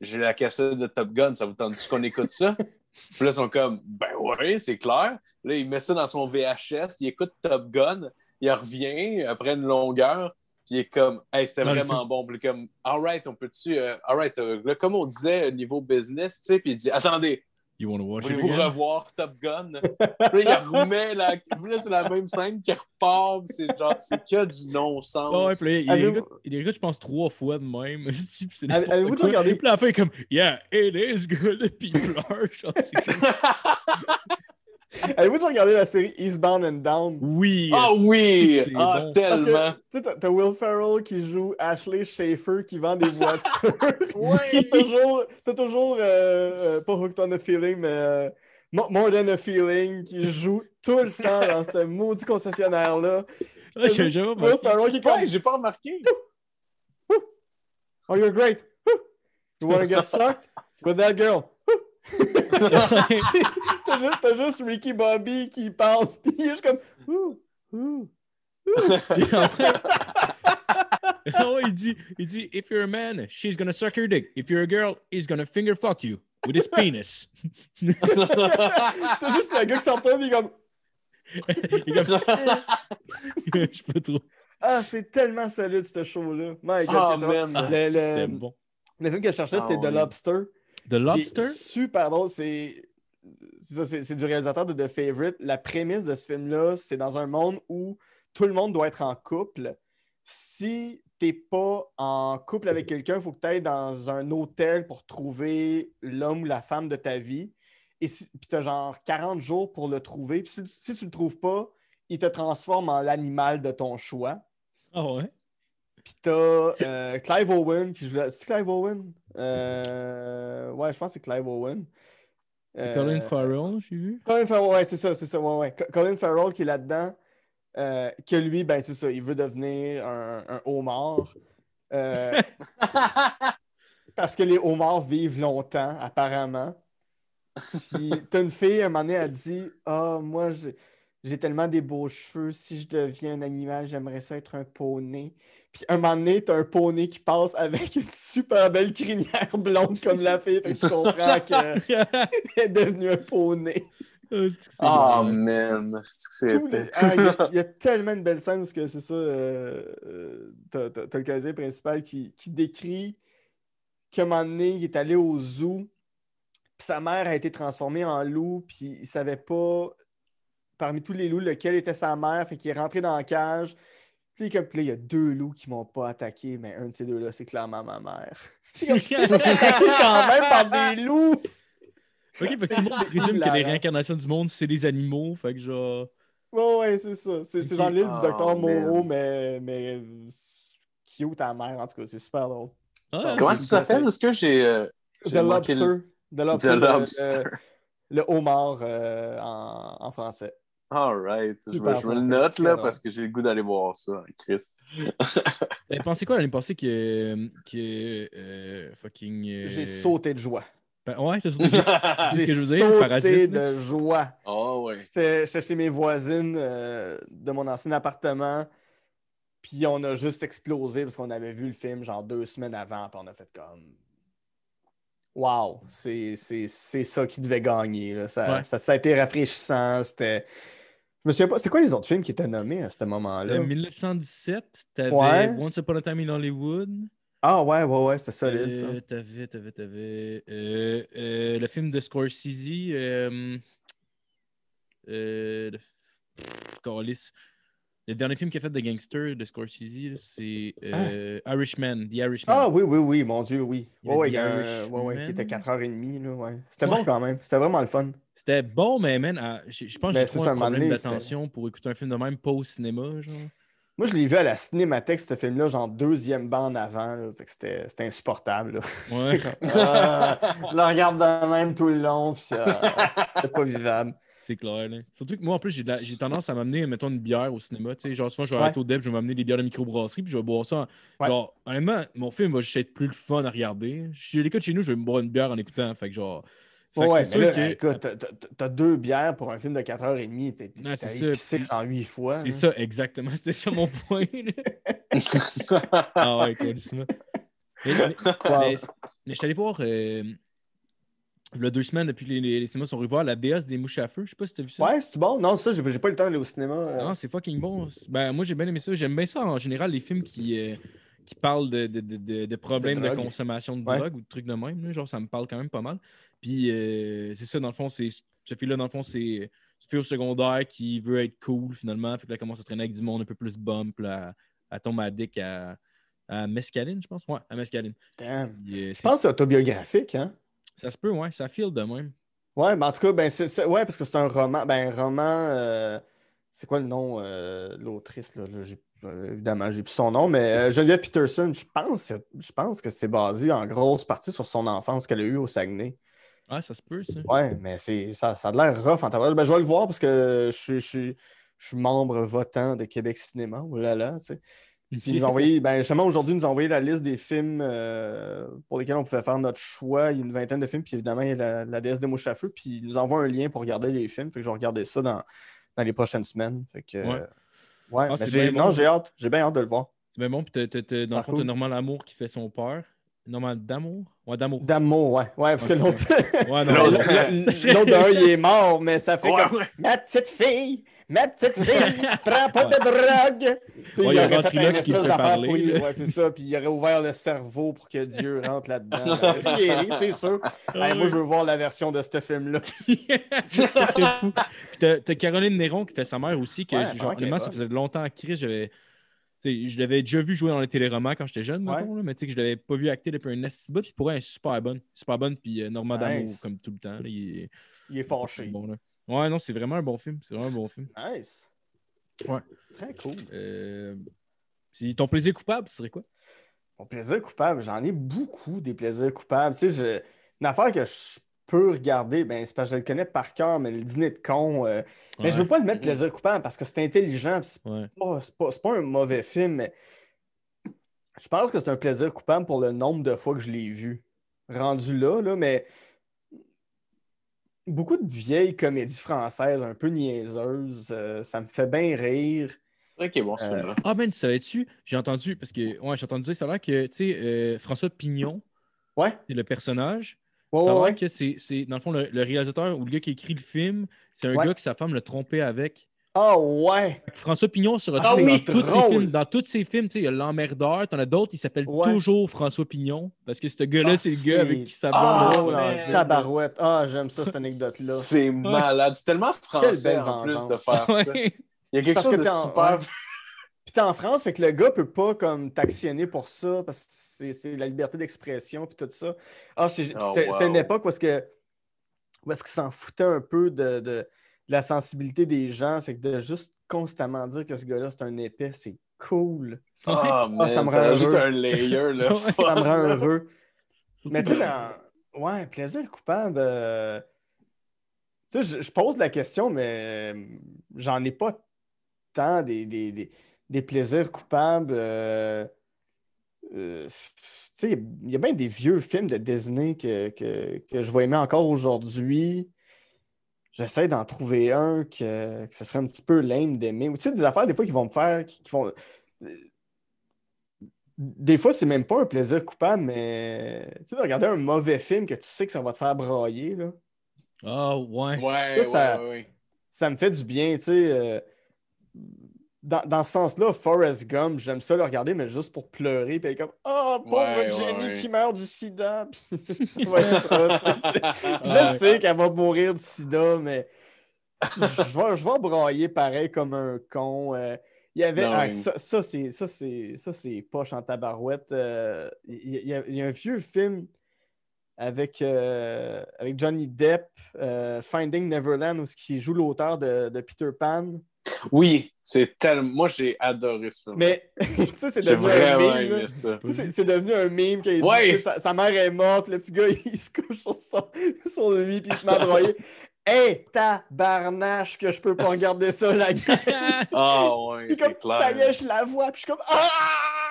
j'ai la cassette de Top Gun, ça vous tente qu'on écoute ça? puis là, ils sont comme Ben oui, c'est clair. Là, il met ça dans son VHS, il écoute Top Gun il revient après une longueur, puis il est comme, hey, c'était vraiment bon. Puis comme, alright, on peut-tu, euh, All right. Euh, » là, comme on disait euh, niveau business, tu sais, puis il dit, attendez, voulez-vous revoir Top Gun? puis il remet la, c'est la même scène qui repart, c'est genre, c'est que du non-sens. il, est écoute, je pense, trois fois de même. Avez-vous regardé? Puis la fin, comme, yeah, it is good, puis il pleure. c'est Avez-vous regardé la série Eastbound and Down? Oui! Ah oui! Ah, tellement! Tu t'as Will Ferrell qui joue Ashley Schaefer qui vend des voitures. oui! t'as toujours, euh, euh, pas Hooked on a Feeling, mais euh, More Than a Feeling qui joue tout le temps dans ce maudit concessionnaire-là. Ouais, ah, Will Ferrell qui j'ai pas remarqué! oh, you're great! You wanna get sucked? with that girl! t'as, juste, juste, Ricky Bobby qui parle, puis il est juste comme ouh, ouh, ouh. oh, il dit, il dit, if you're a man, she's gonna suck your dick. If you're a girl, he's gonna finger fuck you with his penis. T'as juste le gars qui s'entend, il est comme. il est comme... Je peux trop. Ah, c'est tellement solide, ce show-là. My God, oh, le, le, c'était bon. Le film que je cherchais, c'était oui. Ah, The Lobster. The Lobster? Super drôle. C'est du réalisateur de The Favorite. La prémisse de ce film-là, c'est dans un monde où tout le monde doit être en couple. Si t'es pas en couple avec quelqu'un, il faut que tu ailles dans un hôtel pour trouver l'homme ou la femme de ta vie. Et puis tu genre 40 jours pour le trouver. si, tu le trouves pas, il te transforme en l'animal de ton choix. Ah ouais? Puis t'as euh, Clive Owen qui joue C'est Clive Owen? Euh, ouais, je pense que c'est Clive Owen. Colin euh, Farrell, j'ai vu. Colin Farrell, ouais, c'est ça, c'est ça. Ouais, Colin Farrell qui est là-dedans, euh, que lui, ben c'est ça, il veut devenir un, un homard. parce que les homards vivent longtemps, apparemment. si t'as une fille, un moment donné, elle dit Ah, moi, j'ai tellement des beaux cheveux, si je deviens un animal, j'aimerais ça être un poney. Puis un moment donné, t'as un poney qui passe avec une super belle crinière blonde comme la fille. Fait que tu comprends qu'elle est devenue un poney. Ah, oh, man, c'est ah, Il y, a tellement de belles scènes parce que c'est ça, euh, euh, t'as le casier principal qui, qui décrit qu'à un il est allé au zoo, puis sa mère a été transformée en loup, puis il savait pas parmi tous les loups lequel était sa mère, fait qu'il est rentré dans la cage, puis, là, il y a deux loups qui m'ont pas attaqué, mais un de ces deux-là, c'est clairement ma mère. Je suis attaqué quand même par des loups. Ok, parce que moi, je présume que les réincarnations du monde, c'est les animaux. Fait que genre. Ouais, ouais, c'est ça. C'est dans l'île du docteur oh, Moreau, mais, mais euh, ta mère, en tout cas. C'est super drôle. Ah, Comment ça s'appelle? Est-ce que j'ai. Euh, The Lobster. The Lobster. Le, homard euh, en français. All right. Je, me le note là parce que j'ai le goût d'aller voir ça, Chris. T'avais eh, pensé quoi l'année passée que euh, fucking. Euh, j'ai sauté de joie. Ben, ouais, c'est ça. J'ai sauté de joie. Oh, J'étais chez mes voisines euh, de mon ancien appartement. Puis on a juste explosé parce qu'on avait vu le film genre deux semaines avant. Puis on a fait comme. Wow, c'est ça qui devait gagner. Ça, ça, a été rafraîchissant. C'était je me souviens pas. C'était quoi les autres films qui étaient nommés à ce moment-là? 1917, euh, t'avais ouais. Once Upon a Time in Hollywood. Ah ouais, ouais, ouais, c'était solide euh, ça. avais, tu avais, Euh, euh, le film de Scorsese. Euh, euh, le... dernier film qui a fait de gangster de Scorsese, c'est ah. Irishman, The Irishman. Ah oui, oui, oui, mon Dieu, oui. Il ouais, ouais, y a un, ouais, qui était 4h30. ouais. C'était bon quand même. C'était vraiment le fun. C'était bon, mais je, pense que j'ai un problème d'attention pour écouter un film de même, pas au cinéma. Genre. Moi, je l'ai vu à la cinémathèque, ce film-là, genre deuxième bande avant. c'était, insupportable. Ouais. je ah, le regarde de même tout le long, ah, c'est pas vivable. C'est clair. Surtout que moi, en plus, j'ai, tendance à m'amener, mettons, une bière au cinéma. genre, souvent, je vais au DEP, je vais m'amener des bières de microbrasserie, puis je vais boire ça. Genre, honnêtement, mon film va juste être plus le fun à regarder. Je l'écoute chez nous, je vais me boire une bière en écoutant. Fait que, genre, Ouais, mais là, que... t'as deux bières pour un film de 4h30, t'es épicé en huit fois. C'est ça, exactement. C'était ça mon point. ah ouais, cool, mais, mais, je suis allé voir euh, le deux semaines depuis que les, cinémas sont à la déesse des mouches à feu. Je sais pas si t'as vu ça. Ouais, c'est bon. Non, ça, j'ai pas le temps d'aller au cinéma. Euh. Non, c'est fucking bon. Ben, moi, j'ai bien aimé ça. J'aime bien ça en général, les films qui. Euh, parlent qui de, de, de, problèmes de, consommation de drogue ou de trucs de même. genre, ça me parle quand même pas mal. Puis euh, c'est ça, dans le fond, c'est je fille-là, dans le fond, c'est ce secondaire qui veut être cool finalement. Fait que là, commence à traîner avec du monde un peu plus bump là, elle tombe à, mescaline, je pense. Ouais, à mescaline. Damn. Euh, je pense que c'est autobiographique, hein? Ça se peut, ouais. Ça file de même. Ouais, mais en tout cas, ben, c'est, ouais, parce que c'est un roman. Ben, roman. Euh, c'est quoi le nom l'autrice? Là, évidemment, j'ai plus son nom, mais Geneviève Peterson, je pense, je pense que c'est basé en grosse partie sur son enfance qu'elle a eue au Saguenay ça se peut, ça. Ouais, mais ça, ça a l'air rough en ben, je vais le voir parce que je, suis membre votant de Québec Cinéma. Oh là là, tu sais. Puis nous envoyé, ben justement aujourd'hui, nous ont envoyé la liste des films euh, pour lesquels on pouvait faire notre choix. Il y a une vingtaine de films, puis évidemment, il y a la, déesse des mouches à puis ils nous envoient un lien pour regarder les films. Fait que je vais regarder ça dans, dans les prochaines semaines. Fait que, ouais. j'ai, ah, Non, j'ai hâte, j'ai bien hâte de le voir. C'est bien bon, puis t'as, dans le fond, Normal l'amour qui fait son père. Normal d'amour? Ouais, d'amour. D'amour, ouais. Ouais, parce que l'autre. ouais, l'autre d'un, il est mort, mais ça fait comme Ma petite fille! Ma petite fille! Prends pas de drogue! Puis il aurait fait une espèce d'affaire pour c'est ça. Puis il aurait ouvert le cerveau pour que Dieu rentre là-dedans. c'est sûr. Ah moi, je veux voir la version de ce film-là. Tu T'as Caroline Néron qui fait sa mère aussi, que, genre, ça faisait longtemps que j'avais je l'avais déjà vu jouer dans les téléromans quand j'étais jeune, ouais. là, mais que je l'avais pas vu acter depuis un nasty Puis pour elle, super bonne. Super bonne, puis normal euh, Normand comme tout le temps. il, est... fâché. Ouais, non, c'est vraiment un bon film. C'est vraiment un bon film. Nice. Ouais. Très cool. Euh, ton plaisir coupable, ce serait quoi? Mon plaisir coupable, j'en ai beaucoup des plaisirs coupables. Tu Une affaire que je peux regarder, ben, c'est parce que je le connais par cœur, mais le dîner de con. Euh, mais je veux pas le mettre plaisir coupable parce que c'est intelligent, c'est pas, un mauvais film, mais je pense que c'est un plaisir coupable pour le nombre de fois que je l'ai vu. Rendu là, là, mais beaucoup de vieilles comédies françaises un peu niaiseuses, euh, ça me fait bien rire. C'est bon euh, Ah ben, savais-tu, j'ai entendu, parce que ouais, j'ai entendu dire ça là que tu François Pignon, ouais. c'est le personnage. Ouais, vrai que c'est, dans le fond, le, réalisateur ou le gars qui écrit le film, c'est un gars que sa femme l'a trompé avec. Ah ouais! François Pignon sera ah dans ah, tous ses films, dans tous ses films. Il y a L'Emmerdeur, t'en as d'autres, il s'appelle toujours François Pignon parce que ce gars-là, ah, c'est le gars avec qui ça Ah, oh, tabarouette! Ah, j'aime ça, cette anecdote-là. C'est malade. C'est tellement français en plus de faire ça. Il y a quelque chose de super. en France, c'est que le gars peut pas comme t'actionner pour ça parce que c'est la liberté d'expression puis tout ça. Ah, oh, c'était une époque où est que s'en foutait un peu de, la sensibilité des gens. Fait que de juste constamment dire que ce gars-là, c'est un épais, c'est cool. ah, ah ça me rend heureux. un ça me rend heureux. Mais tu sais, ouais, plaisir coupable. Euh, tu sais, je, pose la question, mais euh, j'en ai pas tant des des plaisirs coupables. Euh, euh, il y a bien des vieux films de Disney que, je vois aimer encore aujourd'hui. J'essaie d'en trouver un que, ce serait un petit peu lame d'aimer. Ou tu sais, des affaires des fois qui vont me faire. Qui, vont... Euh, des fois, c'est même pas un plaisir coupable, mais tu sais, regarder un mauvais film que tu sais que ça va te faire brailler. Là. Ah, ouais. Ouais, ça, ça, me fait du bien, tu sais dans, ce sens-là, Forrest Gump, j'aime ça le regarder, mais juste pour pleurer, puis comme Oh, pauvre Jenny qui meurt du sida. je sais qu'elle va mourir du sida, mais je vais, je brailler pareil comme un con. Euh. il y avait. ça, c'est, ça, c'est, poche en tabarouette. Euh. il, y a, un vieux film avec, euh, avec Johnny Depp, Finding Neverland, où il joue l'auteur de, de Peter Pan. Oui, c'est tellement. Moi, j'ai adoré ce film. Mais, tu sais, c'est devenu un meme. C'est devenu un meme. Quand ouais. dit, sa, sa, mère est morte, le petit gars, il se couche sur son, son lit, puis il se met à broyer. Hey, tabarnache, que je peux pas regarder ça, la gueule! Ah, ouais, c'est clair. Ça y est, je la vois, puis je suis comme. Ah!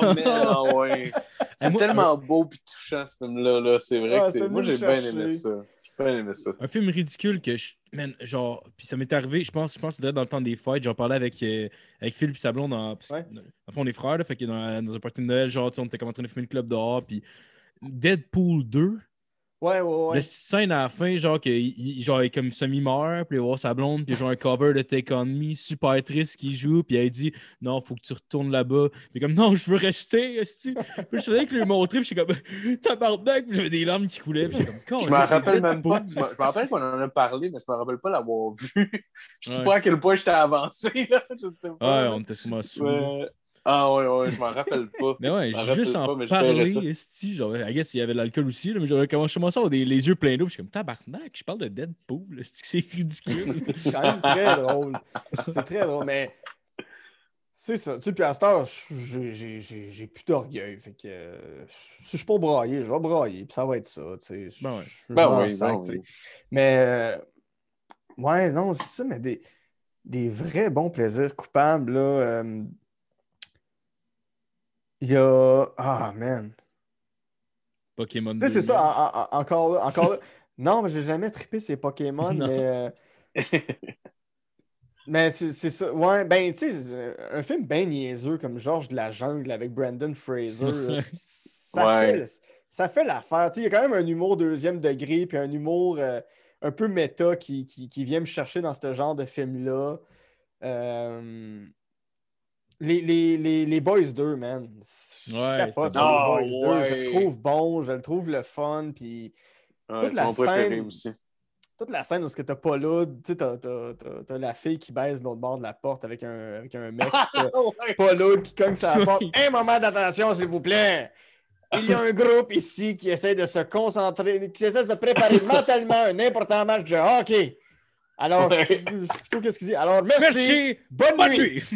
Oh, mais ah, ouais! C'est tellement beau et touchant, ce film-là, c'est vrai. Ah, que que Moi, j'ai bien aimé ça. Un film ridicule que je. Man, genre, puis ça m'est arrivé, je pense, je pense que c'était dans le temps des fights, J'en parlais avec, euh, avec Phil et Sablon. Dans, ouais. on est frères, là, fait dans, un party de Noël, genre, on était comme en train de filmer le club dehors. Puis Deadpool 2, Ouais, ouais, ouais. La scène à la fin, genre, que genre, il est comme semi-mort, puis il va voir sa blonde, puis genre un cover de Take On Me, super triste qui joue, puis elle dit Non, faut que tu retournes là-bas. Puis comme Non, je veux rester, Puis je faisais que lui montrer, puis suis comme Tabarnak, puis j'avais des larmes qui coulaient, puis j'étais comme Je me rappelle même pas, je me rappelle qu'on en a parlé, mais je me rappelle pas l'avoir vu. je sais pas à quel point j'étais avancé, là, je sais pas. Ouais, on était sûrement ah ouais, ouais, je m'en rappelle pas. mais ouais, juste en parler, esti, genre, il y avait de l'alcool aussi, là, mais j'avais commencé à avoir des, les yeux pleins d'eau, je suis comme tabarnak, je parle de Deadpool, c'est ridicule. c'est quand même très drôle. C'est très drôle, mais c'est ça. Tu sais, puis à cette heure, j'ai plus d'orgueil. Fait que si je suis pas je vais brailler, puis ça va être ça, tu sais. Ben, ouais. Ben ben oui, Mais, euh, ouais, non, c'est ça, mais des, des vrais bons plaisirs coupables, là... Euh, il y a. Ah, man. Pokémon. Tu c'est ça, encore là. Encore Non, mais j'ai jamais trippé ces Pokémon, mais. Euh, c'est ça. Ouais, ben, un film bien niaiseux comme Georges de la Jungle avec Brandon Fraser, ça, fait, ça fait l'affaire. Il y a quand même un humour deuxième degré, puis un humour euh, un peu méta qui, qui, qui, vient me chercher dans ce genre de film-là. Euh les, les, les, les Boys 2, man. Je ouais, les Boys 2. Je le trouve bon, je le trouve le fun. Puis toute, la mon scène, aussi. toute la scène où tu n'as pas tu as, la fille qui baise l'autre bord de la porte avec un, avec un mec. pas l'autre qui cogne sa porte. un moment d'attention, s'il vous plaît! Il y a un groupe ici qui essaie de se concentrer, qui essaie de se préparer mentalement à un important match de hockey. Alors, tout qu'est-ce qu'il dit. Alors, merci. merci. Bonne, nuit.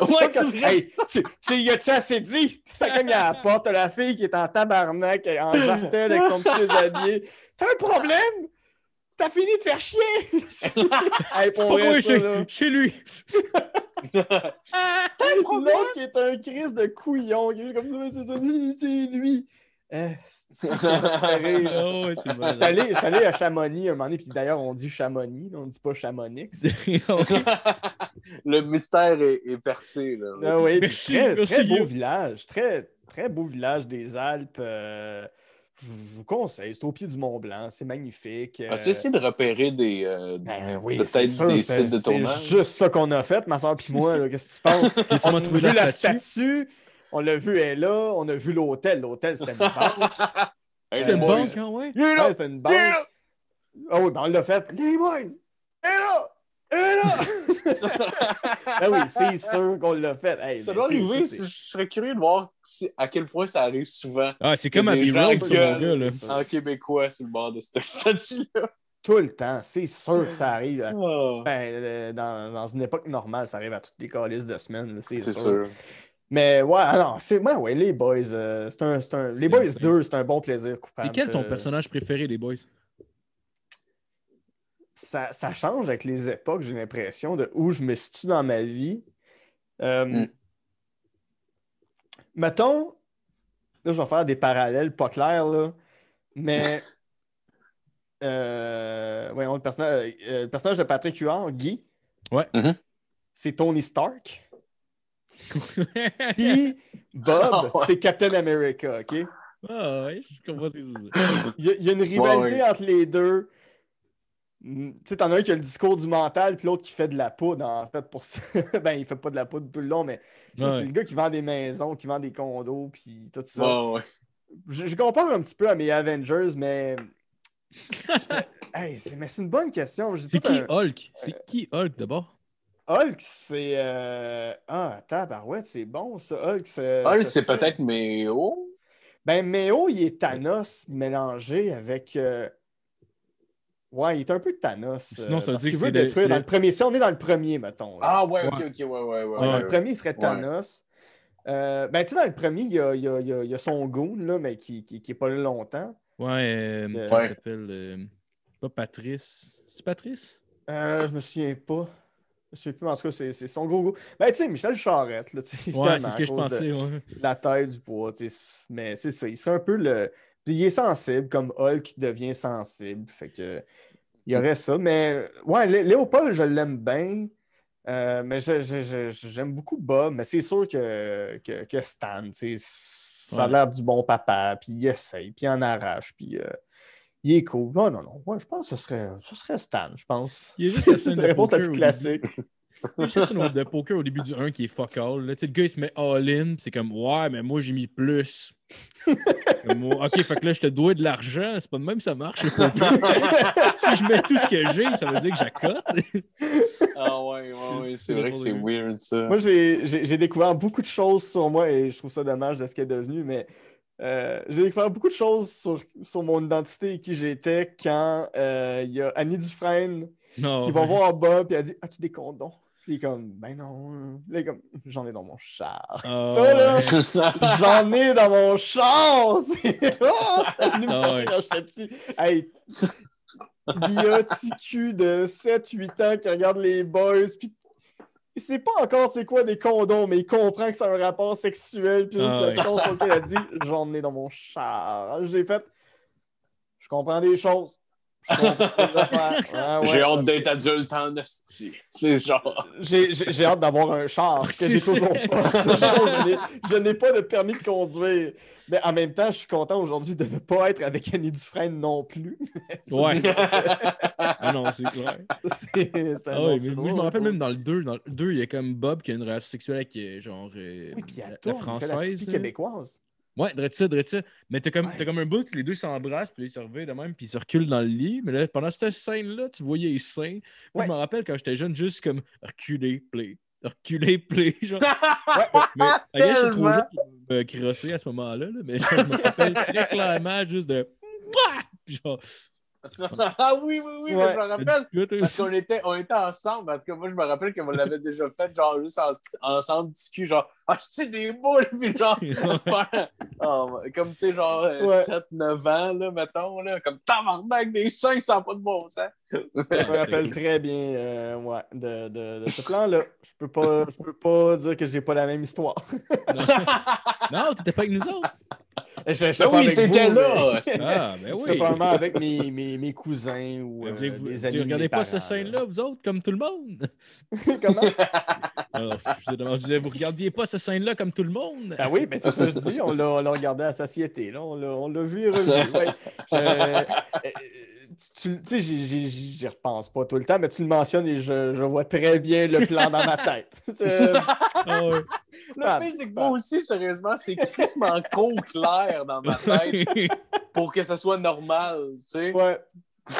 ouais, c'est vrai. tu, tu, y a-tu assez dit? Ça cogne à la porte. La fille qui est en tabarnak, en jartel avec son petit déshabillé. T'as un problème? T'as fini de faire chier! hey, pour vrai, chez, lui. T'as un problème? L'autre qui est un crise de couillon. c'est lui. Oh, je c'est allé, à Chamonix un moment donné, puis d'ailleurs, on dit Chamonix, on ne dit pas Chamonix. le mystère est, est percé. Là. Ah, oui, très, beau village, très, très beau village des Alpes. Euh, je vous conseille, c'est au pied du Mont Blanc, c'est magnifique. Euh. As-tu essayé de repérer des, euh, ben, des sites de tournage? C'est juste ça qu'on a fait, ma soeur puis moi. Qu'est-ce que tu penses? on a vu la statue on l'a vu, elle est là. On a vu l'hôtel. L'hôtel, c'était une banque. c'est une banque, quand hein, ouais? c'est une banque. Ah oui, ben on l'a fait. Les boys! Elle est là! Elle là! Ah oui, c'est sûr qu'on l'a fait. ça doit arriver. Je serais curieux de voir à quel point ça arrive souvent. Ah, c'est comme à b En québécois, c'est le bord de cette statue-là. Tout le temps, c'est sûr que ça arrive. Ah. Ben, euh, dans, dans, une époque normale, ça arrive à toutes les calices de semaine. C'est sûr. sûr. Mais ouais, alors, ah c'est moi, ouais, les boys. Euh, c'est un, les boys 2, c'est un bon plaisir C'est quel ton euh, personnage préféré, les boys? Ça, change avec les époques, j'ai l'impression, de où je me situe dans ma vie. Euh, mm. Mettons, là, je vais faire des parallèles pas clairs, là, mais. voyons, le personnage, de Patrick Huard, Guy. Ouais. Mm-hmm. C'est Tony Stark. Puis Bob, ah, c'est Captain America, OK? Ah ouais, je comprends ce Il y, a une rivalité entre les deux. Hmm, tu sais, t'en as un qui a le discours du mental, puis l'autre qui fait de la poudre, en fait, pour ça. ben, il fait pas de la poudre tout le long, mais c'est le gars qui vend des maisons, qui vend des condos, puis tout ça. Je, je, compare un petit peu à mes Avengers, mais. c'est, mais c'est une bonne question. c'est qui Hulk? C'est qui Hulk d'abord? Hulk, c'est. Euh... Ah, tabarouette, c'est bon ça. Hulk, c'est. Hulk, c'est peut-être Méo. Ben, Méo, il est Thanos mélangé avec. Euh, ouais, il est un peu Thanos. Sinon, euh, ça parce veut qu'il veut détruire. Dans le premier, on est dans le premier, mettons. Ah, ouais, ok, ok, ouais, ouais. ouais, dans le premier, il serait Thanos. Euh, ben, tu sais, dans le premier, il y a, y a, y a son goon, là, mais qui n'est qui, pas là longtemps. Ouais, ça il s'appelle Pas Patrice. C'est Patrice Je me souviens pas. Je sais plus, en tout cas, c'est son gros goût. Ben, tu sais, Michel Charette, là, tu sais, ouais, c'est ce que je pensais, La taille du poids, tu sais, mais c'est ça, il serait un peu le. Puis il est sensible, comme Hulk devient sensible, fait que. Il y aurait ça, mais ouais, Léopold, je l'aime bien. Euh, mais j'aime beaucoup Bob, mais c'est sûr que, que, que Stan, ça a l'air du bon papa, puis il essaye, puis il en arrache, puis euh, il est cool. Non, non, non. Ouais, je pense que ce serait, serait Stan, je pense. C'est une réponse la plus classique. C'est y de poker au début du 1 qui est fuck all. Là. le gars, il se met all-in, c'est comme Ouais, mais moi, j'ai mis plus. ok, fait que là, je te dois de l'argent. C'est pas de même, ça marche. si je mets tout ce que j'ai, ça veut dire que j'accote. ah ouais, ouais, ouais c'est vrai que c'est weird, ça. Moi, j'ai découvert beaucoup de choses sur moi et je trouve ça dommage de ce qu'elle est devenu, mais euh, j'ai découvert beaucoup de choses sur, sur mon identité et qui j'étais quand euh, il y a Annie Dufresne ah qui va voir Bob et elle dit ah tu des non Puis il est comme Ben non. Là, comme J'en ai dans mon char. Ah ça, là, j'en ai dans mon char. C'est oh, venu me ah chercher quand j'étais Hey, il de 7-8 ans qui regarde les boys puis il sait pas encore c'est quoi des condoms, mais il comprend que c'est un rapport sexuel, puis le oui. sur il a dit J'en ai dans mon char. J'ai fait Je comprends des choses. j'ai hâte d'être adulte en hostie. C'est genre. J'ai hâte d'avoir un char que j'ai toujours pas. je n'ai pas de permis de conduire. Mais en même temps, je suis content aujourd'hui de ne pas être avec Annie Dufresne non plus. ouais. ah non, c'est Ça, ah moi, je me rappelle même dans le 2. Dans 2, il y a comme Bob qui a une relation sexuelle avec euh, genre, euh, oui, puis la, française. Fait québécoise. Ouais, drette ça. Mais t'as comme, t'es comme un bout les deux s'embrassent, puis ils se de même, puis ils se reculent dans le lit. Mais là, pendant cette scène-là, tu voyais les seins. Moi, je me rappelle quand j'étais jeune, juste comme reculer, play. Reculer, play. Genre. ouais, mais je suis trop jeune pour me à ce moment-là, mais je me rappelle très clairement juste de. Bah! Puis genre, ah oui, oui, oui, mais je me rappelle. Parce qu'on était, on était ensemble. Parce que moi, je me rappelle qu'on l'avait déjà fait, genre, juste ensemble, petit genre, ah, je des boules, puis genre, oh, comme, tu sais, genre, 7-9 euh, ans, là, mettons, là, comme avec des sans pas de bon sens. je me rappelle très bien, moi, euh, ouais, de, de, ce plan-là. Je peux pas, je peux pas dire que j'ai pas la même histoire. non, tu n'étais pas avec nous autres. Je, je ben oui, là! Mais... Ah, ben oui. probablement avec mes, mes, mes cousins ou ben, euh, vous, amis. Vous regardez pas ce scène-là, vous autres, comme tout le monde? Comment? Alors, oh, je, disais, vous regardiez pas ce scène-là comme tout le monde? Ah oui, mais ben, c'est ça que je dis. On l'a regardé à satiété. Là. On l'a vu et revu. Je... Euh, tu, sais, j'y repense pas tout le temps, mais tu le mentionnes et je, je vois très bien le plan dans ma tête. c'est Le physiquement aussi, sérieusement, c'est quasiment trop clair dans ma tête pour que ça soit normal, tu sais. Ouais.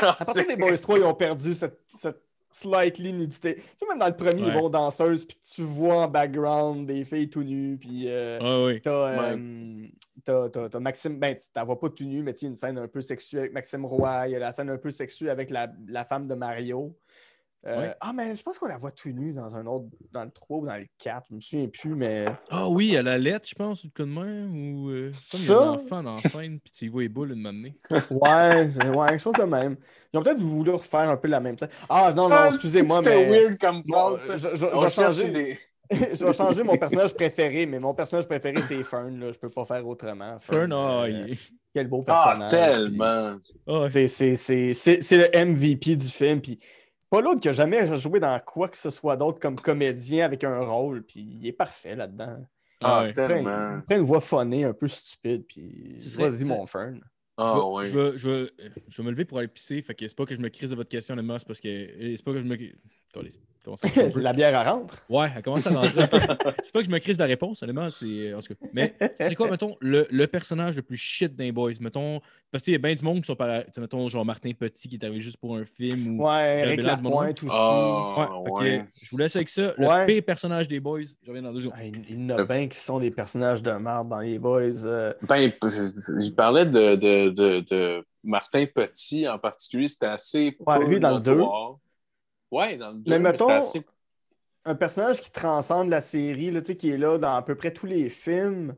Ah, Parce que les Boys 3, ils ont perdu cette, cette slightly nudité. Tu sais, même dans le premier, ils vont danseuses, puis tu vois en background des filles tout nues, puis euh, euh, t'as, Maxime, ben, t'en vois pas tout nu, mais tu une scène un peu sexuelle avec Maxime Roy, il y a la scène un peu sexuelle avec la, la femme de Mario. Euh, ah, mais je pense qu'on la voit tout nu dans un autre, dans le 3 ou dans le 4, je me souviens plus, mais. Ah oui, à la lettre, je pense, ou coup de main, ou. Euh, comme ça? les enfants dans scène, puis tu y vois les boules une Ouais, ouais, quelque chose de même. Ils ont peut-être voulu refaire un peu la même scène. Ah non, non, ah, excusez-moi, mais. C'était weird comme Je, vais changer je vais changer mon personnage préféré, mais mon personnage préféré, c'est Fern. Là. Je peux pas faire autrement. Fern, oh, quel beau ah, personnage. Ah, tellement! C'est le MVP du film. Puis pas l'autre qui a jamais joué dans quoi que ce soit d'autre comme comédien avec un rôle, puis il est parfait là-dedans. Ah, ah Il prend une voix phonée un peu stupide, puis vas mon fun. Ah, je, vais, je, me lever pour aller pisser, fait que c'est pas que je me crise de votre question, les c'est parce que c'est pas que je me. la bière, à rentre. Ouais, elle commence à rentrer c'est pas que je me crise de la réponse, C'est... Mais c'est quoi, mettons, le, personnage le plus shit d'un boys? Mettons, parce qu'il y a bien du monde qui sont par. Mettons, genre Martin Petit qui est arrivé juste pour un film. Ou ouais, Eric Lapointe aussi. Ah, ouais, je vous laisse avec ça. Le pire personnage des boys, je reviens dans deux secondes. Ah, il, y en a bien qui sont des personnages de merde dans les boys. Euh. Ben, de, de, de, de, Martin Petit en particulier. C'était assez. Ouais, lui, dans le Ouais, dans le mais mettons, un personnage qui transcende la série, là, qui est là dans à peu près tous les films.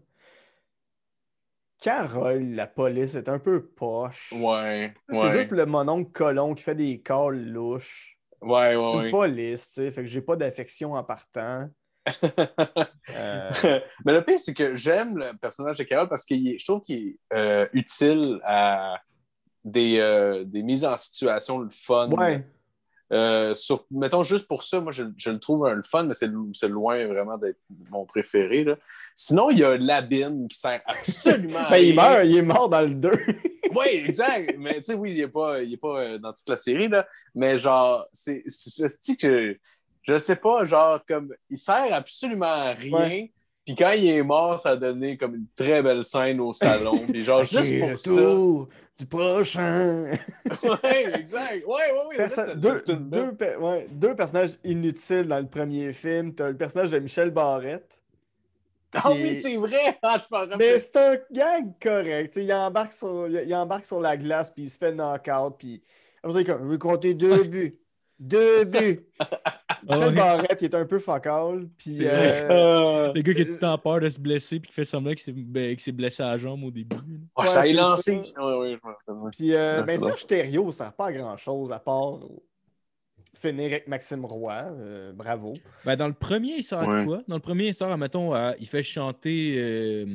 Carole, la police, est un peu poche. Ouais. C'est juste le mononcle colon qui fait des calls louches. Ouais, ouais, police, tu sais. Fait que j'ai pas d'affection en partant. Euh. Mais le pire, c'est que j'aime le personnage de Carole parce que je trouve qu'il est euh, utile à des, euh, des mises en situation le fun. Ouais. Euh, mettons juste pour ça, moi je, le trouve un fun, mais c'est loin vraiment d'être mon préféré. Sinon, il y a labine qui sert absolument à ben, il meurt, il est mort dans le 2. oui, exact. Mais tu sais, oui, il n'est pas, euh, dans toute la série, là. mais genre, c'est que je sais pas, genre, comme il sert absolument à rien. Puis quand il est mort, ça a donné comme une très belle scène au salon. Puis genre, juste pour tout ça. du prochain. ouais, exact. Ouais, ouais, ouais. deux, deux, ouais, deux, personnages inutiles dans le premier film. T'as le personnage de Michel Barrette. Ah oui, c'est vrai! Ah, Mais c'est un gag correct. il embarque, sur, il, embarque sur la glace, puis il se fait knock-out, puis... Après, il je vais compter deux buts. Deux buts. Michel Barrette, est un peu focal. Puis, euh, euh, Le gars qui est euh, tout en peur de se blesser puis qui fait semblant qu'il s'est ben, blessé à la jambe au début. Ah, ça a lancé. Oui, oui, je pense Puis, euh, ben, Serge Thériault, ça n'a pas grand-chose à part finir avec Maxime Roy. bravo. Ben, dans le premier, il sort ouais. quoi? Dans le premier, il sort, mettons, il fait chanter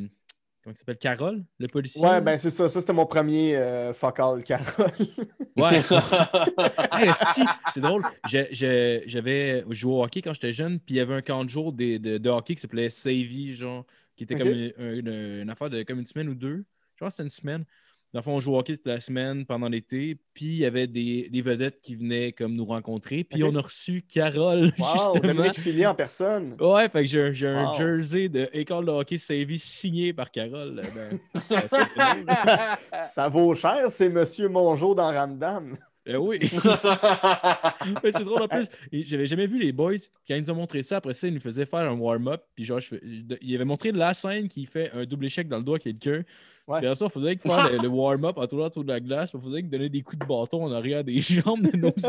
comment il s'appelle, Carole, le policier. Ouais, ben c'est ça. Ça, c'était mon premier fuck euh, focal, Carole. ouais. c'est ça. c'est drôle. J'avais joué au hockey quand j'étais jeune, puis il y avait un camp de jour de, de, hockey qui s'appelait Savey, genre, qui était comme une, affaire de comme une semaine ou deux. Je crois que c'était une semaine. Dans le fond, on jouait au hockey toute la semaine pendant l'été, puis il y avait des, vedettes qui venaient comme nous rencontrer, puis on a reçu Carole. Wow, mec Fili en personne. Ouais, fait que j'ai, un jersey de École de hockey Savy signé par Carole. Ben. ça vaut cher, c'est Monsieur Mongeau dans Ramdam. Ben oui. mais c'est drôle en plus. J'avais jamais vu les boys. Quand ils nous ont montré ça, après ça, ils nous faisaient faire un warm-up. Puis genre, je... il avait montré la scène qui fait un double échec dans le doigt à quelqu'un bien Puis il faisait que faire ah! le, warm-up en tournant autour de la glace. Il faisait que donner des coups de bâton en arrière des jambes de nos.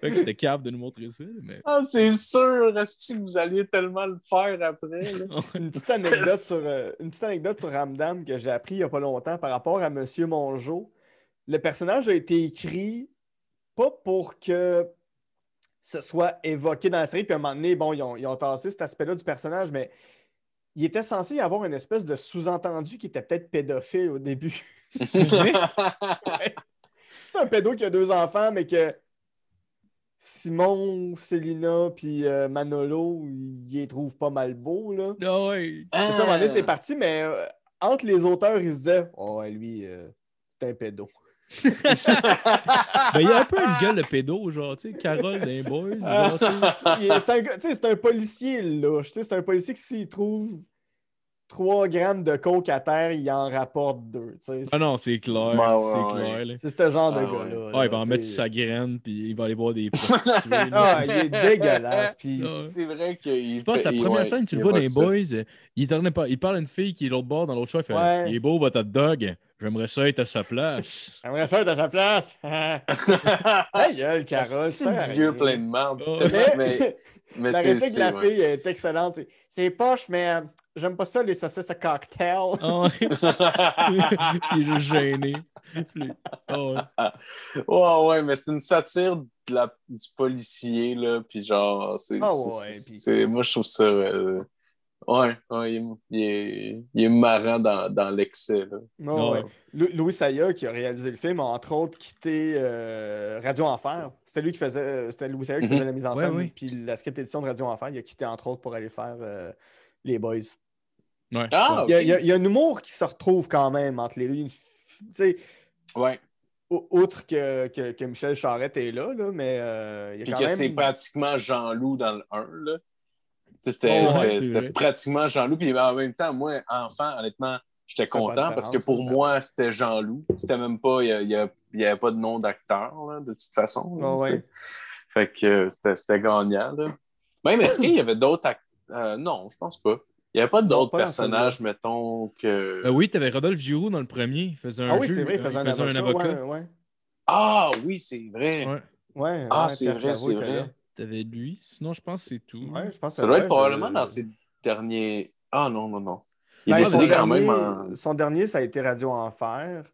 que c'était capable de nous montrer ça. Mais... Ah, c'est sûr, que vous alliez tellement le faire après. une, petite anecdote sur, euh, une petite anecdote sur Ramdam que j'ai appris il n'y a pas longtemps par rapport à Monsieur Mongeau. Le personnage a été écrit pas pour que ce soit évoqué dans la série, puis à un moment donné, bon, ils ont, ils ont tassé cet aspect-là du personnage, mais il était censé y avoir une espèce de sous-entendu qui était peut-être pédophile au début. C'est un pédo qui a deux enfants, mais que Simon, Célina, puis euh, Manolo, ils les trouvent pas mal beau. Là. Ah ah. c'est parti, mais euh, entre les auteurs, ils se disaient Oh, lui, t'es euh, un pédo. Ben, il y a un peu une gueule de pédo, genre, tu sais, Carole d'un boys. C'est un, un, policier louche. C'est un policier qui, s'il trouve 3 grammes de coke à terre, il en rapporte 2. Ah non, c'est clair. c'est C'est ce genre de ah, gars-là. il va en mettre sa graine, puis il va aller voir des ah, il est dégueulasse. Puis... Ah c'est vrai que Je pense que la première scène, tu le vois d'un les boys, euh, il, il parle à une fille qui est l'autre bord dans l'autre choix. Il, fait, il est beau, votre dog. J'aimerais ça être à sa place. J'aimerais ça être à sa place. hey, gueule, Carole. C'est vieux plein de merde. Oh, mais, la réplique de la fille est excellente. C'est poche, mais euh, j'aime pas ça, les saucisses à cocktail. Oh, Il est gêné. Oh, ouais. mais c'est une satire du policier, là. Puis genre, c'est. Ah moi, je trouve ça. Euh, Ouais, ouais il, est, il, est, marrant dans, dans l'excès. Louis Saya, qui a réalisé le film, a entre autres quitté euh, Radio Enfer. C'était lui qui faisait. Euh, c'était Louis Saya qui faisait mhm. la mise en scène. puis la script édition de Radio Enfer, il a quitté entre autres pour aller faire euh, Les Boys. Ah, il, y a, il, y a, un humour qui se retrouve quand même entre les deux. sais. ouais outre que, que, Michel Charette est là, là mais il y a puis que même... c'est pratiquement Jean-Loup dans le 1. Là. C'était pratiquement Jean-Loup. Puis ben, en même temps, moi, enfant, honnêtement, j'étais content parce que pour hein. moi, c'était Jean-Loup. C'était même pas, il n'y avait, pas de nom d'acteur, de toute façon. Fait que euh, c'était gagnant. Mais Même est-ce qu'il y avait d'autres acteurs? Euh, non, je pense pas. Il n'y avait pas d'autres personnages, mettons, que. Euh, oui, tu avais Rodolphe Giroud dans le premier. faisait un ah oui, c'est vrai, il faisait, un, avocat. Ah oui, c'est vrai. Ouais. ah, c'est vrai, c'est vrai. T'avais lui. Sinon, je pense que c'est tout. Ouais, je pense ça doit être probablement dans ses derniers. Ah non, non, non. Il ben, quand même. Son dernier, ça a été Radio Enfer.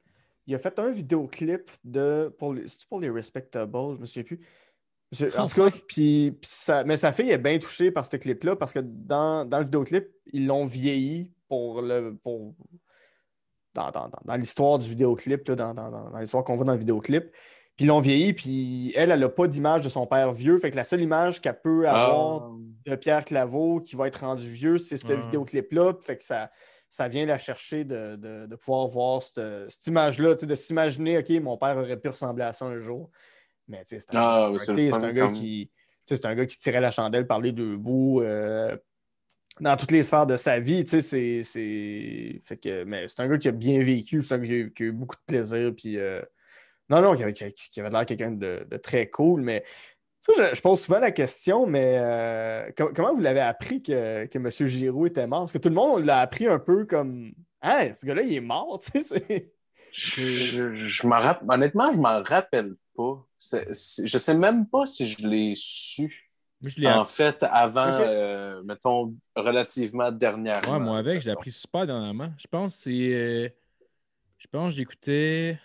Il a fait un vidéoclip de. Pour les, pour les Respectables, je me souviens plus. en tout cas, ça, mais sa fille est bien touchée par ce clip-là parce que dans, le vidéoclip, ils l'ont vieilli pour le. dans, l'histoire du vidéoclip, là, dans, l'histoire qu'on voit dans le vidéoclip. Puis l'ont vieilli, puis elle, elle n'a pas d'image de son père vieux. Fait que la seule image qu'elle peut ah. avoir de Pierre Claveau qui va être rendu vieux, c'est ce vidéo hmm. vidéoclip-là. Fait que ça, ça vient la chercher de, pouvoir voir cette, image-là, de s'imaginer, OK, mon père aurait pu ressembler à ça un jour. Mais c'est un, ah, un, gars qui. C'est un gars qui tirait la chandelle par les deux bouts euh, dans toutes les sphères de sa vie. C'est un gars qui a bien vécu, c'est un gars qui a, qui a, eu beaucoup de plaisir. Puis, euh, non, non, qui avait, avait l'air quelqu'un de, très cool, mais je, pose souvent la question, mais euh, comment vous l'avez appris que, que M. Giroud était mort? Parce que tout le monde l'a appris un peu comme Ah, ce gars-là, il est mort, tu sais. Je, je, Honnêtement, je m'en rappelle pas. Je je sais même pas si je l'ai su. en fait, avant, euh, mettons, relativement dernièrement. moi, avec, je l'ai appris super dernièrement. Je pense que c'est. Euh, je pense que j'écoutais.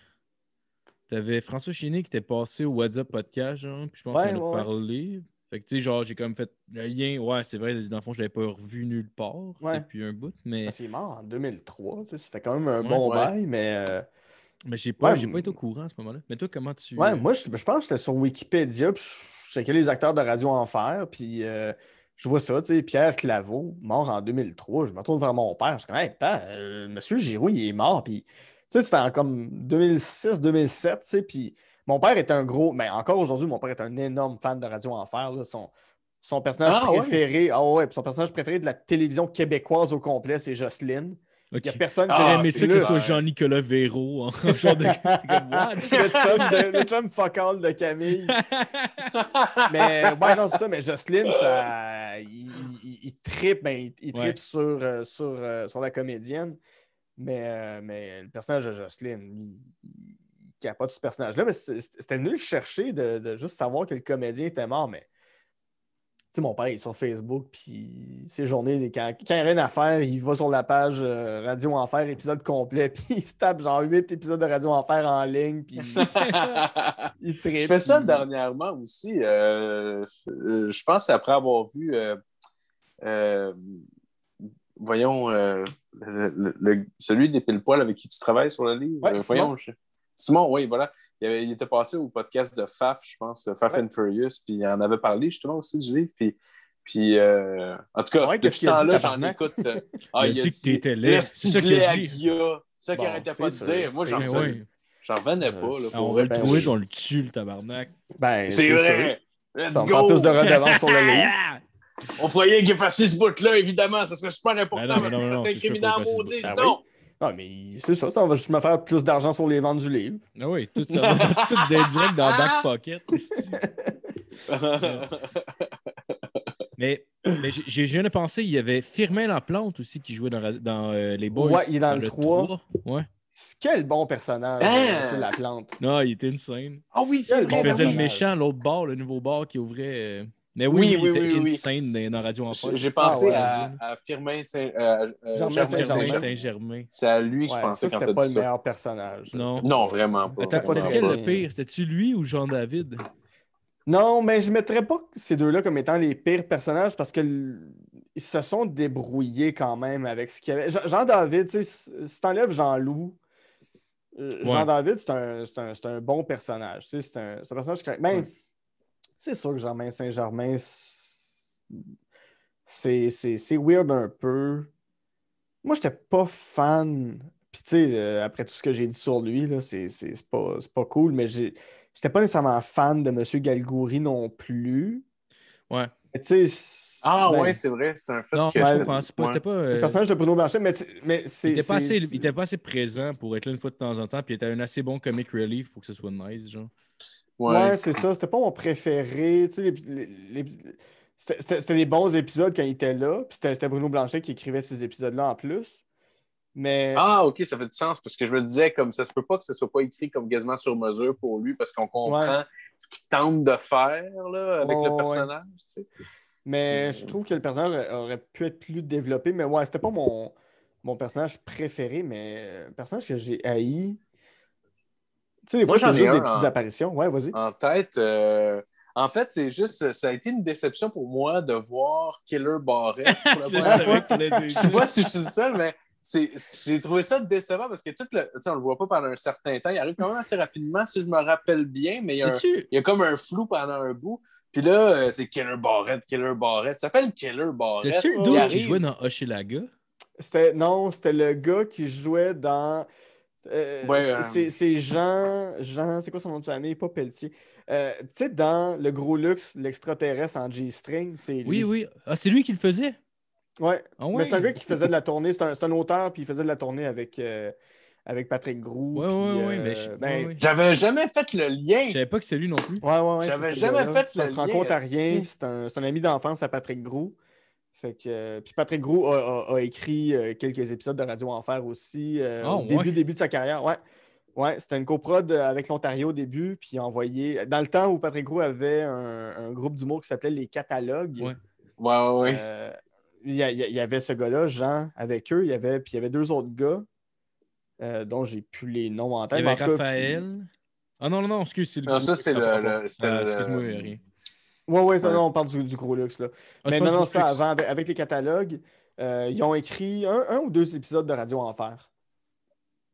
Tu avais François Chénier qui était passé au WhatsApp podcast, genre, puis je pense qu'il nous a parlé. Fait que, tu sais, genre, j'ai comme fait le lien. Ouais, c'est vrai, dans le fond, je l'avais pas revu nulle part depuis un bout. Mais... Ben, c'est mort en 2003, Ça fait quand même un bon bail, mais. Euh, mais j'ai pas, j'ai été au courant à ce moment-là. Mais toi, comment tu. Ouais, moi, je, pense que j'étais sur Wikipédia, puis je les acteurs de radio Enfer, puis. Euh, je vois ça, tu sais, Pierre Claveau, mort en 2003. Je me retrouve vers mon père. Je suis comme, euh, monsieur Giroux, il est mort. Puis sais, c'était en comme 2006-2007, tu sais, puis mon père est un gros, mais encore aujourd'hui, mon père est un énorme fan de Radio Enfer, son, son personnage ah, préféré, ah ouais. son personnage préféré de la télévision québécoise au complet, c'est Jocelyne. Il n'y a personne ah, qui ah, aimé ça que ce Jean-Nicolas Véro le genre de. le chum focal de Camille. mais ouais, non, c'est ça, mais Jocelyne, ça, il, il, tripe, ben, il, sur, euh, sur, euh, sur la comédienne. Euh, mais, le personnage de Jocelyne, il, pas capote ce personnage-là. Mais c'était nul chercher de, juste savoir que le comédien était mort. Mais tu sais, mon père est sur Facebook, puis ses journées, quand, il n'y a rien à faire, il va sur la page euh, Radio Enfer, épisode complet, puis il se tape genre huit épisodes de Radio Enfer en ligne, puis il Je fais ça dernièrement aussi. Euh, je pense après avoir vu voyons, euh, celui des pile-poils avec qui tu travailles sur le livre. Euh, Simon. oui, voilà. Il, était passé au podcast de Faf, je pense, euh, Faf and Furious, puis il en avait parlé justement aussi du livre. Puis, en tout cas, depuis ce temps-là, j'en écoute. ah, il, dit que tu étais là. dit que qu'il a dit. Ça qu'il n'arrêtait pas de dire. Moi, j'en sais. Ben j'en revenais pas. on va le trouver, on le tue, le tabarnak. Ben, c'est vrai. Let's go. tous plus de redevance sur le livre. On croyait qu'il fasse ce bout-là, évidemment. Ça serait super ben important parce que ça serait un criminel maudit, ben sinon. Ah, mais c'est ça, ça, on va juste me faire plus d'argent sur les ventes du livre. Ah oui, tout ça tout direct dans le back ah. pocket. mais, mais j'ai jamais pensé, il y avait Firmin Plante aussi qui jouait dans, dans euh, Les Boys. Ouais, il est dans, le, 3. Ouais. Quel bon personnage, ah! euh, la Plante. Non, il était une scène. Ah oui, c'est Il faisait le méchant, l'autre bar, le nouveau bar qui ouvrait. Euh, mais oui, oui, il était insane dans Radio radios J'ai ah pensé à, Firmin euh, euh, Saint-Germain. c'est à lui que je pensais quand t'as dit C'était pas le meilleur personnage. Non, vraiment pas. T'as pas quel le pire? C'était-tu lui ou Jean-David? Non, mais je ne mettrais pas ces deux-là comme étant les pires personnages parce qu'ils se sont débrouillés quand même avec ce qu'il y avait. Jean-David, si t'enlèves Jean-Loup, euh, Jean-David, c'est un, un, un, bon personnage. C'est un, un, personnage correct. Même, ben, c'est sûr que Germain Saint-Germain, c'est weird un peu. Moi, j'étais pas fan. Puis, tu sais, euh, après tout ce que j'ai dit sur lui, c'est pas, pas cool, mais j'étais pas nécessairement fan de M. Galgouri non plus. Ouais. tu sais. Ah, ben, ouais, c'est vrai, c'est un fait. que je pense pas. pas Le euh, personnage de Bruno Marchand, mais, c'est. Il, il était, pas assez présent pour être là une fois de temps en temps, puis il était un assez bon comic relief pour que ce soit nice, genre. Ouais, c'est ça. C'était pas mon préféré. Tu les, C'était des bons épisodes quand il était là. Puis c'était Bruno Blanchet qui écrivait ces épisodes-là en plus. Mais... Ah, OK, ça fait du sens. Parce que je me disais, comme ça se peut pas que ce soit pas écrit comme gazement sur mesure pour lui, parce qu'on comprend ce qu'il tente de faire avec le personnage. Mais je trouve que le personnage aurait pu être plus développé. Mais ouais, c'était pas mon, mon personnage préféré, mais un euh, personnage que j'ai haï des Moi, fois, des petites apparitions. Ouais, vas-y. En tête, euh, En fait, c'est juste, ça a été une déception pour moi de voir Killer Barrett pour la première fois. si je suis seul, mais j'ai trouvé ça décevant parce que tout le, tu sais, on le voit pas pendant un certain temps. Il arrive quand même assez rapidement, si je me rappelle bien, mais il y a, comme un flou pendant un bout. Puis là, euh, c'est Killer Barrett, Killer Barrett. Ça s'appelle Killer Barrett. C'est-tu le gars qui jouait dans Hochelaga? Non, c'était le gars qui jouait dans. Euh, euh, c'est Jean, Jean, c'est quoi son nom de famille? Pas Pelletier. Euh, tu sais, dans Le Gros Luxe, l'extraterrestre en G-string, c'est lui. Oui, oui. Ah, c'est lui qui le faisait? Ouais. Ah mais c'est un gars qui faisait de la tournée. C'est un, un, auteur, puis il faisait de la tournée avec, avec Patrick Groux. Ben, ouais, ouais, J'avais jamais fait le lien. Je savais pas que c'est lui non plus. Ouais, ouais, J'avais jamais fait le lien. C'est un c'est un, un, ami d'enfance à Patrick Groux. Euh, puis Patrick Gros a, écrit euh, quelques épisodes de Radio Enfer aussi, euh, oh, au début, début de sa carrière. Ouais. Ouais, c'était une coprod avec l'Ontario au début, puis envoyé. Dans le temps où Patrick Gros avait un, groupe d'humour qui s'appelait Les Catalogues. il, y avait ce gars-là, Jean, avec eux. Il y avait, puis il y avait deux autres gars dont j'ai plus les noms en tête. Il y avait Raphaël. Ah non, non, non, excuse, c'est le. ça, c'est le. Ah, moi Ouais, ouais, on parle du, du, gros luxe. Là. Ah, mais non, non, ça, avant, avec, les catalogues, euh, ils ont écrit un, un, ou deux épisodes de Radio Enfer.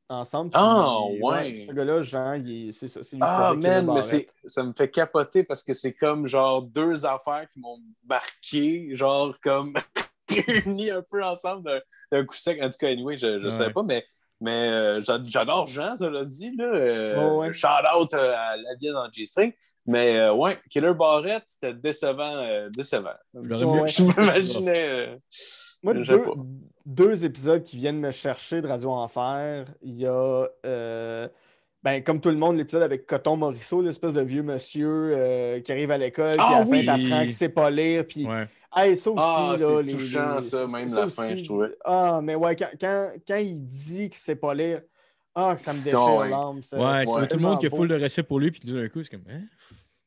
Ensemble. Ah, oh, ouais. Ce gars-là, Jean, c'est ça. C'est ah, man, mais ça me fait capoter parce que c'est comme genre deux affaires qui m'ont marqué, genre comme réunis un peu ensemble d'un coup sec. En tout cas, anyway, je ne sais pas, mais. Mais euh, j'adore Jean, ça l'a dit. Là, euh, Shout out à la vie dans G-String. Mais euh, ouais, Killer Barrett, c'était décevant. Euh, décevant. je m'imaginais. Euh, Moi, deux, épisodes qui viennent me chercher de Radio Enfer. Il y a, ben, comme tout le monde, l'épisode avec Coton Morisseau, l'espèce de vieux monsieur qui arrive à l'école, qui apprend que c'est sait pas lire. Puis... Ah, ça aussi, ah, là, les touchant, ça, même la fin, je trouvais. Ah, mais ouais, quand, quand, quand il dit que c'est pas lire, ah, ça me déchire l'âme. Ouais, tu vois tout le monde qui a full de respect pour lui, puis tout d'un coup, c'est comme. Hein?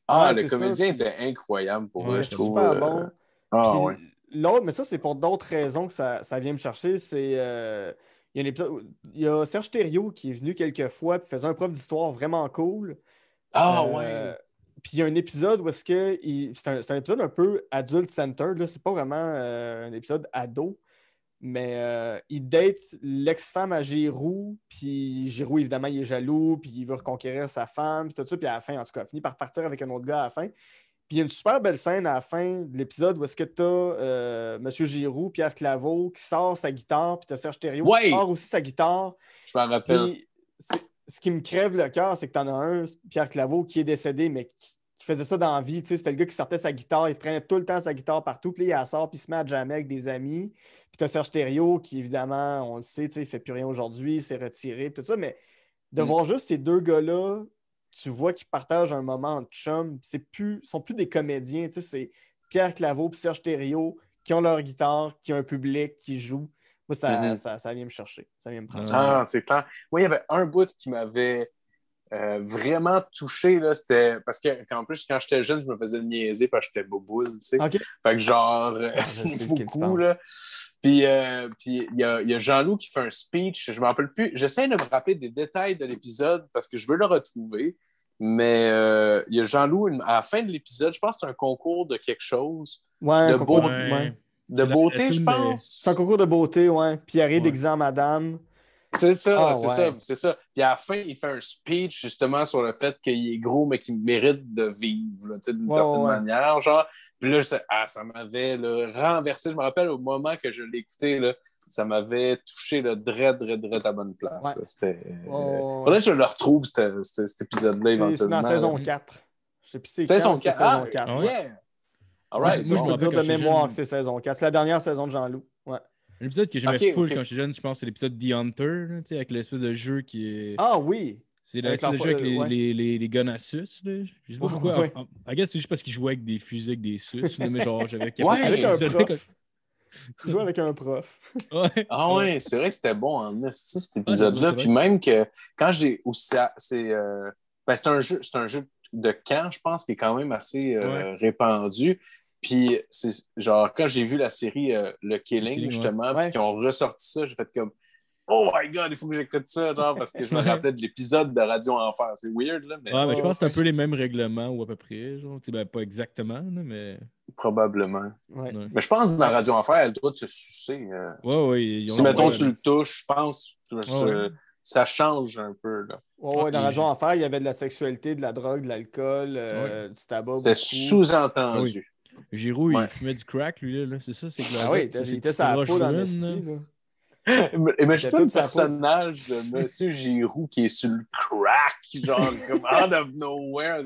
Ah, ah, le comédien était incroyable pour moi, je trouve. super euh, bon. Ah, L'autre, mais ça, c'est pour d'autres raisons que ça, ça vient me chercher. C'est. Euh, il, y a un épisode, il y a Serge Thériault qui est venu quelques fois puis faisait un prof d'histoire vraiment cool. Ah euh, ouais. Puis il y a un épisode où est-ce que. C'est un, épisode un peu adult center. C'est pas vraiment un épisode ado. Mais euh, il date l'ex-femme à Giroud, puis Giroud, évidemment, il est jaloux, puis il veut reconquérir sa femme, puis tout ça, puis à la fin, en tout cas, il finit par partir avec un autre gars à la fin. Puis il y a une super belle scène à la fin de l'épisode où est-ce que tu as euh, M. Giroud, Pierre Claveau, qui sort sa guitare, puis t'as Serge Thériault qui sort aussi sa guitare. Je m'en rappelle. ce qui me crève le cœur, c'est que tu en as un, Pierre Claveau, qui est décédé, mais qui, qui faisait ça dans la vie. C'était le gars qui sortait sa guitare, il traînait tout le temps sa guitare partout, puis il sort, puis il se met à Jamais avec des amis. Puis tu as Serge Thériault qui, évidemment, on le sait, il ne fait plus rien aujourd'hui, Il s'est retiré, tout ça. Mais de mm. voir juste ces deux gars-là, tu vois qu'ils partagent un moment de chum. Ce ne sont plus des comédiens, c'est Pierre Claveau et Serge Thériault qui ont leur guitare, qui ont un public, qui jouent. Moi, mm-hmm. ça, ça, vient me chercher, ça vient me prendre. Ah, c'est clair. Moi, il y avait un bout qui m'avait euh, vraiment touché, c'était. Parce que, plus, quand j'étais jeune, je me faisais niaiser parce que j'étais boboule, tu sais. Fait que, genre, ah, euh, beaucoup, là. Puis, euh, puis il y a, Jean-Loup qui fait un speech, je me rappelle plus. J'essaie de me rappeler des détails de l'épisode parce que je veux le retrouver. Mais il y a Jean-Loup, à la fin de l'épisode, je pense que c'est un concours de quelque chose. de, beauté, je pense. C'est un concours de beauté, oui. Puis il arrive d'examen madame. C'est ça, ah, c'est ça, c'est ça. Puis à la fin, il fait un speech justement sur le fait qu'il est gros, mais qu'il mérite de vivre, d'une certaine manière. Genre. Puis là, je ah, ça m'avait renversé. Je me rappelle au moment que je l'ai écouté, là, ça m'avait touché le dread, dread, dread à bonne place. Ouais. C'était. Euh, que je le retrouve, cet épisode-là, éventuellement. C'est dans saison 4. Je sais plus c'est saison, 4. Ah, moi, je me dis de mémoire que c'est saison 4. C'est la dernière saison de Jean-Loup. Ouais. L'épisode que j'aimais fou full quand j'étais jeune, je pense, c'est l'épisode The Hunter, avec l'espèce de jeu qui est. Ah oui! C'est l'espèce de jeu avec les, les, les, guns à sus. Je sais pas pourquoi. c'est juste parce qu'ils jouaient avec des fusées, avec des sus. mais genre, j'avais avec un prof. Jouer avec un prof. Ah ouais, c'est vrai que c'était bon en hein, esti cet épisode-là. Puis même que quand j'ai ah, euh, ben, C'est un, jeu, un jeu de camp, je pense, qui est quand même assez euh, répandu. Puis, c'est genre, quand j'ai vu la série euh, Le Killing, justement, puis qu'ils ont ressorti ça, j'ai fait comme Oh my god, il faut que j'écoute ça, genre, parce que je me rappelais de l'épisode de Radio Enfer. C'est weird, là. Mais, je pense que c'est un peu les mêmes règlements, ou à peu près, genre. Ben, pas exactement, mais. Probablement. Mais je pense que dans Radio Enfer, elle doit se sucer. Euh... Ouais, ouais. Si, mettons, tu le touches, je pense. Que ça change un peu. Là. ouais, dans Radio Enfer, il y avait de la sexualité, de la drogue, de l'alcool, euh, du tabac. C'était sous-entendu. Ah Giroud, il fumait du crack, lui, là. C'est ça, c'est Ah oui, il était sa peau dans le imagine pas le personnage de Monsieur Giroud qui est sur le crack, genre, comme out of nowhere.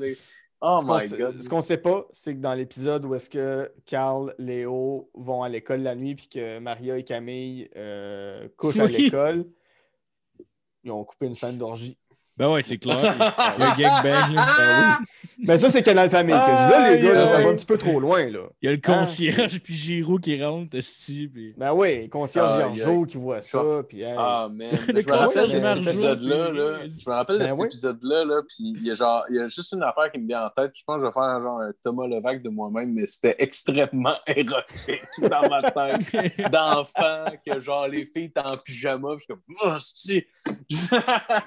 Oh my God. Ce qu'on sait pas, c'est que dans l'épisode où est-ce que Carl, Léo vont à l'école la nuit puis que Maria et Camille euh, couchent à l'école, ils ont coupé une scène d'orgie. Ben, ben oui, c'est clair. le gangbang. bang ben oui. Mais ça, c'est Canal Famille. là, les gars, là, ça va un petit peu trop loin. Là. Il y a le concierge, puis Giroud qui rentre, sti, puis... Ben oui, le concierge Giroud qui voit ça. Puis, Ah, man. Le je me rappelle de cet épisode-là. Là. Je me rappelle de ben cet épisode-là. Là, puis il y, a genre, il y a juste une affaire qui me vient en tête. Je pense que je vais faire genre un Thomas Levac de moi-même, mais c'était extrêmement érotique dans ma tête. D'enfant, que genre les filles étaient en pyjama. je suis comme, oh,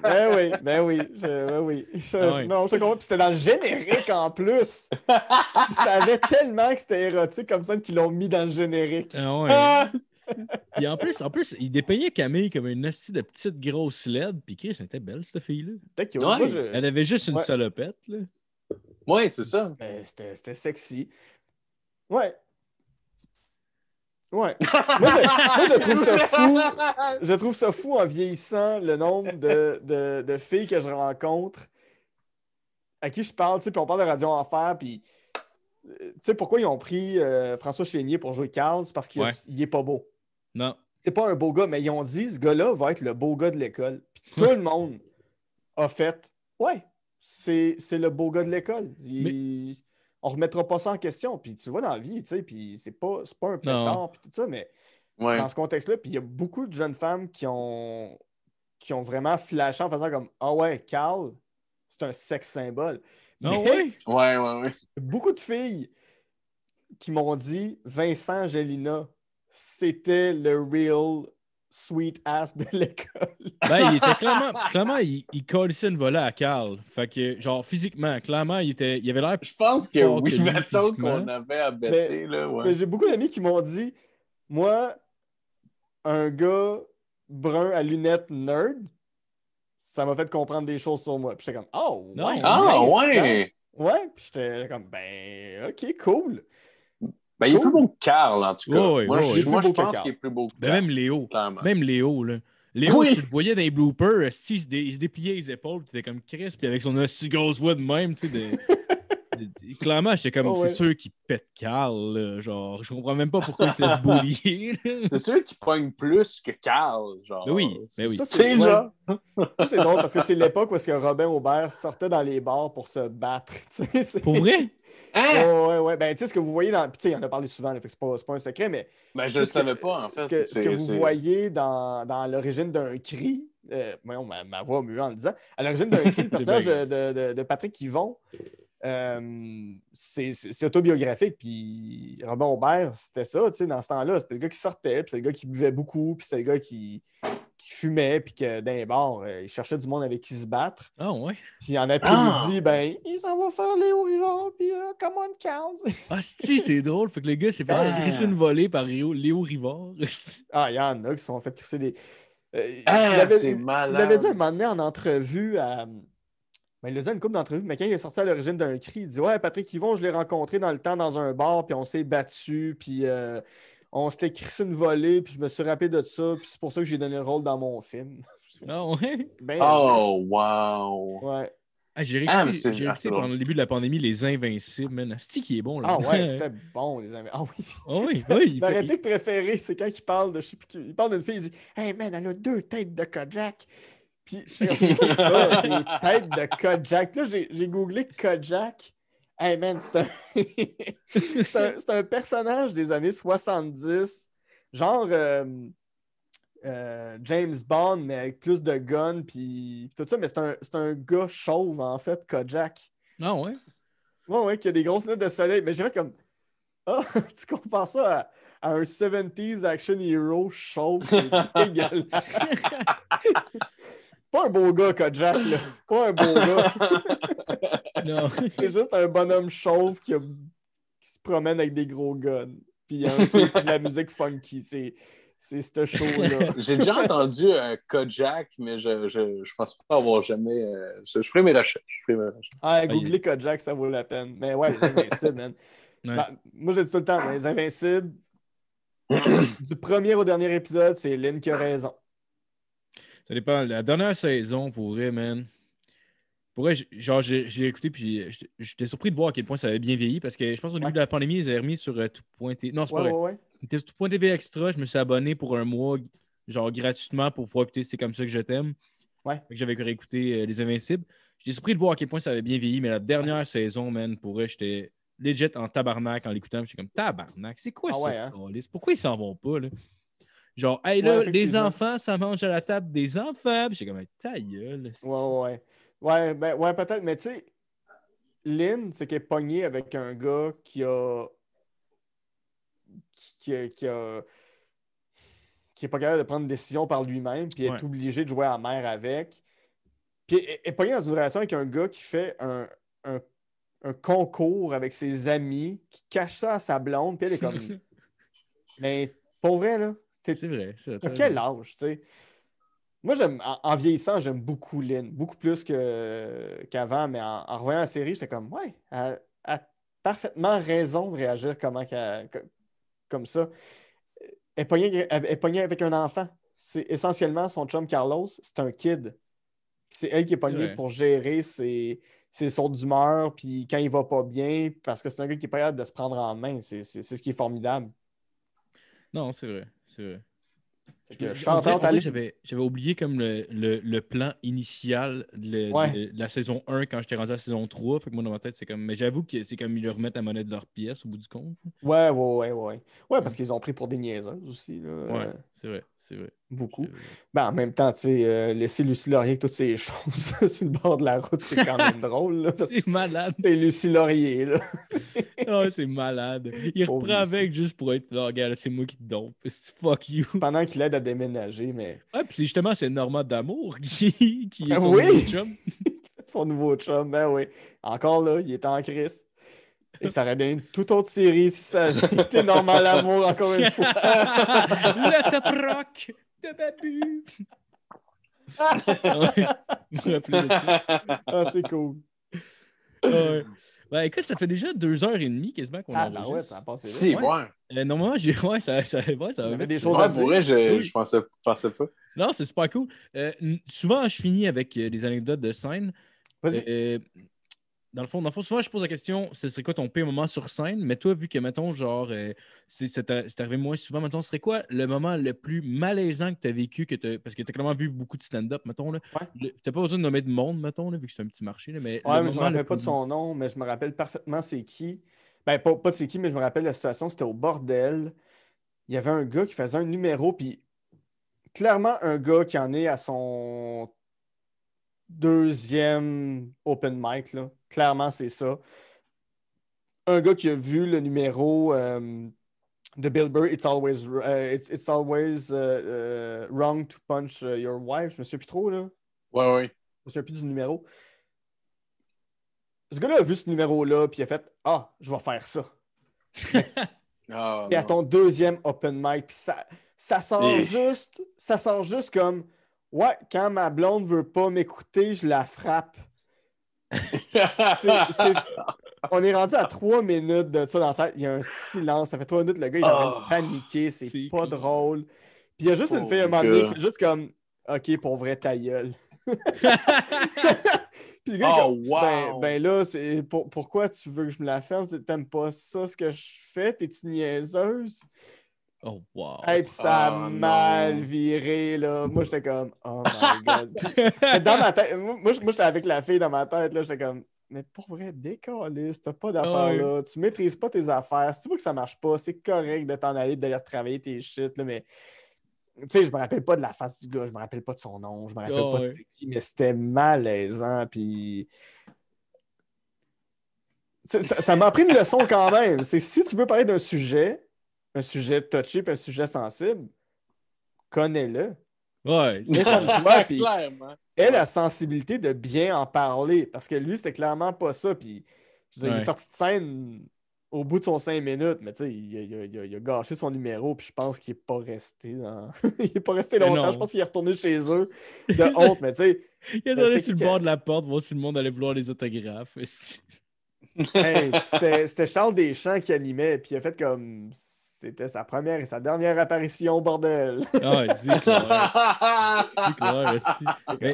Ben oui, ben ben oui, ben ah oui. non, comprends. Puis c'était dans le générique en plus. Ça savaient tellement que c'était érotique comme ça qu'ils l'ont mis dans le générique. Ah ah, Et en plus, en plus, il dépeignait Camille comme une hostie de petite grosse LED. Puis Chris, belle, cette fille-là. elle avait juste une salopette. Ouais, c'est ça. C'était sexy. Ouais, Ouais. Moi je, trouve ça fou. Je trouve ça fou en vieillissant le nombre de, filles que je rencontre à qui je parle, tu sais, puis on parle de Radio Enfer, puis euh, tu sais pourquoi ils ont pris euh, François Chénier pour jouer Carl, c'est parce qu'il n'est est pas beau. Non. C'est pas un beau gars, mais ils ont dit ce gars-là va être le beau gars de l'école. tout le monde a fait Ouais, c'est, le beau gars de l'école on remettra pas ça en question. Puis tu vois dans la vie, tu sais, puis c'est pas, pas un tard, puis tout ça, mais dans ce contexte-là, puis il y a beaucoup de jeunes femmes qui ont, qui ont vraiment flashé en faisant comme Ah ouais, Carl, c'est un sexe symbole. Ah mais oui? ouais, ouais, Beaucoup de filles qui m'ont dit Vincent Angelina, c'était le real sweet ass de l'école. Ben, il était clairement, clairement il, il collissait une volée à Carl. Fait que, genre, physiquement, clairement, il, était, il avait l'air. Je pense que oui, mais qu'on avait à baisser, là. Ouais. j'ai beaucoup d'amis qui m'ont dit, moi, un gars brun à lunettes nerd, ça m'a fait comprendre des choses sur moi. Puis j'étais comme, oh, ouais. Ah, ouais. Ouais, puis j'étais comme, ben, ok, cool. Ben, il est plus beau que Carl, en tout cas. moi, je, pense qu'il est plus beau que Carl. Ben, même Léo. Clairement. Même Léo, là. Léo, tu le voyais dans les bloopers, il, se, il se dépliait les épaules, il était comme crisp, avec son aussi grosse voix de même, tu sais. clairement, j'étais comme, oh, c'est ceux sûr qu'il pète Carl, genre, je comprends même pas pourquoi il s'est se boulier. c'est sûr qu'il pogne plus que Carl, genre. Ben oui, ben oui. Ça, c'est Ça, c'est drôle parce que c'est l'époque où que Robin Aubert sortait dans les bars pour se battre, tu sais. Pour vrai? Oui, hein? oui, ouais, ouais. Ben, tu sais, ce que vous voyez dans. Puis, tu sais, on en a parlé souvent, c'est pas, pas un secret, mais. Mais ben, je le savais pas, en fait. Ce que, vous voyez dans, dans l'origine d'un cri, euh, voyons, ma, voix mue en le disant, à l'origine d'un cri, le personnage de, de, Patrick Yvon, euh, c'est, autobiographique. Puis Robin Aubert, c'était ça, tu sais, dans ce temps-là. C'était le gars qui sortait, puis c'est le gars qui buvait beaucoup, puis c'est le gars qui, fumait, puis que d'un bord, euh, il cherchait du monde avec qui se battre. Ah ouais. Puis en après ah! il dit, ben, ils s'en vont faire Léo Rivard, puis euh, come on, count. ah, si, c'est drôle. Fait que le gars s'est fait ah! crisser une volée par Léo, Rivard. ah, il y en a qui se sont fait crisser des. Euh, ah, c'est Il avait dit un moment donné en entrevue à. Ben, il a dit une couple d'entrevues, mais quand il est sorti à l'origine d'un cri, il dit Ouais, Patrick Yvon, je l'ai rencontré dans le temps dans un bar, puis on s'est battu, puis euh, on s'était écrit sur une volée, puis je me suis rappelé de ça, puis c'est pour ça que j'ai donné le rôle dans mon film. Ah ben, oh, ouais? oh, wow! Ouais. Ah, j'ai ah, j'ai ah, pendant le début de la pandémie Les Invincibles, C'est-tu qui est bon, là. Ah ouais, c'était bon, Les Invincibles. Ah oui. Oh, oui, Ma réplique préférée, c'est quand il parle de... Je sais plus, il parle d'une fille, il dit « Hey, man, elle a deux têtes de Kodjak! » Puis, ça, les têtes de Kojak. Là, j'ai googlé Kodjak ». Hey man, c'est un... c'est un, personnage des années 70, genre euh, euh, James Bond, mais avec plus de guns, puis tout ça. Mais c'est un, un, gars chauve, en fait, Kojak. Ah ouais? Ouais, ouais, qui a des grosses lunettes de soleil. Mais j'ai comme. Ah, tu compares ça à un 70s action hero chauve, c'est égal. pas un beau gars, Kojak, là. Pas un beau gars. C'est juste un bonhomme chauve qui, se promène avec des gros guns. Puis de la musique funky. C'est. C'est ce show-là. J'ai déjà entendu un euh, Kojak, mais je, je, je pense pas avoir jamais. Euh, je, ferai mes recherches. Ferai mes recherches. Ah, ah Kojak, ça vaut la peine. Mais ouais, c'est invincible man. Bah, moi, j'ai dit tout le temps, les Invincibles, du premier au dernier épisode, c'est Lynn qui a raison. Ça dépend. La dernière saison vrai, man pour vrai, genre, j'ai écouté, puis j'étais surpris de voir à quel point ça avait bien vieilli, parce que je pense qu'au début de la pandémie, ils avaient remis sur euh, tout point Non, c'est pas vrai. sur tout point extra, je me suis abonné pour un mois, genre gratuitement, pour pouvoir écouter C'est comme ça que je t'aime. Ouais. J'avais pu réécouter euh, Les Invincibles. J'étais surpris de voir à quel point ça avait bien vieilli, mais la dernière saison, man, pour vrai, j'étais legit en tabarnak en l'écoutant. J'étais comme tabarnak, c'est quoi ça? Ah hein? Pourquoi ils s'en vont pas, là? Genre, hey là, les enfants, ça mange à la table des enfants. J'étais comme, ta gueule. ouais, ouais. Ouais, ben, ouais peut-être, mais tu sais, Lynn, c'est qu'elle est pognée avec un gars qui a. qui, a. qui, a... qui est pas capable de prendre une décision par lui-même, puis elle est obligé de jouer à la mer avec. Puis elle est pognée dans une relation avec un gars qui fait un, un, un concours avec ses amis, qui cache ça à sa blonde, puis elle est comme. mais pour vrai, là. C'est vrai. T'as quel âge, tu sais? Moi, j'aime en, vieillissant, j'aime beaucoup Lynn, beaucoup plus qu'avant, mais en, revoyant la série, j'étais comme, ouais, elle a parfaitement raison de réagir comment comme ça. Elle est pognée avec un enfant. C'est essentiellement son chum Carlos, c'est un kid. C'est elle qui est pognée pour gérer ses, ses sautes d'humeur, puis quand il va pas bien, parce que c'est un gars qui est pas hâte de se prendre en main. C'est ce qui est formidable. Non, c'est vrai. C'est vrai. J'avais oublié comme le, le, plan initial de, la saison 1 quand j'étais rendu à la saison 3. Fait que c'est comme. Mais j'avoue que c'est comme ils leur mettent la monnaie de leur pièce au bout du compte. Ouais, ouais, ouais, ouais. Ouais, parce qu'ils ont pris pour des niaiseuses aussi. Là. c'est vrai, c'est vrai. Beaucoup. Ben, en même temps, tu sais, euh, laisser Lucie Laurier avec toutes ces choses sur le bord de la route, c'est quand même drôle. c'est malade. C'est Lucie Laurier. Là. oh, c'est malade. Il reprend avec juste pour être là, oh, regarde, c'est moi qui te dompe. Fuck you. Pendant qu'il aide à déménager, mais. Ouais, puis justement, c'est Normand d'amour qui, qui est ben son nouveau chum. son nouveau chum, ben oui. Encore là, il est en crise. Et ça aurait donné une toute autre série si ça avait été normal amour encore une fois. Le top rock! de Babu. ah, c'est cool. Ouais ben, écoute, ça fait déjà deux heures et demie quasiment qu'on ah, ben ouais, ça a passé Si, ouais. Euh, normalement, j'ai... Ouais, ça, ça, ouais, ça Il avait des choses à dire. Vrai, je, je pensais, pensais pas. Non, c'est super cool. Euh, souvent, je finis avec euh, des anecdotes de scène. Vas-y. Euh, dans le fond, dans le fond, souvent je pose la question, ce serait quoi ton pire moment sur scène? Mais toi, vu que, mettons, genre, euh, c'est arrivé moins souvent, mettons, ce serait quoi le moment le plus malaisant que tu as vécu? Que parce que tu as clairement vu beaucoup de stand-up, mettons. Là. T'as pas besoin de nommer de monde, mettons, vu que c'est un petit marché. mais ouais, mais je me rappelle pas de son nom, mais je me rappelle parfaitement c'est qui. Ben, pas, pas c'est qui, mais je me rappelle la situation, c'était au bordel. Il y avait un gars qui faisait un numéro, puis clairement un gars qui en est à son deuxième open mic, là Clairement, c'est ça. Un gars qui a vu le numéro euh, de Bill Burr, It's Always, euh, it's, Always euh, Wrong to Punch Your Wife, je me souviens plus trop, là. Ouais, ouais. Je me souviens plus du numéro. Ce gars-là a vu ce numéro-là, puis il a fait Ah, je vais faire ça. Il ah, et à ton deuxième open mic, puis ça, ça sort juste, ça sort juste comme Ouais, quand ma blonde veut pas m'écouter, je la frappe. On est rendu à trois minutes de ça dans ça. Il y a un silence. Ça fait trois minutes, le gars, il est en oh, C'est pas drôle. Puis il y a juste une fille à un oh moment donné juste comme OK, pour vrai, ta gueule. Puis le gars, oh, comme, ben, ben, là, c'est pourquoi tu veux que je me la ferme? T'aimes pas ça, ce que je fais? T'es-tu niaiseuse? Oh, wow. puis ça a ah, mal viré, là. Moi, j'étais comme, oh my god. dans ma tête, moi, j'étais avec la fille dans ma tête, là. J'étais comme, mais pour vrai, décaliste, t'as pas d'affaires, là. Tu maîtrises pas tes affaires. Si tu vois que ça marche pas, c'est correct de t'en aller, d'aller travailler tes shit, là, mais. Tu sais, je me rappelle pas de la face du gars, je me rappelle pas de son nom, je me rappelle pas de ah, qui, mais c'était malaisant, puis ça m'a pris une leçon quand même. C'est si tu veux parler d'un sujet, un sujet touchy et un sujet sensible, connais-le. Ouais, Elle a la sensibilité de bien en parler parce que lui, c'était clairement pas ça. Puis, je il est sorti de scène au bout de son cinq minutes, mais tu sais, il, a gâché son numéro, puis je pense qu'il est pas resté dans... il est pas resté longtemps. Je pense qu'il est retourné chez eux de honte, mais tu sais. Il est allé sur le bord de la porte, voir si le monde allait vouloir les autographes. c'était Charles Deschamps qui animait, puis il a fait comme c'était sa première et sa dernière apparition, bordel. Ah, dis clair.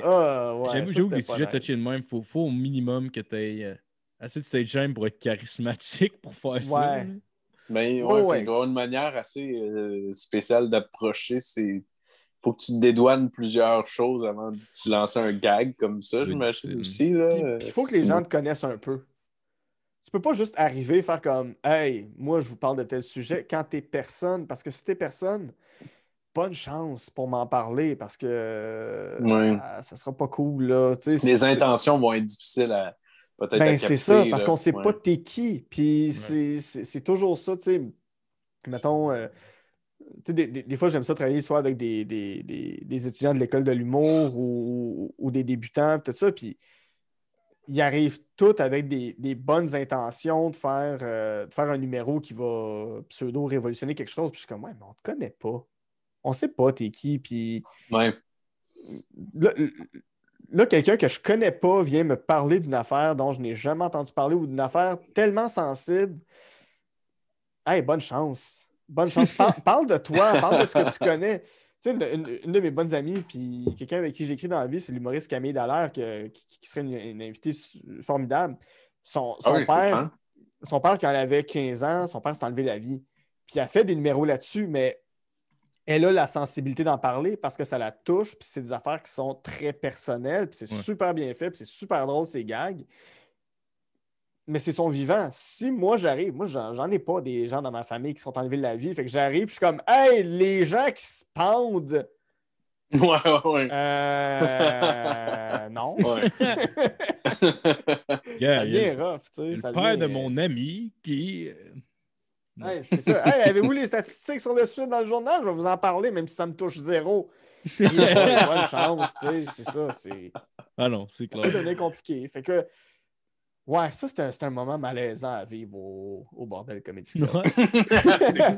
Ah, ouais, J'avoue, sujets touchés de même. Faut, faut au minimum que tu aies euh, assez de stage pour être charismatique pour faire ouais. ça. Il y a une manière assez euh, spéciale d'approcher. C'est faut que tu te dédouanes plusieurs choses avant de lancer un gag comme ça, j'imagine aussi. Il faut que les gens te connaissent un peu pas juste arriver faire comme Hey, moi, je vous parle de tel sujet quand t'es personne, parce que si t'es personne, bonne chance pour m'en parler parce que euh, ça sera pas cool. Là. Les intentions vont être difficiles à peut-être ben, C'est ça, parce qu'on sait pas t'es qui. Puis c'est toujours ça, tu sais. Mettons. Euh, des, des, fois, j'aime ça travailler soit avec des, étudiants de l'école de l'humour ou, ou, des débutants, tout ça. Puis, ils arrivent tous avec des, bonnes intentions de faire, euh, faire un numéro qui va pseudo-révolutionner quelque chose. Puis je suis comme, ouais, mais on te connaît pas. On sait pas t'es qui. Puis. Là, quelqu'un que je connais pas vient me parler d'une affaire dont je n'ai jamais entendu parler ou d'une affaire tellement sensible. Hey, bonne chance. Bonne chance. parle de toi, parle de ce que tu connais une, de mes bonnes amies, puis quelqu'un avec qui j'écris dans la vie, c'est l'humoriste Camille Dallaire, qui, serait une, invitée formidable. Son, ah père, son père, quand elle avait 15 ans, son père s'est enlevé la vie. Puis elle a fait des numéros là-dessus, mais elle a la sensibilité d'en parler parce que ça la touche, puis c'est des affaires qui sont très personnelles, puis c'est super bien fait, puis c'est super drôle, ces gags mais c'est son vivant. Si moi j'arrive, moi j'en ai pas des gens dans ma famille qui sont enlevés de la vie, fait que j'arrive, je suis comme, hey, les gens qui se pendent. Ouais, ouais, ouais. Euh... non. Ouais. ça devient rough, tu sais. Le père de mon ami qui. Hey, euh, ça. Hey, avez-vous les statistiques sur le suicide dans le journal? Je vais vous en parler, même si ça me touche zéro. Il a pas de bonne chance, tu sais, c'est ça. C'est... Ah non, c'est clair. Ça peut compliqué. Fait que Ouais, ça, c'était un, moment malaisant à vivre au, bordel comédie. c'est clair.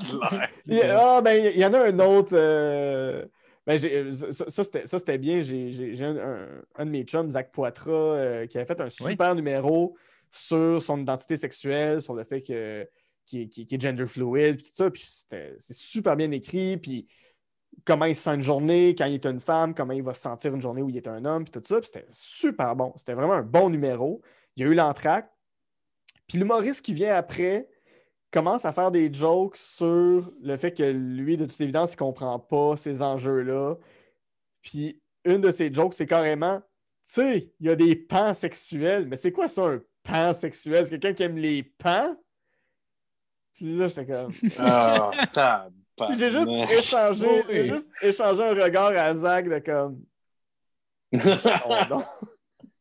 Il, ah, ben, il y en a un autre. Euh, ben, euh, ça, c'était bien. J'ai un, un, de mes chums, Zach Poitras, euh, qui avait fait un super numéro sur son identité sexuelle, sur le fait qu'il qui, est gender fluid, puis tout ça. Puis c'est super bien écrit, puis comment il se sent une journée quand il est une femme, comment il va se sentir une journée où il est un homme, puis tout ça. Puis c'était super bon. C'était vraiment un bon numéro il y a eu l'entracte. Puis l'humoriste qui vient après commence à faire des jokes sur le fait que lui, de toute évidence, il comprend pas ces enjeux-là. Puis une de ses jokes, c'est carrément Tu sais, il y a des pans sexuels, mais c'est quoi ça, un pan sexuel? C'est quelqu'un qui aime les pans? Puis là, j'étais comme. Oh, j'ai juste échangé, juste échangé un regard à Zach de comme.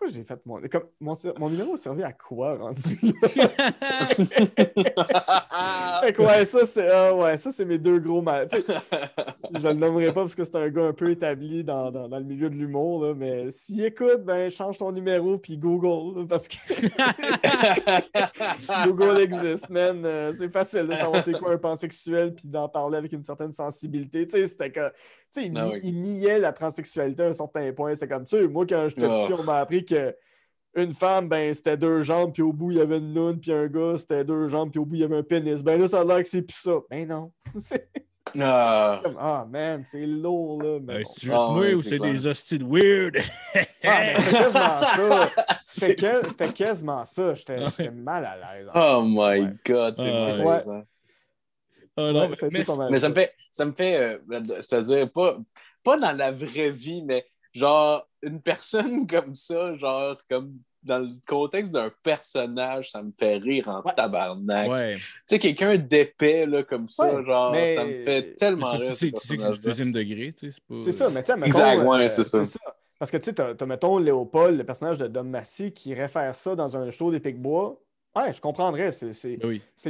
pourquoi j'ai fait mon. Comme, mon, numéro servait à quoi rendu là? fait que ah, ouais, ça c'est mes deux gros mal. Je le nommerai pas parce que c'est un gars un peu établi dans, le milieu de l'humour, mais s'il écoute, ben change ton numéro puis Google parce que Google existe, man. Euh, c'est facile de savoir c'est quoi un pansexuel puis d'en parler avec une certaine sensibilité. Tu sais, c'était que. Ah il, niait la transsexualité à un certain point. C'était comme, tu moi, quand je oh. petit, on m'a appris une femme, ben, c'était deux jambes, puis au bout, il y avait une noune, puis un gars, c'était deux jambes, puis au bout, il y avait un pénis. Ben là, ça a l'air que c'est plus ça. Ben non. Ah. ah, man, c'est lourd, là. Ben, c'est juste ah, moi ou c'est des hostiles weird? Ah, c'était quasiment ça. C'était quasiment ça. J'étais mal à l'aise. Oh my God, c'est vrai. ouais. mais, ça, me fait, fait euh, c'est-à-dire, pas, pas dans la vraie vie, mais genre, une personne comme ça, genre, comme dans le contexte d'un personnage, ça me fait rire en tabarnak. Tu sais, quelqu'un d'épais, là, comme ça, genre, ça me fait tellement rire. Tu sais que c'est du deuxième degré, tu sais. C'est, pas... c'est ça, mais tu sais, Exact, euh, c'est, ça. ça. Parce que tu sais, t'as, mettons, Léopold, le personnage de Dom Massy, qui réfère ça dans un show des Pic-Bois. Ouais, je comprendrais. Ben c'est,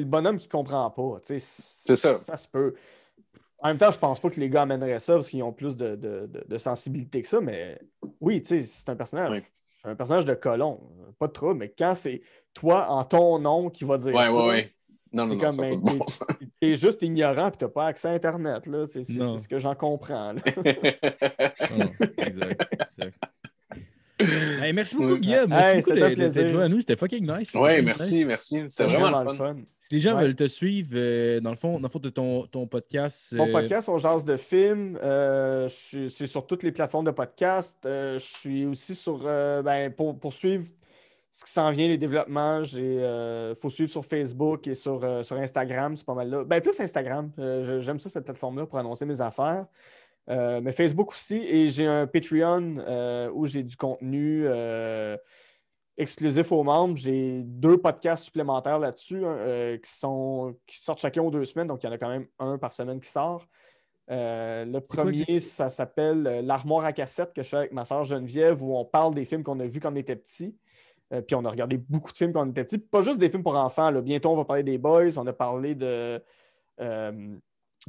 le bonhomme qui comprend pas. Tu sais, c'est ça. Ça se peut. En même temps, je pense pas que les gars amèneraient ça parce qu'ils ont plus de, sensibilité que ça, mais oui, tu sais, c'est un personnage. Un personnage de colon. Pas de mais quand c'est toi en ton nom qui va dire ça. Ouais, ouais. Non, ben, T'es juste ignorant et t'as pas accès à Internet. C'est ce que j'en comprends. exact. merci beaucoup, Guillaume. Merci beaucoup à nous. C'était fucking nice. merci, merci. C'était vraiment le fun. les gens veulent te suivre, euh, dans le fond, dans le fond de ton, ton podcast. Mon euh, podcast, on jase de film euh, c'est sur toutes les plateformes de podcast. je suis aussi sur. Ben, pour, suivre ce qui s'en vient, les développements, il faut suivre sur Facebook et sur, sur Instagram. C'est pas mal là. Ben, plus Instagram. J'aime ça, cette plateforme-là, pour annoncer mes affaires. Euh, mais Facebook aussi. Et j'ai un Patreon euh, où j'ai du contenu euh, exclusif aux membres. J'ai deux podcasts supplémentaires là-dessus qui, qui sortent chacun aux deux semaines. Donc, il y en a quand même un par semaine qui sort. le premier, ça s'appelle L'armoire à cassette que je fais avec ma soeur Geneviève où on parle des films qu'on a vus quand on était petit. puis on a regardé beaucoup de films quand on était petit. Pas juste des films pour enfants. Bientôt, on va parler des Boys. On a parlé de.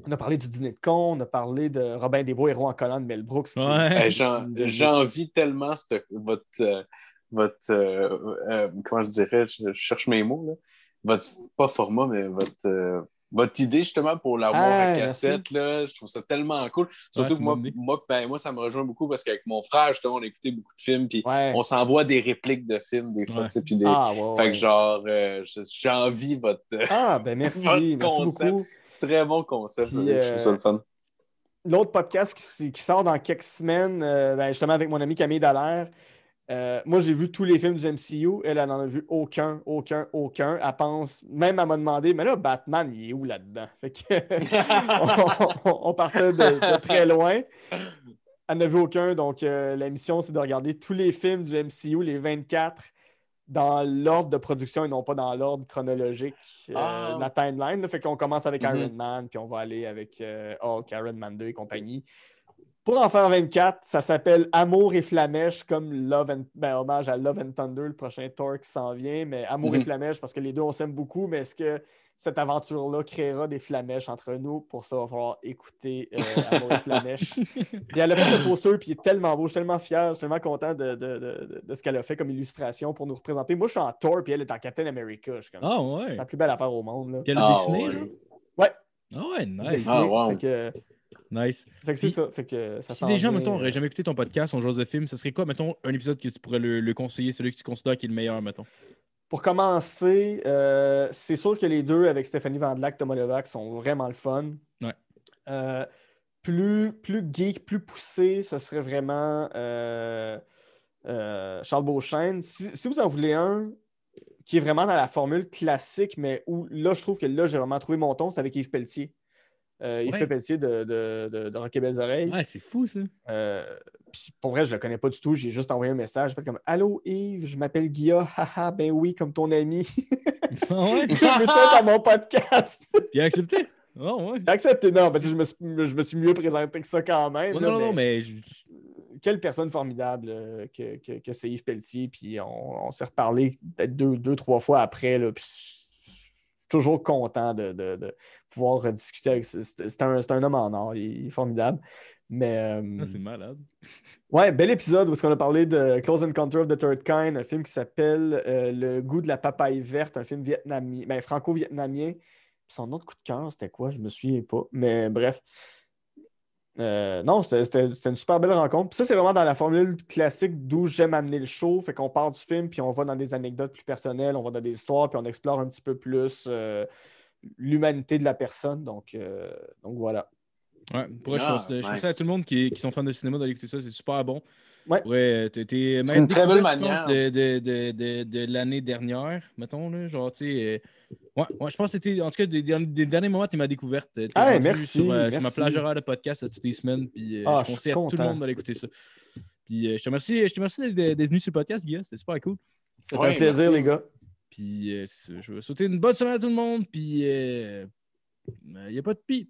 On a parlé du dîner de con, on a parlé de Robin Desbois, héros en Colonne, de Mel Brooks. Ouais. J'envie tellement votre, euh, votre euh, euh, comment je dirais, je, cherche mes mots, votre, pas format, mais votre, votre idée justement pour l'avoir à ah, cassette, je trouve ça tellement cool. Surtout que ben, moi, ça me rejoint beaucoup parce qu'avec mon frère, justement, on écoutait beaucoup de films, puis on s'envoie des répliques de films des fois. Puis des... Ah, fait que genre, j'ai envie votre, ah, ben, merci. merci Beaucoup. Très bon concept. je suis ça le euh, L'autre podcast qui, sort dans quelques semaines, euh, ben, justement avec mon ami Camille Dallaire, euh, moi, j'ai vu tous les films du MCU. Elle, elle n'en a vu aucun, aucun, aucun. Elle pense, même à m'a demandé, mais là, Batman, il est où là-dedans? on, partait de, très loin. Elle n'a vu aucun, donc la mission, c'est de regarder tous les films du MCU, les 24, dans l'ordre de production et non pas dans l'ordre chronologique euh, ah. la timeline. Là. Fait qu'on commence avec mm-hmm. Iron Man, puis on va aller avec euh, Hulk, Iron Man 2 et compagnie. Pour en faire 24, ça s'appelle Amour et Flamèche, comme Love and... Ben, hommage à Love and Thunder, le prochain Thor qui s'en vient, mais Amour et mhm. Flamèche, parce que les deux, on s'aime beaucoup, mais est-ce que cette aventure-là créera des flamèches entre nous? Pour ça, il va falloir écouter euh, Amour et Flamèche. et elle a fait le poster, puis il est tellement beau, je suis tellement fier, je suis tellement content de, ce qu'elle a fait comme illustration pour nous représenter. Moi, je suis en tour, puis elle est en Captain America. Ah ouais. C'est la plus belle affaire au monde. Quelle Puis elle a dessiné, ouais. Ah ouais, nice. Ah, fait que, Nice. Fait que c'est euh, si des gens, mettons, n'auraient euh, jamais écouté ton podcast, on joue de film, ce serait quoi, mettons, un épisode que tu pourrais le, conseiller, celui que tu considères qui est le meilleur, mettons? Pour commencer, euh, c'est sûr que les deux avec Stéphanie Vandelac, Thomas Levac sont vraiment le fun. plus, plus geek, plus poussé, ce serait vraiment Charles Beauchesne. Si, si vous en voulez un, qui est vraiment dans la formule classique, mais où là, je trouve que là, j'ai vraiment trouvé mon ton, c'est avec Yves Pelletier. Yves euh, ouais. de, de, Belles Oreilles. Ouais, c'est fou, ça. Euh, pour vrai, je le connais pas du tout. J'ai juste envoyé un message. fait comme Allô Yves, je m'appelle Guilla. Haha, ben oui, comme ton ami. ouais. Veux-tu être à mon podcast? Puis accepté. Oh, ouais. Accepté, non, parce je me, suis, je me suis mieux présenté que ça quand même. Non non, non, mais. Quelle personne formidable euh, que, c'est Yves Pelletier. Puis on, s'est reparlé peut-être deux, deux, trois fois après. Là, puis toujours content de, pouvoir discuter avec. C'est un, homme en or, il est formidable. Mais. Euh, ah, c'est malade. Ouais, bel épisode parce qu'on a parlé de Close Encounter of the Third Kind, un film qui s'appelle euh, Le goût de la papaye verte, un film vietnamien, ben, franco-vietnamien. Son autre coup de cœur, c'était quoi Je me souviens pas. Mais bref. Euh, non, c'était une super belle rencontre. ça, c'est vraiment dans la formule classique d'où j'aime amener le show. Fait qu'on part du film, puis on va dans des anecdotes plus personnelles, on va dans des histoires, puis on explore un petit peu plus euh, l'humanité de la personne. Donc, euh, donc voilà. Ouais, je, pense, ah, à tout le monde qui, qui sont fans de cinéma d'aller écouter ça, c'est super bon. Ouais. ouais c'est une très belle manière. de, l'année dernière, mettons, là, genre, tu sais Ouais, je pense que c'était, en tout cas, des, derniers moments, tu m'as découverte. ah merci, sur, euh, ma plage horaire de podcast toutes les semaines. Puis, euh, ah, je conseille à tout le monde d'aller écouter ça. Puis, euh, je te remercie, je remercie d'être venu sur le podcast, Guillaume. C'était super cool. C'était un plaisir, les gars. Puis, je veux souhaiter une bonne semaine à tout le monde. Puis, il n'y a pas de pis.